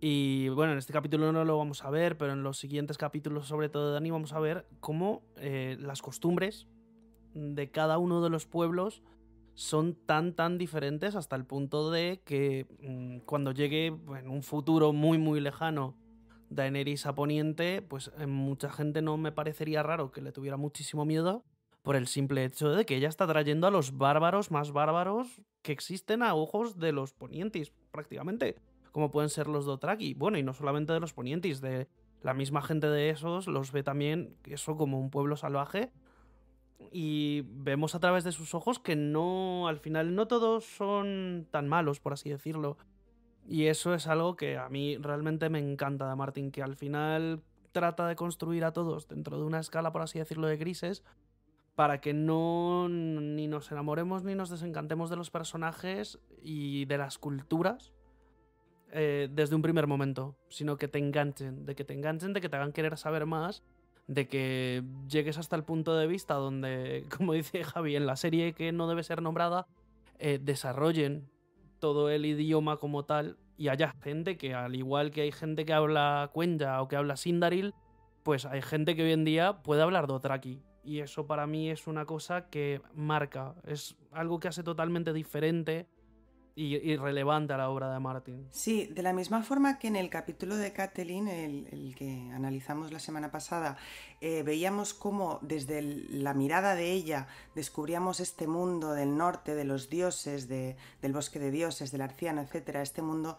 Y bueno, en este capítulo no lo vamos a ver, pero en los siguientes capítulos, sobre todo de Dani, vamos a ver cómo eh, las costumbres de cada uno de los pueblos son tan, tan diferentes hasta el punto de que mm, cuando llegue en un futuro muy, muy lejano Daenerys a Poniente, pues eh, mucha gente no me parecería raro que le tuviera muchísimo miedo por el simple hecho de que ella está trayendo a los bárbaros más bárbaros que existen a ojos de los ponientes prácticamente, como pueden ser los Dothraki. Bueno, y no solamente de los ponientes de la misma gente de esos los ve también eso como un pueblo salvaje y vemos a través de sus ojos que no, al final no todos son tan malos, por así decirlo. Y eso es algo que a mí realmente me encanta de Martin, que al final trata de construir a todos dentro de una escala, por así decirlo, de grises, para que no ni nos enamoremos ni nos desencantemos de los personajes y de las culturas eh, desde un primer momento, sino que te enganchen, de que te enganchen, de que te hagan querer saber más de que llegues hasta el punto de vista donde, como dice Javi, en la serie que no debe ser nombrada, eh, desarrollen todo el idioma como tal y haya gente que, al igual que hay gente que habla Cuenya o que habla Sindaril, pues hay gente que hoy en día puede hablar Dothraki. Y eso para mí es una cosa que marca, es algo que hace totalmente diferente y, relevante a la obra de Martin. Sí, de la misma forma que en el capítulo de Kathleen, el, que analizamos la semana pasada, eh, veíamos cómo desde la mirada de ella descubríamos este mundo del norte, de los dioses, del bosque de dioses, del arciano, etcétera, este mundo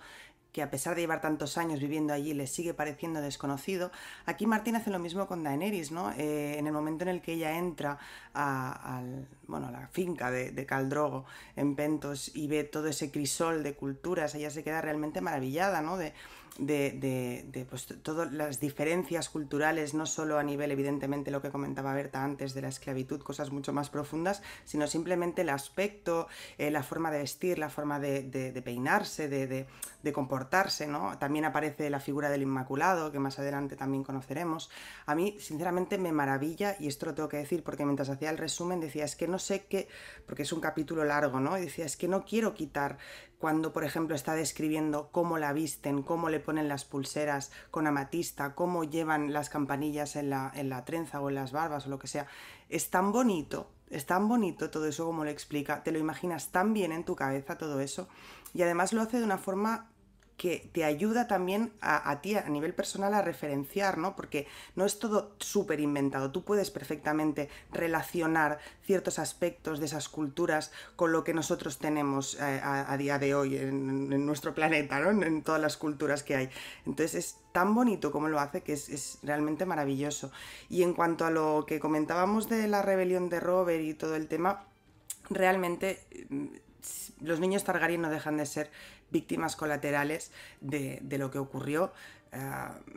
que a pesar de llevar tantos años viviendo allí le sigue pareciendo desconocido, aquí Martín hace lo mismo con Daenerys, ¿no? Eh, en el momento en el que ella entra a, bueno, la finca de, de, Caldrogo en Pentos y ve todo ese crisol de culturas, ella se queda realmente maravillada, ¿no? De, de, de, pues, todas las diferencias culturales, no solo a nivel, evidentemente, lo que comentaba Berta antes de la esclavitud, cosas mucho más profundas, sino simplemente el aspecto, eh, la forma de vestir, la forma de, de peinarse, de, comportarse, ¿no? También aparece la figura del Inmaculado, que más adelante también conoceremos. A mí, sinceramente, me maravilla, y esto lo tengo que decir, porque mientras hacía el resumen decía, es que no sé qué, porque es un capítulo largo, ¿no? Y decía, es que no quiero quitar cuando, por ejemplo, está describiendo cómo la visten, cómo le ponen las pulseras con amatista, cómo llevan las campanillas en la, trenza o en las barbas o lo que sea, es tan bonito, es tan bonito todo eso como lo explica, te lo imaginas tan bien en tu cabeza todo eso, y además lo hace de una forma que te ayuda también a, ti a nivel personal a referenciar, ¿no? Porque no es todo súper inventado, tú puedes perfectamente relacionar ciertos aspectos de esas culturas con lo que nosotros tenemos eh, a, día de hoy en, nuestro planeta, ¿no? En, todas las culturas que hay. Entonces es tan bonito como lo hace que es, es realmente maravilloso. Y en cuanto a lo que comentábamos de la rebelión de Robert y todo el tema, realmente mm, los niños Targaryen no dejan de ser víctimas colaterales de, lo que ocurrió. Eh,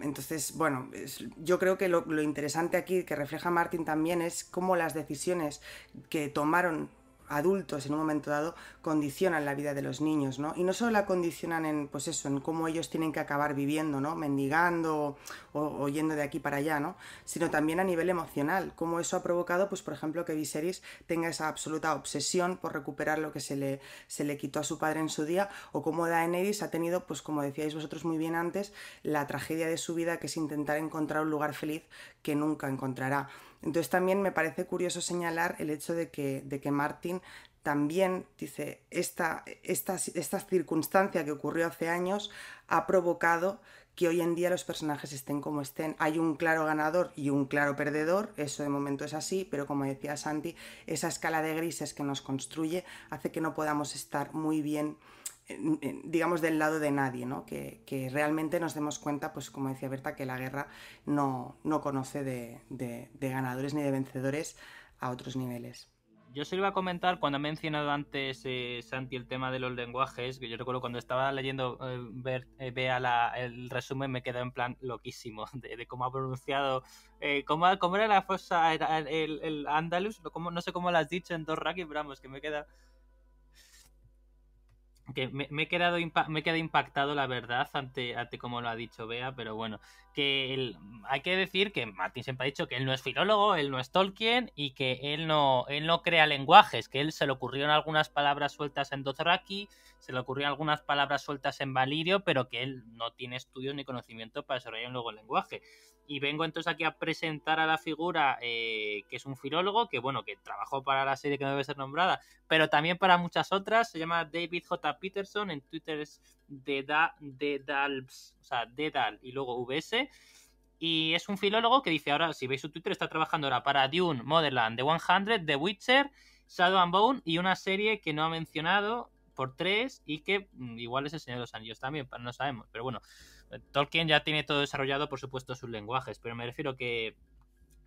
entonces, bueno, yo creo que lo, lo, interesante aquí que refleja Martin también es cómo las decisiones que tomaron adultos en un momento dado condicionan la vida de los niños, ¿no? Y no solo la condicionan en, pues eso, en cómo ellos tienen que acabar viviendo, ¿no? Mendigando o, yendo de aquí para allá, ¿no? Sino también a nivel emocional, cómo eso ha provocado, pues por ejemplo, que Viserys tenga esa absoluta obsesión por recuperar lo que se le, quitó a su padre en su día, o cómo Daenerys ha tenido, pues como decíais vosotros muy bien antes, la tragedia de su vida que es intentar encontrar un lugar feliz que nunca encontrará. Entonces también me parece curioso señalar el hecho de que, Martin también dice, esta, esta, esta circunstancia que ocurrió hace años ha provocado que hoy en día los personajes estén como estén. Hay un claro ganador y un claro perdedor, eso de momento es así, pero como decía Santi, esa escala de grises que nos construye hace que no podamos estar muy bien digamos, del lado de nadie, ¿no? que, realmente nos demos cuenta, pues como decía Berta, que la guerra no, no conoce de, ganadores ni de vencedores a otros niveles. Yo se iba a comentar cuando ha mencionado antes eh, Santi el tema de los lenguajes, que yo recuerdo cuando estaba leyendo eh, eh, el resumen me quedé en plan loquísimo de, cómo ha pronunciado, cómo, cómo, era la fosa, el, Andalus, no sé cómo lo has dicho en dos rackets, pero que me queda que me, he quedado me impactado, la verdad, ante, ante como lo ha dicho Bea, pero bueno, que él, hay que decir que Martín siempre ha dicho que él no es filólogo, él no es Tolkien y que él no, él no crea lenguajes, que él se le ocurrieron algunas palabras sueltas en Dothraki, se le ocurrieron algunas palabras sueltas en Valirio, pero que él no tiene estudios ni conocimiento para desarrollar un nuevo lenguaje. Y vengo entonces aquí a presentar a la figura eh, que es un filólogo, que bueno, que trabajó para la serie que no debe ser nombrada, pero también para muchas otras. Se llama David J. Peterson, en Twitter es Dedal, o sea, Dedal y luego VS. Y es un filólogo que dice, ahora si veis su Twitter, está trabajando ahora para Dune, Motherland, The 100, The Witcher, Shadow and Bone y una serie que no ha mencionado por tres y que mm, igual es el Señor de los Anillos también, no sabemos. Pero bueno, Tolkien ya tiene todo desarrollado, por supuesto, sus lenguajes, pero me refiero que,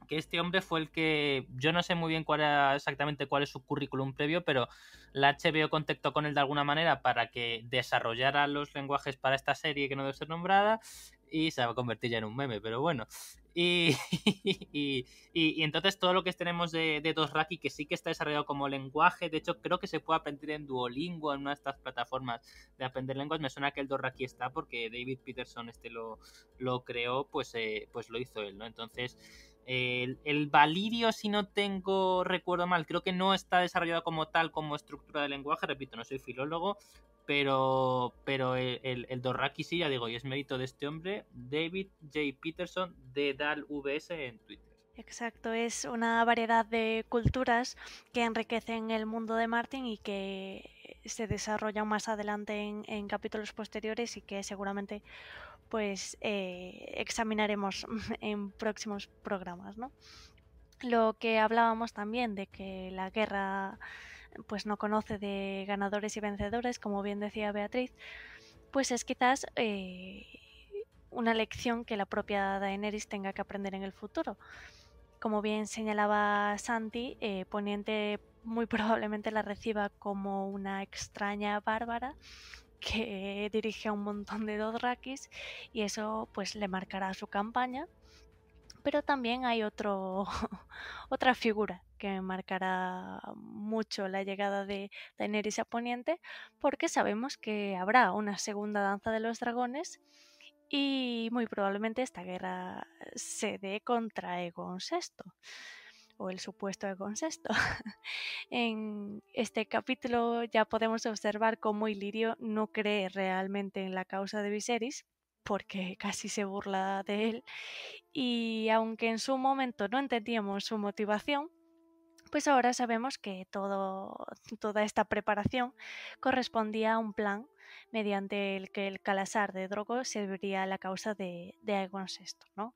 que este hombre fue el que, yo no sé muy bien cuál era, exactamente cuál es su currículum previo, pero la HBO contactó con él de alguna manera para que desarrollara los lenguajes para esta serie que no debe ser nombrada y se va a convertir ya en un meme, pero bueno. Y, y, y, entonces todo lo que tenemos de, de Doraki que sí que está desarrollado como lenguaje, de hecho creo que se puede aprender en Duolingo, en una de estas plataformas de aprender lenguas, me suena que el DOSRAKI está porque David Peterson este lo, lo creó, pues, eh, pues lo hizo él, ¿no? Entonces... El, el, Valirio, si no tengo recuerdo mal, creo que no está desarrollado como tal, como estructura de lenguaje. Repito, no soy filólogo, pero, pero el, el, sí, ya digo, y es mérito de este hombre, David J. Peterson de Dal vs en Twitter. Exacto, es una variedad de culturas que enriquecen el mundo de Martin y que se desarrollan más adelante en, capítulos posteriores y que seguramente pues eh, examinaremos en próximos programas, Lo que hablábamos también de que la guerra pues no conoce de ganadores y vencedores, como bien decía Beatriz, pues es quizás eh, una lección que la propia Daenerys tenga que aprender en el futuro. Como bien señalaba Santi, eh, Poniente muy probablemente la reciba como una extraña bárbara que dirige a un montón de Dothrakis y eso pues le marcará su campaña pero también hay otra figura que marcará mucho la llegada de Daenerys a Poniente, porque sabemos que habrá una segunda danza de los dragones y muy probablemente esta guerra se dé contra Egon VI o el supuesto Egon VI. en este capítulo ya podemos observar cómo Ilirio no cree realmente en la causa de Viserys porque casi se burla de él, y aunque en su momento no entendíamos su motivación, pues ahora sabemos que todo, toda esta preparación correspondía a un plan mediante el que el calasar de Drogo serviría a la causa de, de Aegon VI. ¿no?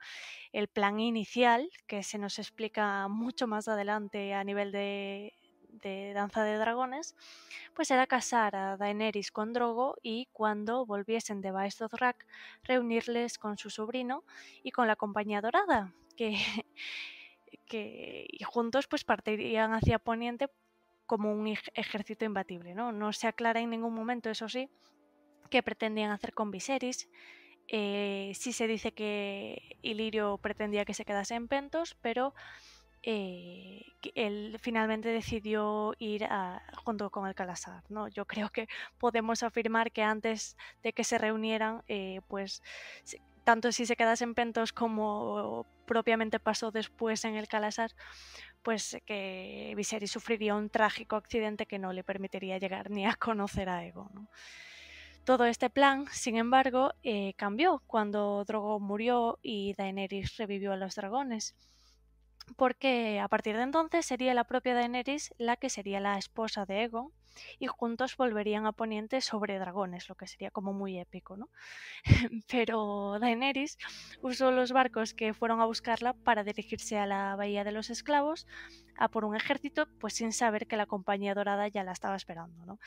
El plan inicial, que se nos explica mucho más adelante a nivel de, Danza de Dragones, pues era casar a Daenerys con Drogo y cuando volviesen de Baez reunirles con su sobrino y con la Compañía Dorada, que, que juntos pues partirían hacia Poniente como un ejército imbatible. ¿no? no se aclara en ningún momento, eso sí, qué pretendían hacer con Viserys. si eh, sí se dice que Ilirio pretendía que se quedase en Pentos, pero eh, él finalmente decidió ir junto con el Calazar. ¿no? Yo creo que podemos afirmar que antes de que se reunieran, eh, pues tanto si se quedasen Pentos como propiamente pasó después en el Calasar, pues que Viserys sufriría un trágico accidente que no le permitiría llegar ni a conocer a Ego. Todo este plan, sin embargo, eh, cambió cuando Drogo murió y Daenerys revivió a los dragones porque a partir de entonces sería la propia Daenerys la que sería la esposa de Egon y juntos volverían a Poniente sobre dragones, lo que sería como muy épico, ¿no? Pero Daenerys usó los barcos que fueron a buscarla para dirigirse a la Bahía de los Esclavos a por un ejército, pues sin saber que la Compañía Dorada ya la estaba esperando, ¿no?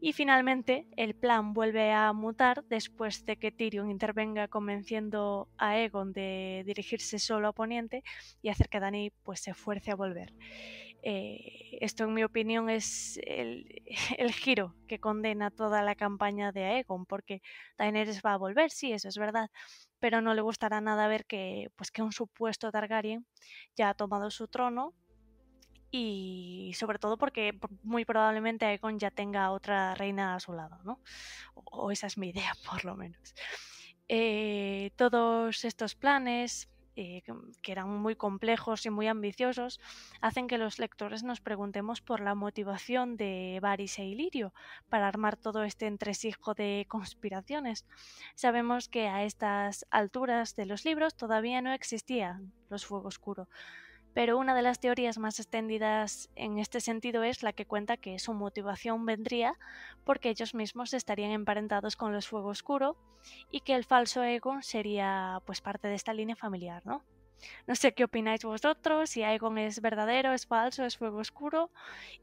Y finalmente, el plan vuelve a mutar después de que Tyrion intervenga convenciendo a Egon de dirigirse solo a Poniente y hacer que Dani pues, se fuerce a volver. Eh, esto, en mi opinión, es el, giro que condena toda la campaña de Aegon, porque Daenerys va a volver, sí, eso es verdad, pero no le gustará nada ver que, pues, que un supuesto Targaryen ya ha tomado su trono y sobre todo porque muy probablemente Aegon ya tenga otra reina a su lado, ¿no? O, esa es mi idea, por lo menos. Eh, todos estos planes, eh, que eran muy complejos y muy ambiciosos, hacen que los lectores nos preguntemos por la motivación de Varys e Ilirio para armar todo este entresijo de conspiraciones. Sabemos que a estas alturas de los libros todavía no existían los Fuegos Oscuro, pero una de las teorías más extendidas en este sentido es la que cuenta que su motivación vendría porque ellos mismos estarían emparentados con los Fuego Oscuro y que el falso Aegon sería pues parte de esta línea familiar, ¿no? No sé qué opináis vosotros, si Aegon es verdadero, es falso, es Fuego Oscuro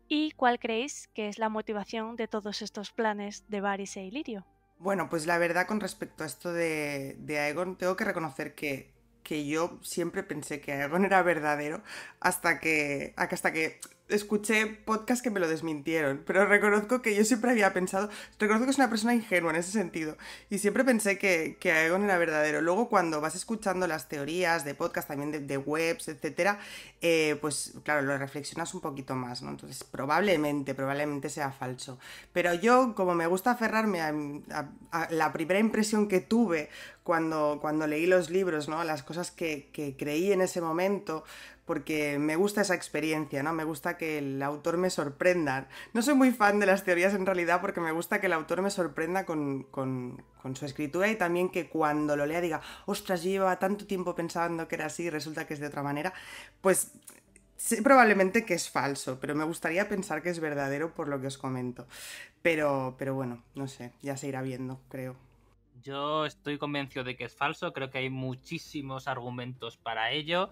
y cuál creéis que es la motivación de todos estos planes de Varys e Ilirio. Bueno, pues la verdad con respecto a esto de, de Aegon, tengo que reconocer que que yo siempre pensé que Aragón era verdadero hasta que, hasta que escuché podcasts que me lo desmintieron, pero reconozco que yo siempre había pensado, reconozco que es una persona ingenua en ese sentido, y siempre pensé que, que Aegon era verdadero. Luego cuando vas escuchando las teorías de podcast, también de, webs, etc., eh, pues claro, lo reflexionas un poquito más, ¿no? Entonces probablemente, probablemente sea falso. Pero yo, como me gusta aferrarme a, la primera impresión que tuve cuando, cuando leí los libros, ¿no? Las cosas que creí en ese momento, porque me gusta esa experiencia, ¿no? Me gusta que el autor me sorprenda. No soy muy fan de las teorías en realidad porque me gusta que el autor me sorprenda con, su escritura y también que cuando lo lea diga, ostras, llevaba tanto tiempo pensando que era así y resulta que es de otra manera. Pues sé probablemente que es falso, pero me gustaría pensar que es verdadero por lo que os comento. Pero, pero bueno, no sé, ya se irá viendo, creo. Yo estoy convencido de que es falso, creo que hay muchísimos argumentos para ello.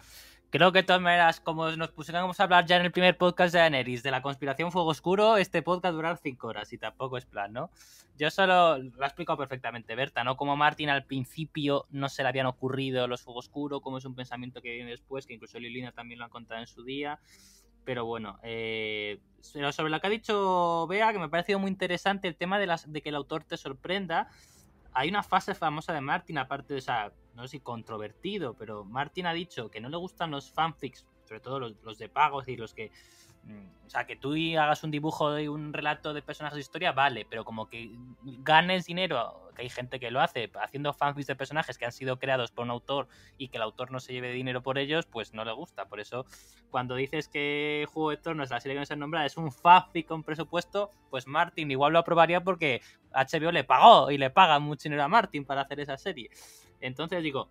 Creo que de todas maneras, como nos pusiéramos a hablar ya en el primer podcast de Aneris, de la conspiración Fuego Oscuro, este podcast durará cinco horas y tampoco es plan, ¿no? Yo solo lo ha explicado perfectamente Berta, ¿no? Como Martin al principio no se le habían ocurrido los Fuego Oscuro, como es un pensamiento que viene después, que incluso Lilina también lo ha contado en su día. Pero bueno, eh, sobre lo que ha dicho Bea, que me ha parecido muy interesante el tema de, las, de que el autor te sorprenda. Hay una fase famosa de Martin, aparte de, esa no sé si controvertido, pero Martin ha dicho que no le gustan los fanfics, sobre todo los, de pagos y los que... Mm, o sea, que tú hagas un dibujo y un relato de personajes de historia, vale, pero como que ganes dinero, que hay gente que lo hace, haciendo fanfics de personajes que han sido creados por un autor y que el autor no se lleve dinero por ellos, pues no le gusta. Por eso, cuando dices que Juego de Tornos, la serie que no se nombra, es un fanfic con presupuesto, pues Martin igual lo aprobaría porque HBO le pagó y le paga mucho dinero a Martin para hacer esa serie. Entonces digo,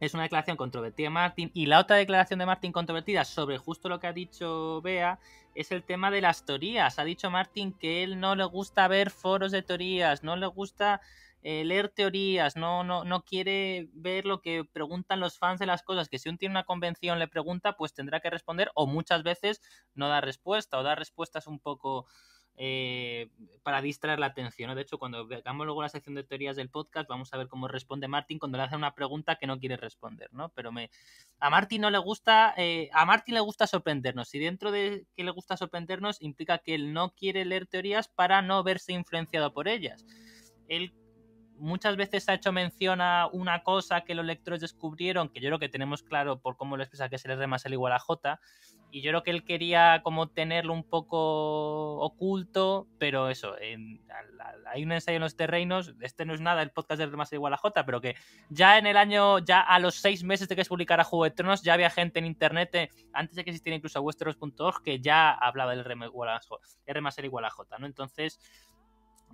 es una declaración controvertida de Martin. Y la otra declaración de Martin controvertida sobre justo lo que ha dicho Bea es el tema de las teorías. Ha dicho Martin que él no le gusta ver foros de teorías, no le gusta eh, leer teorías, no, no, no quiere ver lo que preguntan los fans de las cosas, que si un tiene una convención le pregunta, pues tendrá que responder o muchas veces no da respuesta o da respuestas un poco eh, para distraer la atención. De hecho, cuando veamos luego la sección de teorías del podcast, vamos a ver cómo responde Martín cuando le hace una pregunta que no quiere responder, ¿no? Pero a Martín no le gusta, eh, a le gusta sorprendernos. Y dentro de que le gusta sorprendernos, implica que él no quiere leer teorías para no verse influenciado por ellas. Él muchas veces ha hecho mención a una cosa que los lectores descubrieron, que yo creo que tenemos claro por cómo lo expresa que es el R más el igual a J, y yo creo que él quería como tenerlo un poco oculto, pero eso, hay un ensayo en los terrenos, este no es nada, el podcast de R más el igual a J, pero que ya en el año, ya a los seis meses de que se publicara Juego de Tronos, ya había gente en internet, antes de que existiera incluso westeros.org, que ya hablaba del R más el igual a J, ¿no? Entonces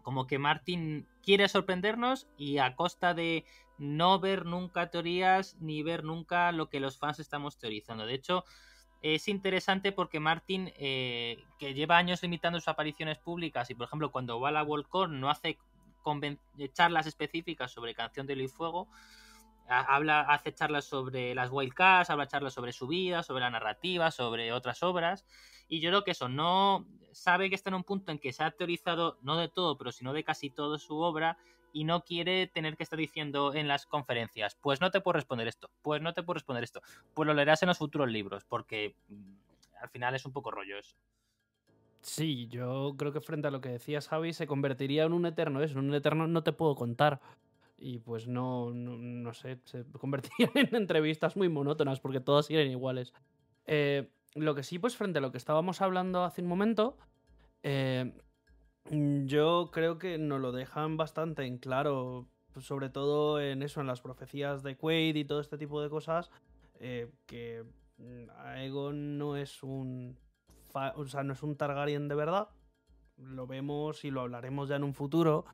como que Martin quiere sorprendernos y a costa de no ver nunca teorías ni ver nunca lo que los fans estamos teorizando. De hecho, es interesante porque Martin, eh, que lleva años limitando sus apariciones públicas y, por ejemplo, cuando va a la Worldcore no hace charlas específicas sobre Canción de Luis Fuego, habla, hace charlas sobre las wildcards, habla charlas sobre su vida, sobre la narrativa, sobre otras obras. Y yo creo que eso, no sabe que está en un punto en que se ha teorizado, no de todo, pero sino de casi toda su obra, y no quiere tener que estar diciendo en las conferencias, pues no te puedo responder esto, pues no te puedo responder esto, pues lo leerás en los futuros libros, porque mm, al final es un poco rollo eso. Sí, yo creo que frente a lo que decías, Javi, se convertiría en un eterno eso, en un eterno no te puedo contar y pues no, no, sé, se convertían en entrevistas muy monótonas porque todas eran iguales. Eh, lo que sí, pues frente a lo que estábamos hablando hace un momento, eh, yo creo que nos lo dejan bastante en claro, pues, sobre todo en eso, en las profecías de Quaid y todo este tipo de cosas, eh, que mm, Aegon no es un... no es un Targaryen de verdad. Lo vemos y lo hablaremos ya en un futuro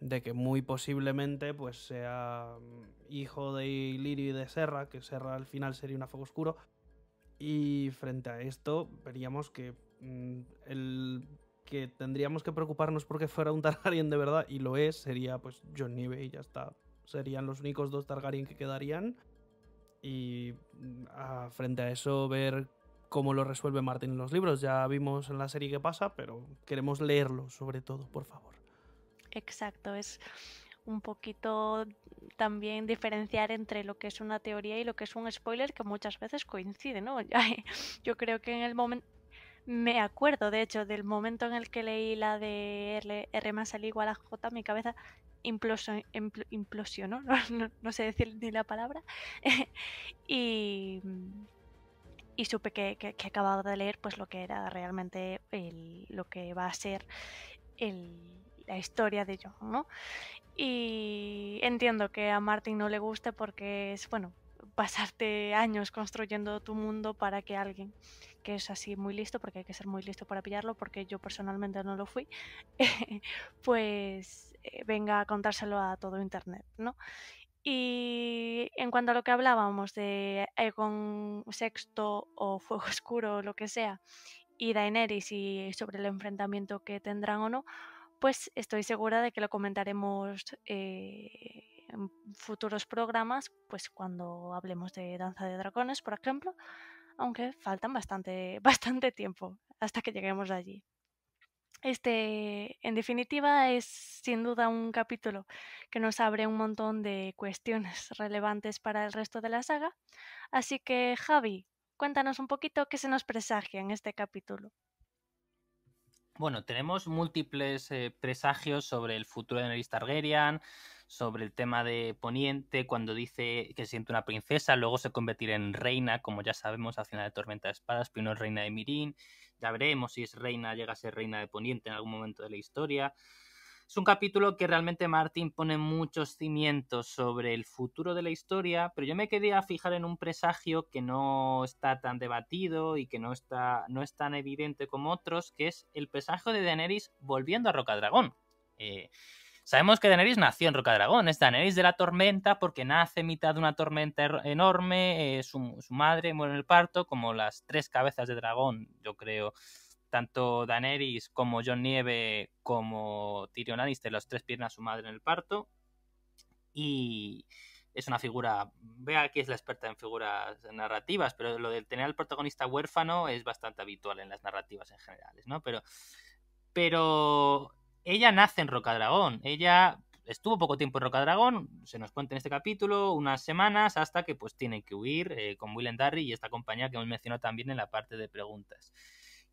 de que muy posiblemente pues sea mm, hijo de Ilirio y de Serra, que Serra al final sería una fuego oscuro. Y frente a esto veríamos que mm, el que tendríamos que preocuparnos porque fuera un Targaryen de verdad, y lo es, sería pues John Nive y ya está. Serían los únicos dos Targaryen que quedarían. Y mm, frente a eso, ver cómo lo resuelve Martin en los libros. Ya vimos en la serie qué pasa, pero queremos leerlo sobre todo, por favor. Exacto, es un poquito también diferenciar entre lo que es una teoría y lo que es un spoiler que muchas veces coincide, ¿no? Yo creo que en el momento me acuerdo, de hecho, del momento en el que leí la de R, más al igual a J, mi cabeza implosionó, no, sé decir ni la palabra, y, y supe que, que, acababa de leer pues lo que era realmente lo que va a ser el la historia de yo, ¿no? Y entiendo que a Martin no le guste porque es, bueno, pasarte años construyendo tu mundo para que alguien que es así muy listo, porque hay que ser muy listo para pillarlo, porque yo personalmente no lo fui, pues eh, venga a contárselo a todo Internet, ¿no? Y en cuanto a lo que hablábamos de Egon Sexto o Fuego Oscuro o lo que sea, y Daenerys y sobre el enfrentamiento que tendrán o no, pues estoy segura de que lo comentaremos eh, en futuros programas, pues cuando hablemos de Danza de Dragones, por ejemplo, aunque faltan bastante, bastante tiempo hasta que lleguemos allí. Este, en definitiva, es sin duda un capítulo que nos abre un montón de cuestiones relevantes para el resto de la saga. Así que, Javi, cuéntanos un poquito qué se nos presagia en este capítulo. Bueno, tenemos múltiples eh, presagios sobre el futuro de Nerys Targaryen, sobre el tema de Poniente, cuando dice que se siente una princesa, luego se convertirá en reina, como ya sabemos al final de Tormenta de Espadas, primero reina de Mirin, ya veremos si es reina, llega a ser reina de Poniente en algún momento de la historia. Es un capítulo que realmente Martin pone muchos cimientos sobre el futuro de la historia, pero yo me quería fijar en un presagio que no está tan debatido y que no, está, no es tan evidente como otros, que es el presagio de Daenerys volviendo a Rocadragón. Eh, sabemos que Daenerys nació en Rocadragón, es Daenerys de la tormenta porque nace en mitad de una tormenta er, enorme, eh, su, madre muere en el parto, como las tres cabezas de dragón, yo creo, tanto Daenerys como John Nieve como Tyrion Lannister los tres piernas a su madre en el parto y es una figura vea que es la experta en figuras narrativas pero lo de tener al protagonista huérfano es bastante habitual en las narrativas en generales no pero pero ella nace en Rocadragón ella estuvo poco tiempo en Rocadragón, se nos cuenta en este capítulo, unas semanas, hasta que pues tiene que huir eh, con Will Darry y esta compañía que hemos mencionado también en la parte de preguntas.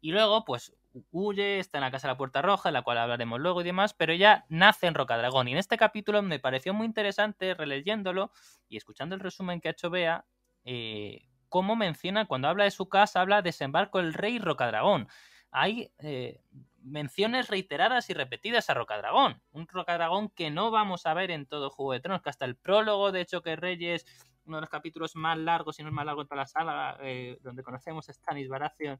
Y luego, pues, huye, está en la Casa de la Puerta Roja, de la cual hablaremos luego y demás, pero ya nace en Rocadragón. Y en este capítulo me pareció muy interesante, releyéndolo y escuchando el resumen que ha hecho Bea, eh, cómo menciona, cuando habla de su casa, habla desembarco el rey Rocadragón. Hay eh, menciones reiteradas y repetidas a Rocadragón. Un Rocadragón que no vamos a ver en todo Juego de Tronos, que hasta el prólogo de Choque Reyes uno de los capítulos más largos, si no es más largo de toda la sala eh, donde conocemos a Stannis Baratheon,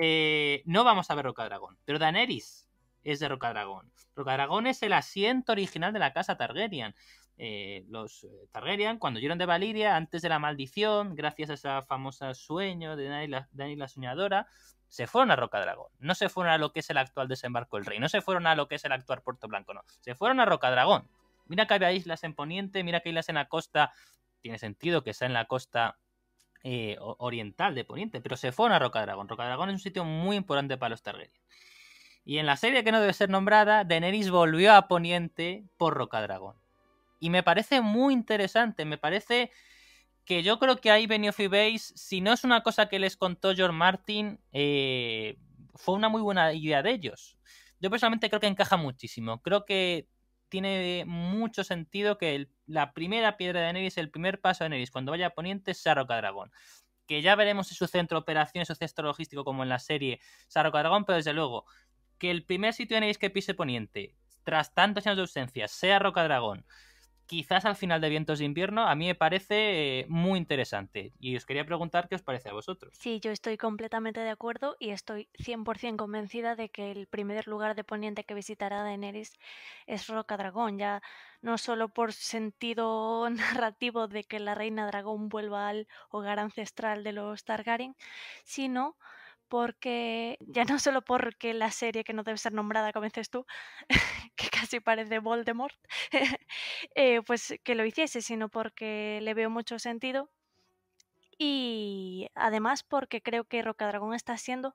eh, no vamos a ver Roca Rocadragón. Pero Daenerys es de Roca Roca Rocadragón es el asiento original de la casa Targaryen. Eh, los Targaryen, cuando llegaron de Valiria, antes de la maldición, gracias a esa famosa sueño de Daenerys la, Soñadora, se fueron a Roca Rocadragón. No se fueron a lo que es el actual desembarco del rey, no se fueron a lo que es el actual Puerto Blanco, no. Se fueron a Roca Dragón. Mira que había islas en Poniente, mira que hay islas en la costa tiene sentido que sea en la costa eh, oriental de Poniente, pero se fue a Rocadragón. Rocadragón es un sitio muy importante para los Targaryen. Y en la serie que no debe ser nombrada, Daenerys volvió a Poniente por Rocadragón. Y me parece muy interesante, me parece que yo creo que ahí Benioff y si no es una cosa que les contó George Martin, eh, fue una muy buena idea de ellos. Yo personalmente creo que encaja muchísimo. Creo que tiene mucho sentido que la primera piedra de Nevis, el primer paso de Nevis, cuando vaya a Poniente, sea Rocadragón Dragón. Que ya veremos si su centro de operaciones, su centro logístico, como en la serie, sea Dragón, pero desde luego, que el primer sitio de Nevis que pise Poniente, tras tantos años de ausencia, sea Roca Dragón, quizás al final de Vientos de Invierno, a mí me parece eh, muy interesante. Y os quería preguntar qué os parece a vosotros. Sí, yo estoy completamente de acuerdo y estoy 100% convencida de que el primer lugar de Poniente que visitará Daenerys es Roca Dragón, ya no solo por sentido narrativo de que la reina dragón vuelva al hogar ancestral de los Targaryen, sino porque, ya no solo porque la serie que no debe ser nombrada, como dices tú, que casi parece Voldemort, eh, pues que lo hiciese, sino porque le veo mucho sentido y además porque creo que Roca Dragón está siendo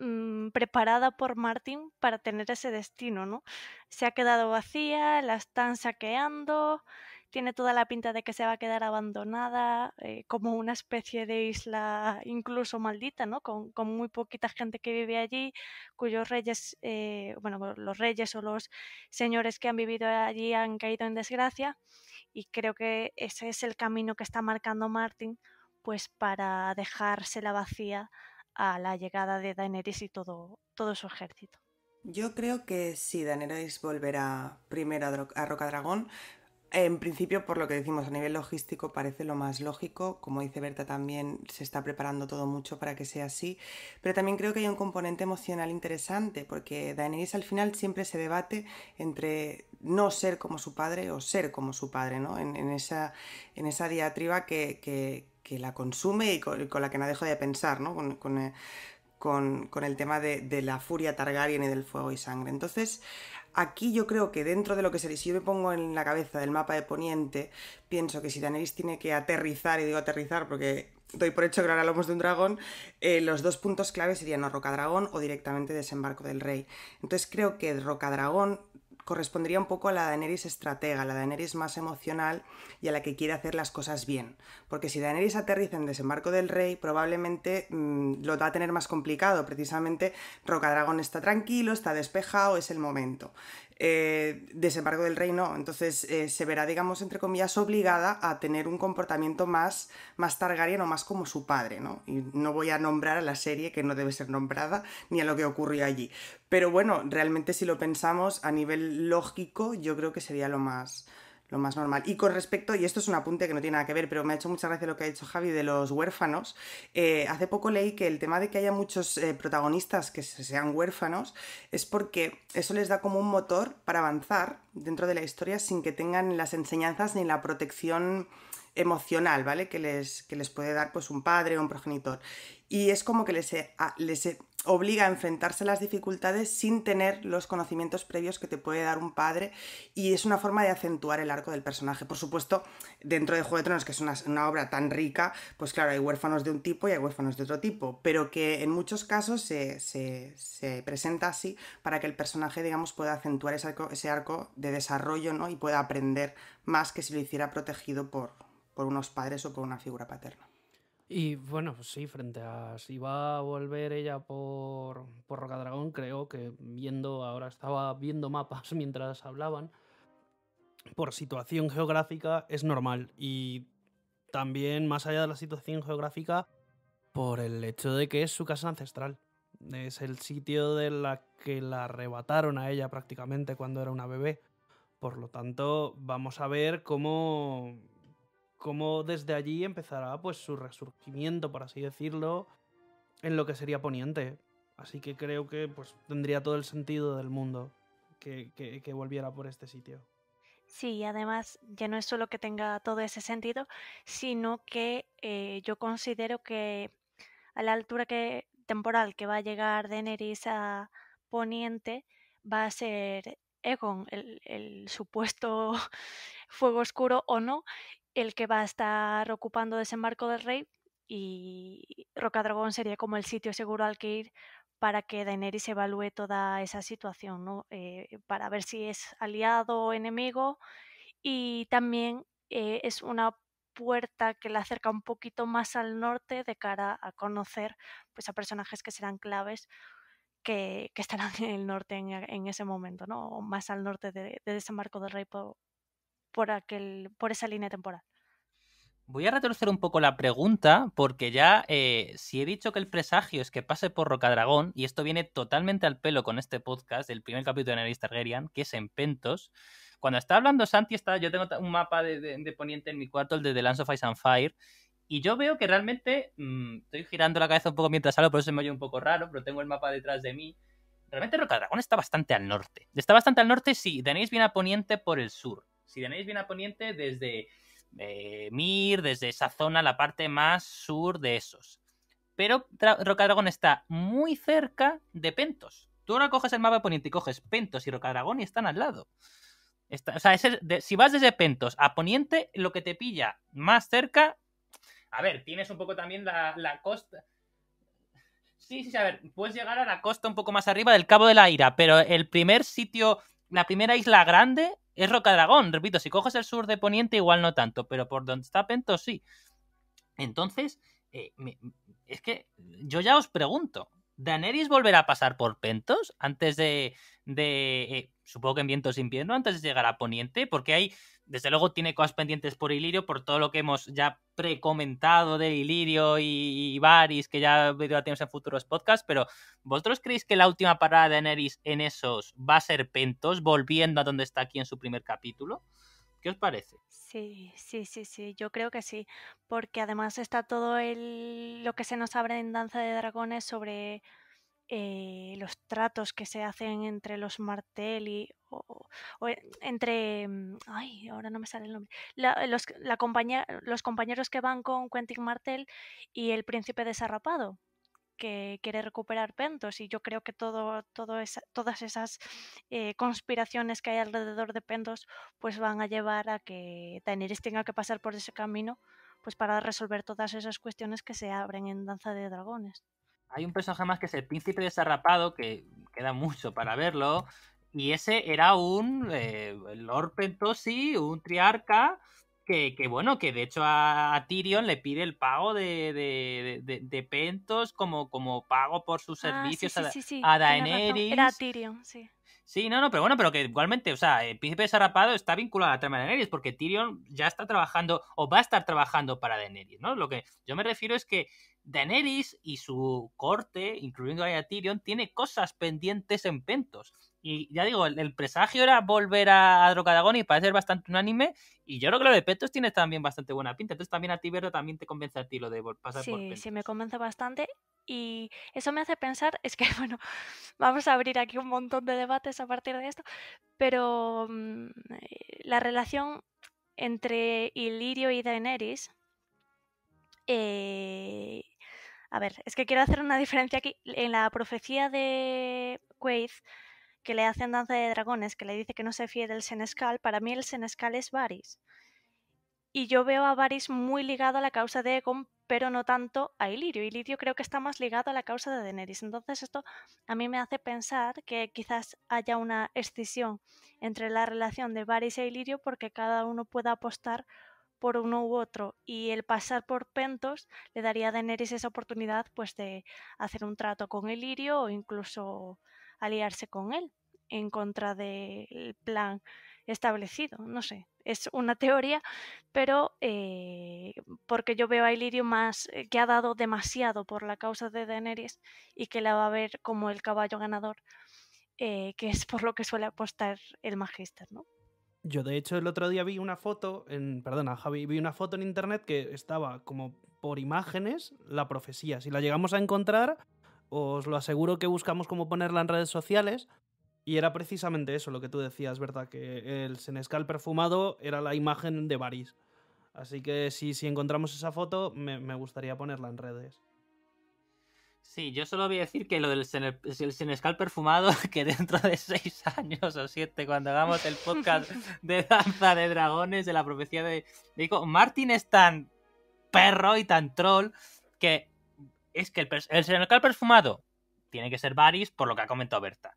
mm, preparada por Martin para tener ese destino, ¿no? Se ha quedado vacía, la están saqueando, tiene toda la pinta de que se va a quedar abandonada, eh, como una especie de isla incluso maldita, ¿no? Con, muy poquita gente que vive allí, cuyos reyes, eh, bueno, los reyes o los señores que han vivido allí han caído en desgracia y creo que ese es el camino que está marcando Martin, pues para la vacía a la llegada de Daenerys y todo, su ejército. Yo creo que si Daenerys volverá primero a, Rocadragón, en principio, por lo que decimos a nivel logístico, parece lo más lógico. Como dice Berta, también se está preparando todo mucho para que sea así. Pero también creo que hay un componente emocional interesante, porque Daenerys al final siempre se debate entre no ser como su padre o ser como su padre, ¿no? En, esa, en esa diatriba que, la consume y con, la que no deja de pensar, ¿no? Eh, con, el tema de, de, la furia Targaryen y del fuego y sangre. Entonces, Aquí yo creo que dentro de lo que sería, si yo me pongo en la cabeza del mapa de Poniente, pienso que si Daenerys tiene que aterrizar, y digo aterrizar porque doy por hecho que ahora lomos de un dragón, eh, los dos puntos clave serían o dragón o directamente Desembarco del Rey. Entonces creo que roca dragón correspondería un poco a la Daenerys estratega, la Daenerys más emocional y a la que quiere hacer las cosas bien. Porque si Daenerys aterriza en Desembarco del Rey, probablemente mm, lo va a tener más complicado. Precisamente Rocadragón está tranquilo, está despejado, es el momento. Eh, desembargo del reino Entonces eh, se verá, digamos, entre comillas, obligada a tener un comportamiento más, más Targaryen o más como su padre, ¿no? Y no voy a nombrar a la serie que no debe ser nombrada ni a lo que ocurrió allí. Pero bueno, realmente si lo pensamos a nivel lógico, yo creo que sería lo más, lo más normal. Y con respecto, y esto es un apunte que no tiene nada que ver, pero me ha hecho mucha gracia lo que ha dicho Javi de los huérfanos. Eh, hace poco leí que el tema de que haya muchos eh, protagonistas que sean huérfanos es porque eso les da como un motor para avanzar dentro de la historia sin que tengan las enseñanzas ni la protección emocional, ¿vale? Que les, que les puede dar pues un padre o un progenitor. Y es como que les, les obliga a enfrentarse a las dificultades sin tener los conocimientos previos que te puede dar un padre y es una forma de acentuar el arco del personaje. Por supuesto, dentro de Juego de Tronos, que es una, obra tan rica, pues claro, hay huérfanos de un tipo y hay huérfanos de otro tipo, pero que en muchos casos se, presenta así para que el personaje, digamos, pueda acentuar ese arco, ese arco de desarrollo ¿no? y pueda aprender más que si lo hiciera protegido por, por unos padres o por una figura paterna. Y bueno, pues sí, frente a si va a volver ella por, por Rocadragón, creo que viendo, ahora estaba viendo mapas mientras hablaban, por situación geográfica es normal. Y también, más allá de la situación geográfica, por el hecho de que es su casa ancestral. Es el sitio de la que la arrebataron a ella prácticamente cuando era una bebé. Por lo tanto, vamos a ver cómo cómo desde allí empezará pues su resurgimiento, por así decirlo, en lo que sería Poniente. Así que creo que pues tendría todo el sentido del mundo que, volviera por este sitio. Sí, además ya no es solo que tenga todo ese sentido, sino que eh, yo considero que a la altura que, temporal que va a llegar Daenerys a Poniente va a ser Egon, el, el supuesto fuego oscuro o no, el que va a estar ocupando Desembarco del Rey y Rocadragón sería como el sitio seguro al que ir para que Daenerys evalúe toda esa situación, ¿no? Eh, para ver si es aliado o enemigo y también eh, es una puerta que la acerca un poquito más al norte de cara a conocer pues, a personajes que serán claves que, estarán en el norte en, ese momento, ¿no? más al norte de, de Desembarco del Rey por, por, por esa línea temporal. Voy a retorcer un poco la pregunta, porque ya eh, si he dicho que el presagio es que pase por Rocadragón, y esto viene totalmente al pelo con este podcast, el primer capítulo de Nerys Targaryen, que es en Pentos. Cuando está hablando Santi, está, yo tengo un mapa de, Poniente en mi cuarto, el de The Lands of Ice and Fire, y yo veo que realmente mm, estoy girando la cabeza un poco mientras hablo, por eso se me oye un poco raro, pero tengo el mapa detrás de mí. Realmente Rocadragón está bastante al norte. Está bastante al norte, sí, tenéis bien a Poniente por el sur si tenéis bien a poniente, desde eh, Mir, desde esa zona, la parte más sur de esos. Pero Rocadragón está muy cerca de Pentos. Tú ahora coges el mapa de poniente y coges Pentos y Rocadragón y están al lado. o sea, si vas desde Pentos a Poniente, lo que te pilla más cerca. A ver, tienes un poco también la, la costa. Sí, sí, a ver, puedes llegar a la costa un poco más arriba del Cabo de la Ira, pero el primer sitio la primera isla grande es Roca Dragón. Repito, si coges el sur de Poniente, igual no tanto, pero por donde está Pentos sí. Entonces, eh, es que yo ya os pregunto. ¿Daenerys volverá a pasar por Pentos antes de. de eh, supongo que en Vientos Invierno, antes de llegar a Poniente? Porque hay desde luego tiene cosas pendientes por Ilirio, por todo lo que hemos ya precomentado de Ilirio y, Varis, que ya tenemos en futuros podcasts, pero ¿vosotros creéis que la última parada de Neris en esos va a ser Pentos, volviendo a donde está aquí en su primer capítulo? ¿Qué os parece? Sí, sí, sí, sí, yo creo que sí, porque además está todo lo que se nos abre en Danza de Dragones sobre eh, los tratos que se hacen entre los Martelli y entre... Mm, ay, ahora no me sale el nombre. La, los, compañía, los compañeros que van con Quentin Martel y el príncipe desarrapado que quiere recuperar Pentos y yo creo que todo, todo todas esas eh, conspiraciones que hay alrededor de Pentos pues van a llevar a que Daenerys tenga que pasar por ese camino pues para resolver todas esas cuestiones que se abren en Danza de Dragones hay un personaje más que es el príncipe desarrapado, que queda mucho para verlo. Y ese era un eh, Lord Pentosi, un triarca, que, bueno, que de hecho a, Tyrion le pide el pago de, Pentos como, como pago por sus ah, servicios a Daenerys. Era Tyrion, sí. Sí, no, no, pero bueno, pero que igualmente, o sea, el príncipe desarrapado está vinculado a la trama de Daenerys, porque Tyrion ya está trabajando, o va a estar trabajando para Daenerys, ¿no? Lo que yo me refiero es que Daenerys y su corte, incluyendo a Tyrion, tiene cosas pendientes en Pentos. Y ya digo, el, presagio era volver a, a Drocadagón y parecer bastante unánime. Y yo creo que lo de Petos tiene también bastante buena pinta. Entonces también a ti, también te convence a ti lo de pasar por Petos. Sí, me convence bastante. Y eso me hace pensar, es que bueno, vamos a abrir aquí un montón de debates a partir de esto, pero mm, eh, la relación entre Ilirio y Daenerys... Eh, a ver, es que quiero hacer una diferencia aquí. En la profecía de Quaid que le hacen danza de dragones, que le dice que no se fíe del senescal, para mí el senescal es Varys. Y yo veo a Varys muy ligado a la causa de Egon, pero no tanto a Ilirio. Ilirio creo que está más ligado a la causa de Daenerys. Entonces esto a mí me hace pensar que quizás haya una escisión entre la relación de Varys e Ilirio porque cada uno pueda apostar por uno u otro y el pasar por Pentos le daría a Daenerys esa oportunidad pues de hacer un trato con Ilirio o incluso aliarse con él en contra del plan establecido. No sé, es una teoría, pero eh, porque yo veo a Ilirio más que eh, ha dado demasiado por la causa de Daenerys y que la va a ver como el caballo ganador, eh, que es por lo que suele apostar el Magister, ¿no? Yo de hecho el otro día vi una foto, en, perdona Javi, vi una foto en internet que estaba como por imágenes la profecía. Si la llegamos a encontrar, os lo aseguro que buscamos cómo ponerla en redes sociales y era precisamente eso lo que tú decías, ¿verdad? Que el senescal perfumado era la imagen de Baris. Así que si, si encontramos esa foto, me, gustaría ponerla en redes. Sí, yo solo voy a decir que lo del senescal perfumado, que dentro de seis años o siete, cuando hagamos el podcast de Danza de Dragones, de la profecía de... Digo, Martin es tan perro y tan troll que es que el, Senescal perfumado tiene que ser Baris por lo que ha comentado Berta.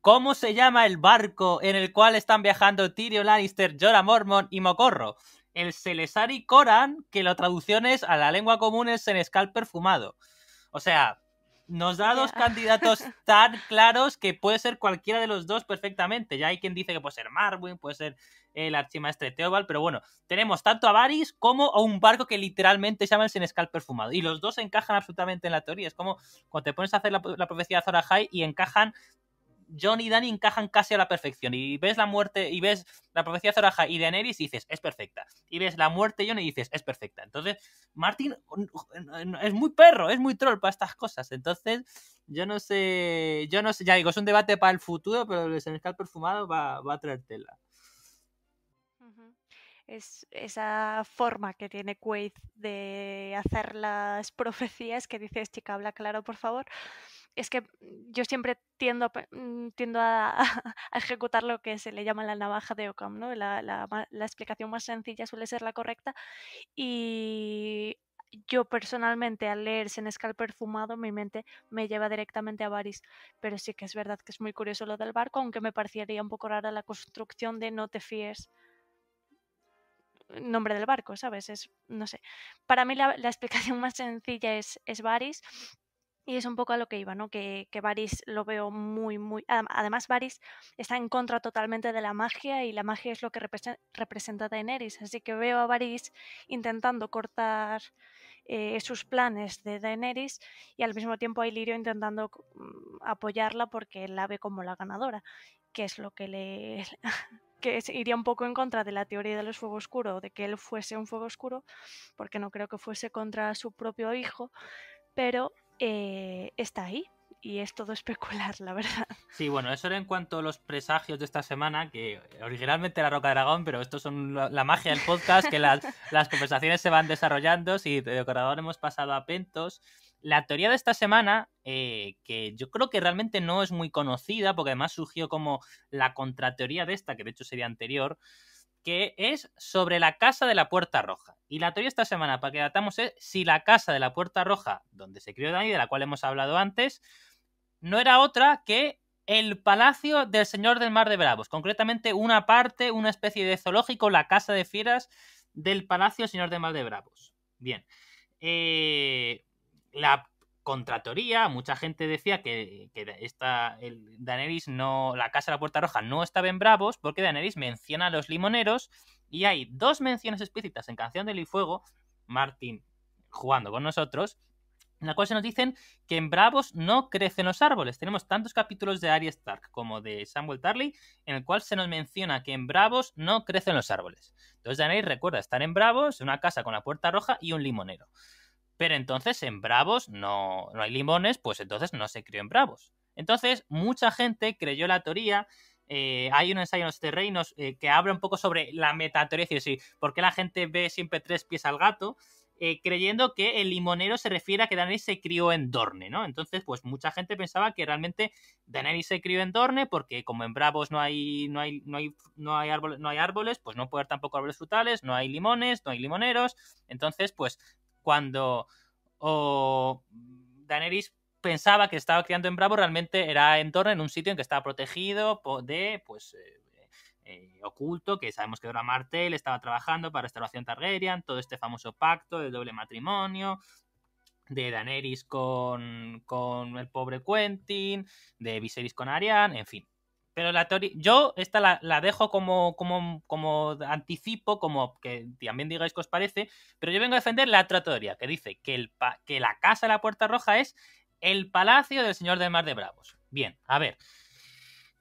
¿Cómo se llama el barco en el cual están viajando Tyrion Lannister, Jorah Mormon y Mocorro? El Selesari Coran, que lo es a la lengua común es Senescal perfumado. O sea, nos da dos candidatos tan claros que puede ser cualquiera de los dos perfectamente. Ya hay quien dice que puede ser Marwin, puede ser el archimaestre Teobal, pero bueno, tenemos tanto a Varys como a un barco que literalmente se llama el Senescal Perfumado, y los dos encajan absolutamente en la teoría, es como cuando te pones a hacer la, profecía de Zora y encajan John y Dani encajan casi a la perfección. Y ves la muerte, y ves la profecía de Zoraja y de Daenerys y dices, es perfecta. Y ves la muerte de John y dices, es perfecta. Entonces, Martin es muy perro, es muy troll para estas cosas. Entonces, yo no sé, yo no sé, ya digo, es un debate para el futuro, pero el Senescal perfumado va, va a traer tela esa forma que tiene Quaid de hacer las profecías que dices, chica, habla claro, por favor. Es que mm, yo siempre tiendo, a, mm, a, ejecutar lo que se le llama la navaja de Ockham, ¿no? La, la, la explicación más sencilla suele ser la correcta y yo personalmente al leer Senescal Perfumado mi mente me lleva directamente a Baris pero sí que es verdad que es muy curioso lo del barco, aunque me parecería un poco rara la construcción de no te fíes nombre del barco, ¿sabes? no sé. Para mí la, explicación más sencilla es, es Varys. Y es un poco a lo que iba, ¿no? Que, que Varys lo veo muy, muy... Además, Varys está en contra totalmente de la magia y la magia es lo que representa Daenerys. Así que veo a Varys intentando cortar eh, sus planes de Daenerys y al mismo tiempo a Lirio intentando mm, apoyarla porque la ve como la ganadora, que es lo que le... que iría un poco en contra de la teoría de los fuegos oscuro, de que él fuese un fuego oscuro, porque no creo que fuese contra su propio hijo, pero eh, está ahí. Y es todo especular, la verdad. Sí, bueno, eso era en cuanto a los presagios de esta semana, que originalmente era Roca Dragón, pero esto son la magia del podcast, que las, conversaciones se van desarrollando. Si de decorador hemos pasado a Pentos, la teoría de esta semana, eh, que yo creo que realmente no es muy conocida, porque además surgió como la contrateoría de esta, que de hecho sería anterior, que es sobre la casa de la Puerta Roja. Y la teoría de esta semana para que datamos, es si la casa de la Puerta Roja, donde se crió Dani, de la cual hemos hablado antes, no era otra que el palacio del Señor del Mar de Bravos, concretamente una parte, una especie de zoológico, la casa de fieras del palacio del Señor del Mar de Bravos. Bien. Eh, la contratoría, mucha gente decía que, que esta, el Daenerys no, la Casa de la Puerta Roja no estaba en Bravos porque Daenerys menciona a los limoneros y hay dos menciones explícitas en Canción del y Fuego, Martín jugando con nosotros, en la cual se nos dicen que en Bravos no crecen los árboles. Tenemos tantos capítulos de Arya Stark como de Samuel Tarly, en el cual se nos menciona que en Bravos no crecen los árboles. Entonces Daenerys recuerda estar en Bravos, una casa con la puerta roja y un limonero. Pero entonces en Bravos no, no hay limones, pues entonces no se crió en Bravos. Entonces, mucha gente creyó la teoría. Eh, hay un ensayo en los terrenos eh, que habla un poco sobre la metateoría, es decir, por qué la gente ve siempre tres pies al gato, eh, creyendo que el limonero se refiere a que Daenerys se crió en Dorne, ¿no? Entonces, pues mucha gente pensaba que realmente Daenerys se crió en Dorne porque como en Bravos no hay, no hay, no hay, no hay, árboles, no hay árboles, pues no puede haber tampoco árboles frutales, no hay limones, no hay limoneros. Entonces, pues cuando o Daenerys pensaba que estaba criando en Bravo, realmente era en torno en un sitio en que estaba protegido de, pues, eh, eh, oculto, que sabemos que Dora Martel estaba trabajando para Restauración Targaryen, todo este famoso pacto del doble matrimonio, de Daenerys con, con el pobre Quentin, de Viserys con Arian, en fin. Pero la teoría, yo esta la, dejo como, como, como, anticipo, como que también digáis que os parece, pero yo vengo a defender la otra teoría, que dice que, el que la casa de la Puerta Roja es el palacio del señor del Mar de Bravos. Bien, a ver,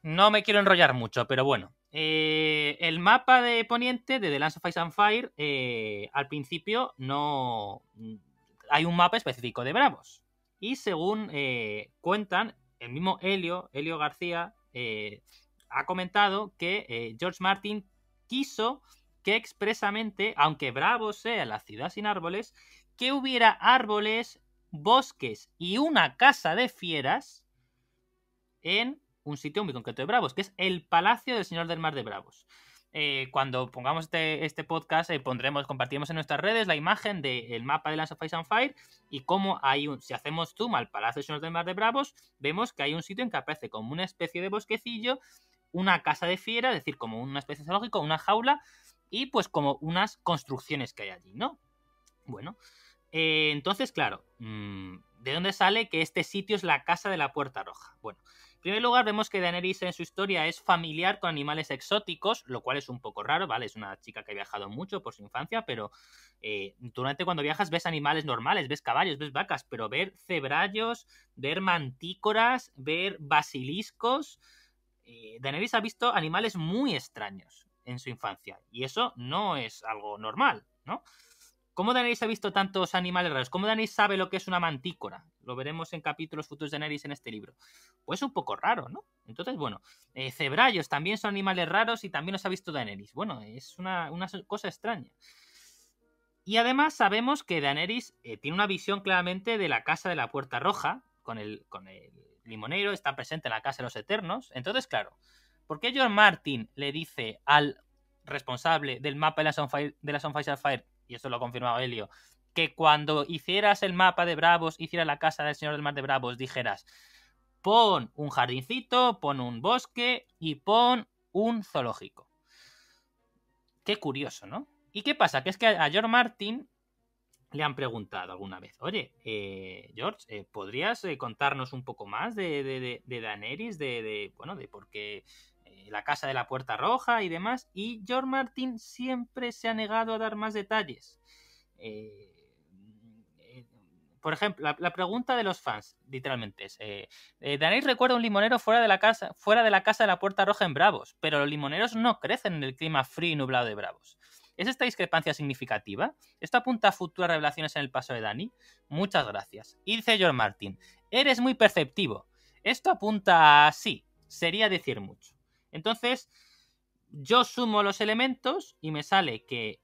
no me quiero enrollar mucho, pero bueno. Eh, el mapa de Poniente de The Lance of Ice and Fire, eh, al principio no... Hay un mapa específico de Bravos. Y según eh, cuentan, el mismo Helio, Helio García, eh, ha comentado que eh, George Martin quiso que expresamente, aunque Bravo sea la ciudad sin árboles, que hubiera árboles, bosques y una casa de fieras en un sitio muy concreto de Bravos, que es el Palacio del Señor del Mar de Bravos. Eh, cuando pongamos este, este podcast, eh, pondremos, compartiremos en nuestras redes la imagen del mapa de la of Ice and Fire y cómo hay un, si hacemos zoom al Palacio de los del Mar de Bravos, vemos que hay un sitio en que aparece como una especie de bosquecillo, una casa de fiera, es decir, como una especie zoológico, una jaula y pues como unas construcciones que hay allí, ¿no? Bueno, eh, entonces, claro, mm, ¿de dónde sale que este sitio es la casa de la Puerta Roja? Bueno, en primer lugar, vemos que Daenerys en su historia es familiar con animales exóticos, lo cual es un poco raro, ¿vale? Es una chica que ha viajado mucho por su infancia, pero eh, durante cuando viajas ves animales normales, ves caballos, ves vacas, pero ver cebrayos, ver mantícoras, ver basiliscos. Eh, Daenerys ha visto animales muy extraños en su infancia, y eso no es algo normal, ¿no? ¿Cómo Daenerys ha visto tantos animales raros? ¿Cómo Daenerys sabe lo que es una mantícora? Lo veremos en capítulos futuros de Daenerys en este libro. Pues un poco raro, ¿no? Entonces, bueno, eh, también son animales raros y también los ha visto Daenerys. Bueno, es una, cosa extraña. Y además sabemos que Daenerys eh, tiene una visión claramente de la casa de la Puerta Roja, con el, limonero, está presente en la casa de los Eternos. Entonces, claro, ¿por qué George Martin le dice al responsable del mapa de la de la Fire y esto lo ha confirmado Helio, que cuando hicieras el mapa de Bravos, hicieras la casa del Señor del Mar de Bravos, dijeras, pon un jardincito, pon un bosque y pon un zoológico. Qué curioso, ¿no? ¿Y qué pasa? Que es que a George Martin le han preguntado alguna vez, oye, eh, George, eh, ¿podrías eh, contarnos un poco más de, de, Daenerys, de, bueno, de por qué eh, la casa de la puerta roja y demás, y George Martin siempre se ha negado a dar más detalles. Eh, eh, por ejemplo, la, pregunta de los fans, literalmente es, eh, recuerda un limonero fuera de, la casa, fuera de la casa de la Puerta Roja en Bravos, pero los limoneros no crecen en el clima frío y nublado de Bravos. ¿Es esta discrepancia significativa? ¿Esto apunta a futuras revelaciones en el paso de Dani? Muchas gracias. Y dice George Martin, eres muy perceptivo. Esto apunta a sí, sería decir mucho. Entonces, yo sumo los elementos y me sale que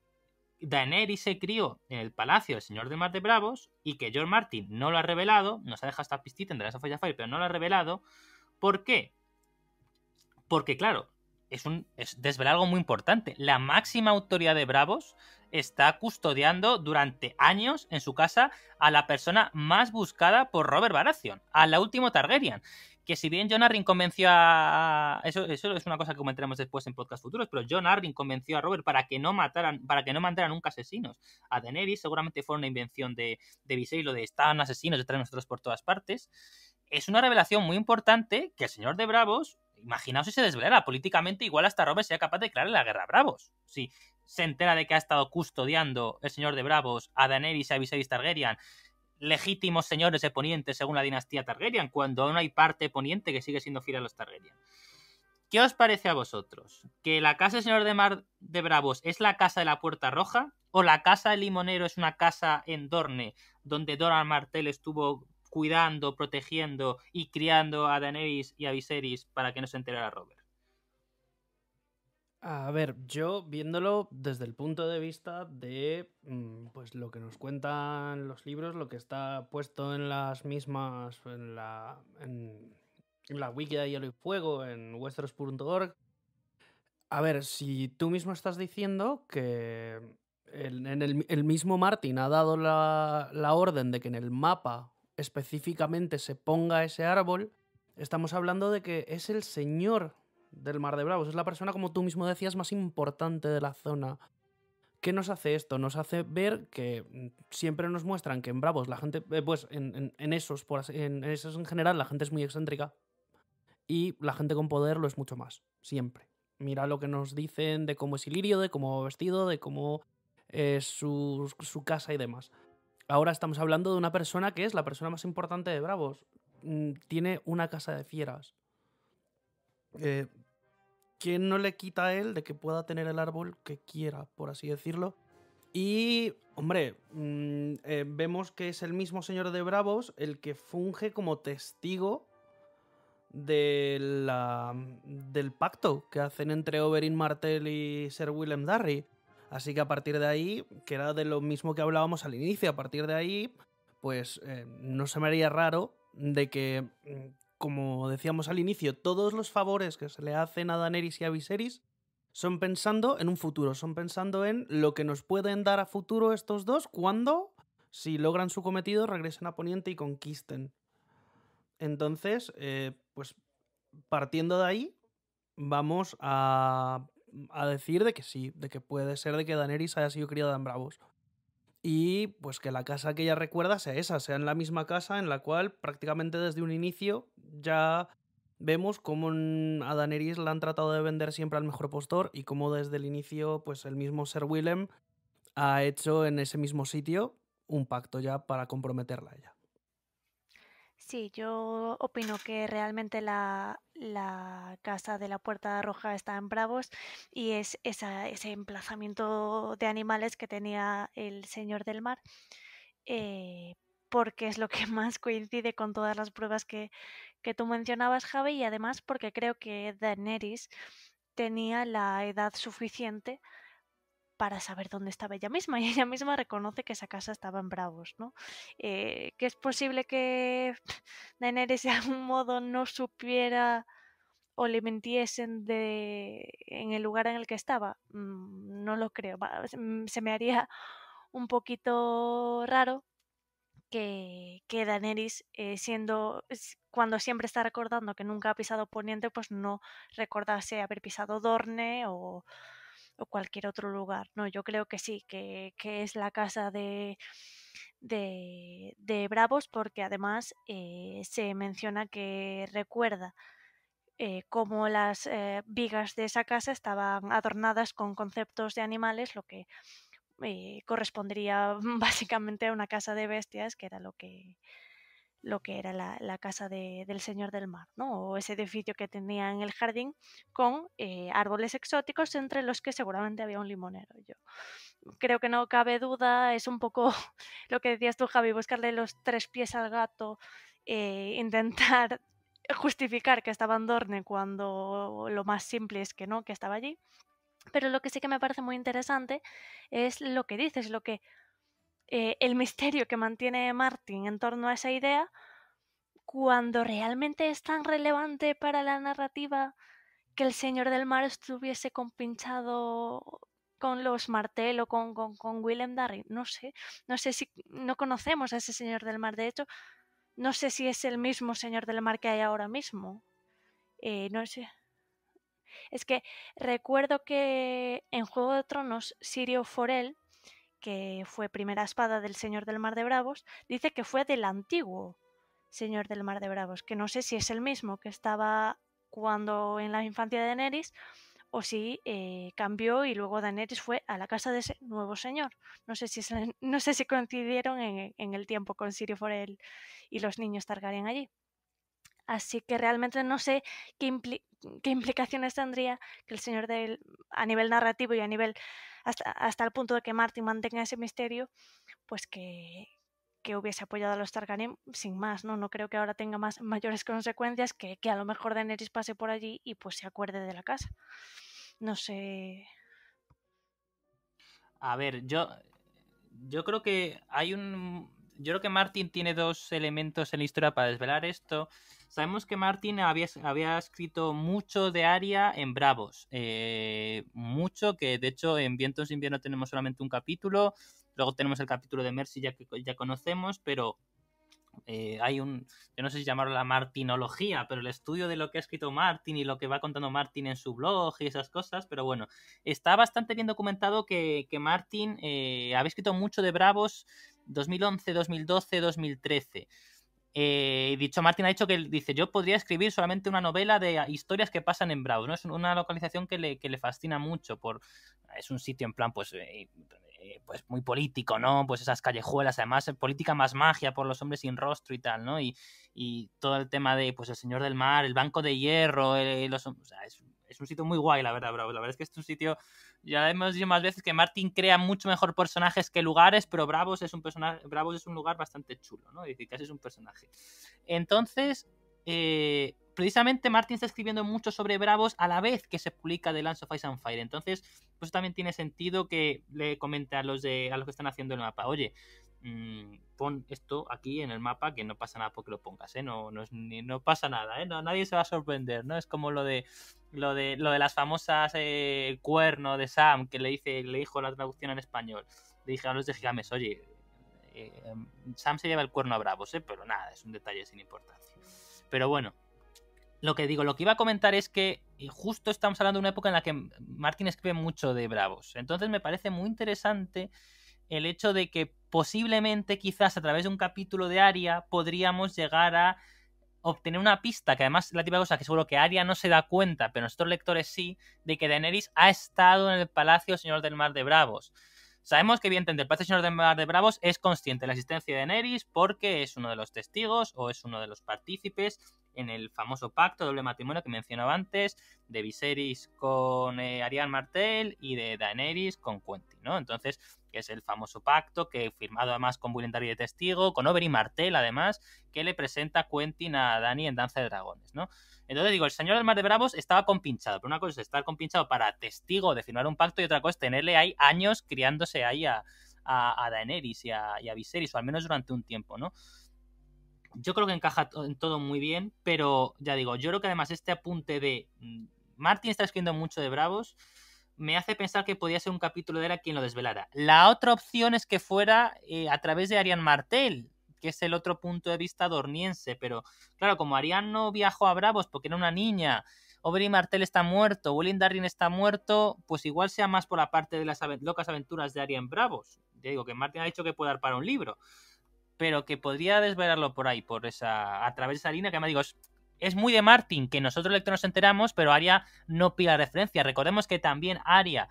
Daenerys se crió en el palacio del señor de mar de bravos y que George Martin no lo ha revelado, nos ha dejado esta pistita en esa Folla pero no lo ha revelado. ¿Por qué? Porque, claro, es un es desvelar algo muy importante. La máxima autoridad de bravos está custodiando durante años en su casa a la persona más buscada por Robert Baratheon, a la última Targaryen que si bien John Arryn convenció a... Eso, eso es una cosa que comentaremos después en podcast futuros, pero John Arryn convenció a Robert para que no mataran, para que no mandaran nunca asesinos. A Daenerys seguramente fue una invención de, de Viserys, lo de estaban asesinos detrás de nosotros por todas partes. Es una revelación muy importante que el señor de Bravos, imaginaos si se desvelara políticamente, igual hasta Robert sea capaz de declarar la guerra a Bravos. Si se entera de que ha estado custodiando el señor de Bravos a Daenerys y a Viserys Targaryen legítimos señores de Poniente según la dinastía Targaryen, cuando aún hay parte Poniente que sigue siendo fiel a los Targaryen. ¿Qué os parece a vosotros? ¿Que la casa del señor de Mar de Bravos es la casa de la Puerta Roja? ¿O la casa del limonero es una casa en Dorne, donde Doran Martel estuvo cuidando, protegiendo y criando a Daenerys y a Viserys para que no se enterara Robert? A ver, yo viéndolo desde el punto de vista de mm, pues lo que nos cuentan los libros, lo que está puesto en las mismas, en la, en, la wiki de Hielo y Fuego, en westeros.org. A ver, si tú mismo estás diciendo que el, el, mismo Martin ha dado la, la orden de que en el mapa específicamente se ponga ese árbol, estamos hablando de que es el señor del Mar de Bravos. Es la persona, como tú mismo decías, más importante de la zona. ¿Qué nos hace esto? Nos hace ver que mm, siempre nos muestran que en Bravos la gente, eh, pues en, esos, en, en general, la gente es muy excéntrica y la gente con poder lo es mucho más, siempre. Mira lo que nos dicen de cómo es Ilirio, de cómo vestido, de cómo es eh, su, su casa y demás. Ahora estamos hablando de una persona que es la persona más importante de Bravos. Mm, tiene una casa de fieras. Eh, que no le quita a él de que pueda tener el árbol que quiera, por así decirlo. Y, hombre, mm, eh, vemos que es el mismo señor de Bravos el que funge como testigo del pacto que hacen entre Oberyn Martell y Sir William Darry. Así que a partir de ahí, que era de lo mismo que hablábamos al inicio, a partir de ahí, pues eh, no se me haría raro de que mm, como decíamos al inicio, todos los favores que se le hacen a Daenerys y a Viserys son pensando en un futuro, son pensando en lo que nos pueden dar a futuro estos dos cuando, si logran su cometido, regresen a Poniente y conquisten. Entonces, eh, pues partiendo de ahí, vamos a, decir de que sí, de que puede ser de que Daenerys haya sido criada en Bravos y pues que la casa que ella recuerda sea esa, sea en la misma casa en la cual prácticamente desde un inicio ya vemos cómo a Daenerys la han tratado de vender siempre al mejor postor y cómo desde el inicio pues el mismo Sir Willem ha hecho en ese mismo sitio un pacto ya para comprometerla a ella. Sí, yo opino que realmente la, la casa de la Puerta Roja está en Bravos y es esa, ese emplazamiento de animales que tenía el Señor del Mar, eh, porque es lo que más coincide con todas las pruebas que, que tú mencionabas, Javi, y además porque creo que Daenerys tenía la edad suficiente para saber dónde estaba ella misma y ella misma reconoce que esa casa estaba en Bravos, ¿no? Eh, que es posible que Daenerys de algún modo no supiera o le mintiesen de, en el lugar en el que estaba, mm, no lo creo. Mm, se me haría un poquito raro que, Daenerys, eh, siendo, cuando siempre está recordando que nunca ha pisado Poniente, pues no recordase haber pisado Dorne o o cualquier otro lugar. No, yo creo que sí, que, que es la casa de, de, de Bravos porque además eh, se menciona que recuerda eh, cómo las eh, vigas de esa casa estaban adornadas con conceptos de animales, lo que correspondería básicamente a una casa de bestias, que era lo que, lo que era la, casa del señor del mar, ¿no? o ese edificio que tenía en el jardín con eh, árboles exóticos entre los que seguramente había un limonero. Yo creo que no cabe duda, es un poco lo que decías tú, Javi, buscarle los tres pies al gato, eh, intentar justificar que estaba en cuando lo más simple es que no, que estaba allí. Pero lo que sí que me parece muy interesante es lo que dices, lo que eh, el misterio que mantiene Martin en torno a esa idea, cuando realmente es tan relevante para la narrativa que el Señor del Mar estuviese compinchado con los Martel o con, con, Willem Darry. No sé, no sé si no conocemos a ese Señor del Mar. De hecho, no sé si es el mismo Señor del Mar que hay ahora mismo. Eh, no sé. Es que recuerdo que en Juego de Tronos, Sirio Forel que fue primera espada del Señor del Mar de Bravos, dice que fue del antiguo Señor del Mar de Bravos, que no sé si es el mismo que estaba cuando en la infancia de Daenerys o si eh, cambió y luego Daenerys fue a la casa de ese nuevo señor. No sé si, no sé si coincidieron en, el tiempo con Sirio Forel y los niños Targaryen allí. Así que realmente no sé qué, qué implicaciones tendría que el señor del, a nivel narrativo y a nivel hasta, hasta el punto de que Martin mantenga ese misterio, pues que, que hubiese apoyado a los Targaryen sin más, ¿no? No creo que ahora tenga más mayores consecuencias que que a lo mejor Daenerys pase por allí y pues se acuerde de la casa. No sé. A ver, yo yo creo que hay un yo creo que Martin tiene dos elementos en la historia para desvelar esto Sabemos que Martin había, escrito mucho de Aria en Bravos, eh, mucho que de hecho en Vientos de Invierno tenemos solamente un capítulo, luego tenemos el capítulo de Mercy ya que ya conocemos, pero eh, hay un, yo no sé si llamarlo la martinología, pero el estudio de lo que ha escrito Martin y lo que va contando Martin en su blog y esas cosas, pero bueno, está bastante bien documentado que, Martin eh, había escrito mucho de Bravos 2011, 2012, 2013. Eh, dicho Martín ha dicho que dice, yo podría escribir solamente una novela de historias que pasan en Brau, ¿no? Es una localización que le, que le fascina mucho por... Es un sitio en plan, pues, eh, eh, pues muy político, ¿no? Pues esas callejuelas, además eh, política más magia por los hombres sin rostro y tal, ¿no? Y, y todo el tema de, pues, el Señor del Mar, el Banco de Hierro, los, o es, es, un sitio muy guay, la verdad, Brau. La verdad es que es un sitio ya hemos dicho más veces que Martin crea mucho mejor personajes que lugares, pero Bravos es un personaje, Bravos es un lugar bastante chulo, ¿no? decir, casi es un personaje. Entonces, eh, precisamente Martin está escribiendo mucho sobre Bravos a la vez que se publica The Lance of Ice and Fire. Entonces, pues también tiene sentido que le comente a los de a los que están haciendo el mapa, oye, Mm, pon esto aquí en el mapa que no pasa nada porque lo pongas, ¿eh? No, no, pasa nada, ¿eh? nadie se va a sorprender, ¿no? Es como lo de lo de, lo de las famosas eh, cuerno de Sam que le dice le dijo la traducción en español. Le dije a los de Gigames, oye, eh, em, Sam se lleva el cuerno a Bravos, Pero nada, es un detalle sin importancia. Pero bueno, lo que digo, lo que iba a comentar es que justo estamos hablando de una época en la que Martin escribe mucho de Bravos. Entonces me parece muy interesante el hecho de que posiblemente quizás a través de un capítulo de Aria podríamos llegar a obtener una pista, que además es la típica cosa que seguro que Aria no se da cuenta, pero nosotros lectores sí, de que Daenerys ha estado en el Palacio Señor del Mar de Bravos. Sabemos que, evidentemente, el Palacio Señor del Mar de Bravos es consciente de la existencia de Daenerys porque es uno de los testigos o es uno de los partícipes en el famoso pacto doble matrimonio que mencionaba antes, de Viserys con eh, Ariane Martel y de Daenerys con Quentin, ¿no? Entonces, que es el famoso pacto que firmado además con Bulentari de testigo, con Oberyn Martel además, que le presenta Quentin a Dani en Danza de Dragones, ¿no? Entonces digo, el señor del Mar de Bravos estaba compinchado, pero una cosa es estar compinchado para testigo de firmar un pacto y otra cosa es tenerle ahí años criándose ahí a, Daenerys y a Viserys, o al menos durante un tiempo, ¿no? yo creo que encaja en todo muy bien, pero ya digo, yo creo que además este apunte de mm, Martin está escribiendo mucho de Bravos me hace pensar que podía ser un capítulo de él quien lo desvelara. La otra opción es que fuera eh, a través de Arian Martel, que es el otro punto de vista dorniense, pero claro, como Arián no viajó a Bravos porque era una niña, Aubrey Martel está muerto, William Darwin está muerto, pues igual sea más por la parte de las locas aventuras de Arián Bravos. Ya digo que Martin ha dicho que puede dar para un libro pero que podría desvelarlo por ahí, por esa, a través de esa línea que me digo, es, muy de Martin, que nosotros lectores nos enteramos, pero Aria no pilla la referencia. Recordemos que también Aria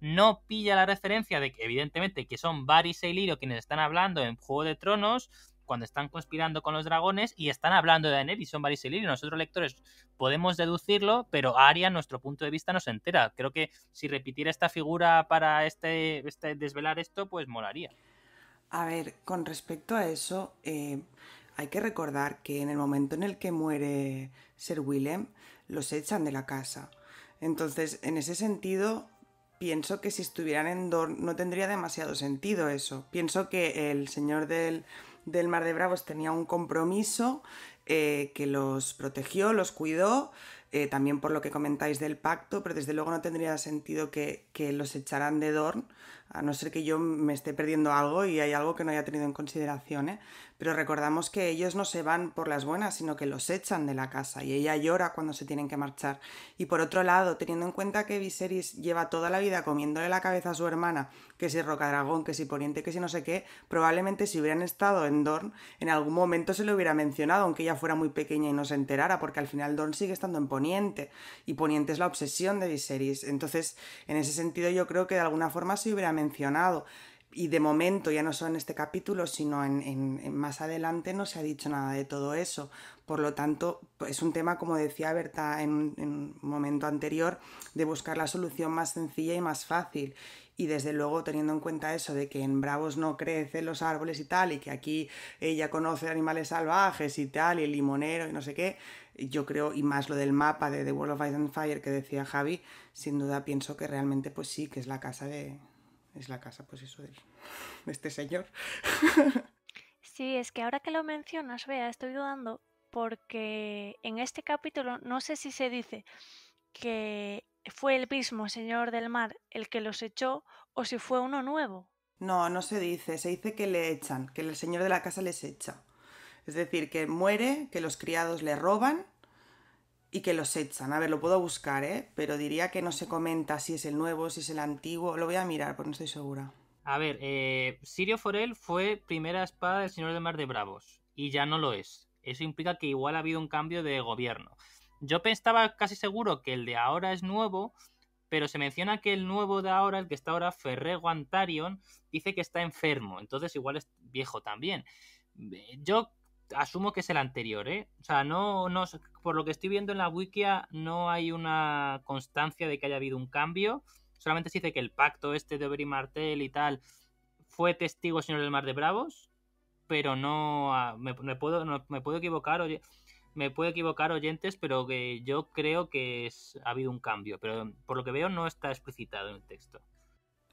no pilla la referencia de que, evidentemente, que son Varys y Lirio quienes están hablando en Juego de Tronos, cuando están conspirando con los dragones y están hablando de Daenerys, son Varys y Nosotros lectores podemos deducirlo, pero Arya, nuestro punto de vista, no se entera. Creo que si repitiera esta figura para este, este desvelar esto, pues molaría. A ver, con respecto a eso, eh, hay que recordar que en el momento en el que muere Sir Willem, los echan de la casa. Entonces, en ese sentido, pienso que si estuvieran en Dorn no tendría demasiado sentido eso. Pienso que el señor del, Mar de Bravos tenía un compromiso eh, que los protegió, los cuidó, eh, también por lo que comentáis del pacto, pero desde luego no tendría sentido que, que los echaran de Dorn a no ser que yo me esté perdiendo algo y hay algo que no haya tenido en consideración, ¿eh? pero recordamos que ellos no se van por las buenas, sino que los echan de la casa y ella llora cuando se tienen que marchar. Y por otro lado, teniendo en cuenta que Viserys lleva toda la vida comiéndole la cabeza a su hermana, que si Rocadragón, que si Poniente, que si no sé qué, probablemente si hubieran estado en Dorn, en algún momento se le hubiera mencionado, aunque ella fuera muy pequeña y no se enterara, porque al final Dorn sigue estando en Poniente y Poniente es la obsesión de Viserys. Entonces, en ese sentido, yo creo que de alguna forma se hubiera mencionado y de momento, ya no solo en este capítulo, sino en, más adelante, no se ha dicho nada de todo eso. Por lo tanto, pues, es un tema, como decía Berta en, un momento anterior, de buscar la solución más sencilla y más fácil. Y desde luego, teniendo en cuenta eso de que en Bravos no crecen los árboles y tal, y que aquí ella conoce animales salvajes y tal, y el limonero y no sé qué, yo creo, y más lo del mapa de The World of Ice and Fire que decía Javi, sin duda pienso que realmente pues sí, que es la casa de, es la casa, pues eso, de, de este señor. Sí, es que ahora que lo mencionas, vea, estoy dudando porque en este capítulo no sé si se dice que fue el mismo señor del mar el que los echó o si fue uno nuevo. No, no se dice, se dice que le echan, que el señor de la casa les echa. Es decir, que muere, que los criados le roban y que los echan. A ver, lo puedo buscar, ¿eh? Pero diría que no se comenta si es el nuevo, si es el antiguo. Lo voy a mirar, porque no estoy segura. A ver, eh, Sirio Forel fue primera espada del Señor de Mar de Bravos y ya no lo es. Eso implica que igual ha habido un cambio de gobierno. Yo pensaba casi seguro que el de ahora es nuevo, pero se menciona que el nuevo de ahora, el que está ahora, Ferrego Antarion, dice que está enfermo, entonces igual es viejo también. Yo asumo que es el anterior, ¿eh? O sea, no, no, por lo que estoy viendo en la wikia no hay una constancia de que haya habido un cambio. Solamente se dice que el pacto este de Oberyn Martel y tal fue testigo señor del Mar de Bravos, pero no me, puedo me puedo equivocar oye, me puedo equivocar oyentes, pero que yo creo que es, ha habido un cambio, pero por lo que veo no está explicitado en el texto.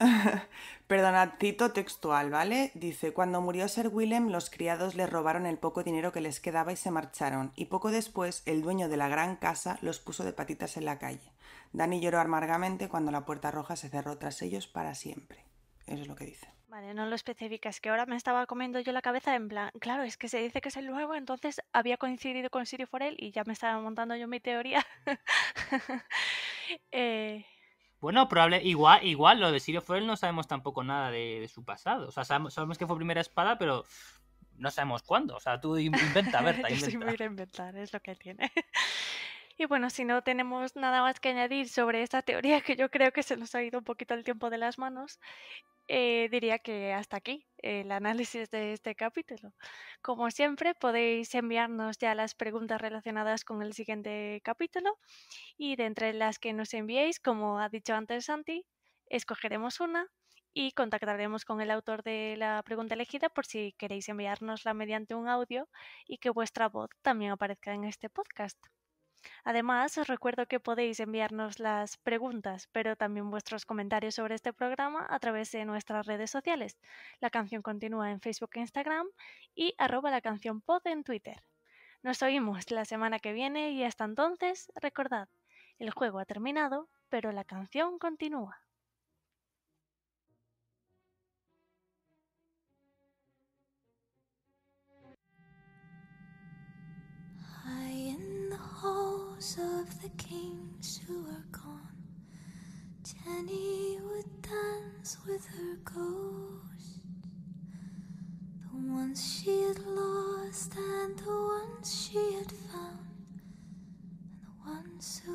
Perdona, cito textual, ¿vale? Dice, cuando murió Sir Willem, los criados le robaron el poco dinero que les quedaba y se marcharon, y poco después el dueño de la gran casa los puso de patitas en la calle. Dani lloró amargamente cuando la puerta roja se cerró tras ellos para siempre. Eso es lo que dice. Vale, no lo especificas, que ahora me estaba comiendo yo la cabeza en plan, claro, es que se dice que es el nuevo, entonces había coincidido con Siri Forel y ya me estaba montando yo mi teoría. eh, bueno, probable, igual, igual, lo de Sirio Forel no sabemos tampoco nada de, su pasado. O sea, sabemos, que fue primera espada, pero no sabemos cuándo. O sea, tú inventa, Berta, inventa. a inventar, es lo que tiene. Y bueno, si no tenemos nada más que añadir sobre esta teoría, que yo creo que se nos ha ido un poquito el tiempo de las manos, eh, diría que hasta aquí el análisis de este capítulo. Como siempre, podéis enviarnos ya las preguntas relacionadas con el siguiente capítulo y de entre las que nos enviéis, como ha dicho antes Santi, escogeremos una y contactaremos con el autor de la pregunta elegida por si queréis enviárnosla mediante un audio y que vuestra voz también aparezca en este podcast. Además, os recuerdo que podéis enviarnos las preguntas, pero también vuestros comentarios sobre este programa a través de nuestras redes sociales. La canción continúa en Facebook e Instagram y arroba la canción pod en Twitter. Nos oímos la semana que viene y hasta entonces, recordad, el juego ha terminado, pero la canción continúa. of the kings who are gone. Jenny would dance with her ghost, the ones she had lost and the ones she had found, and the ones who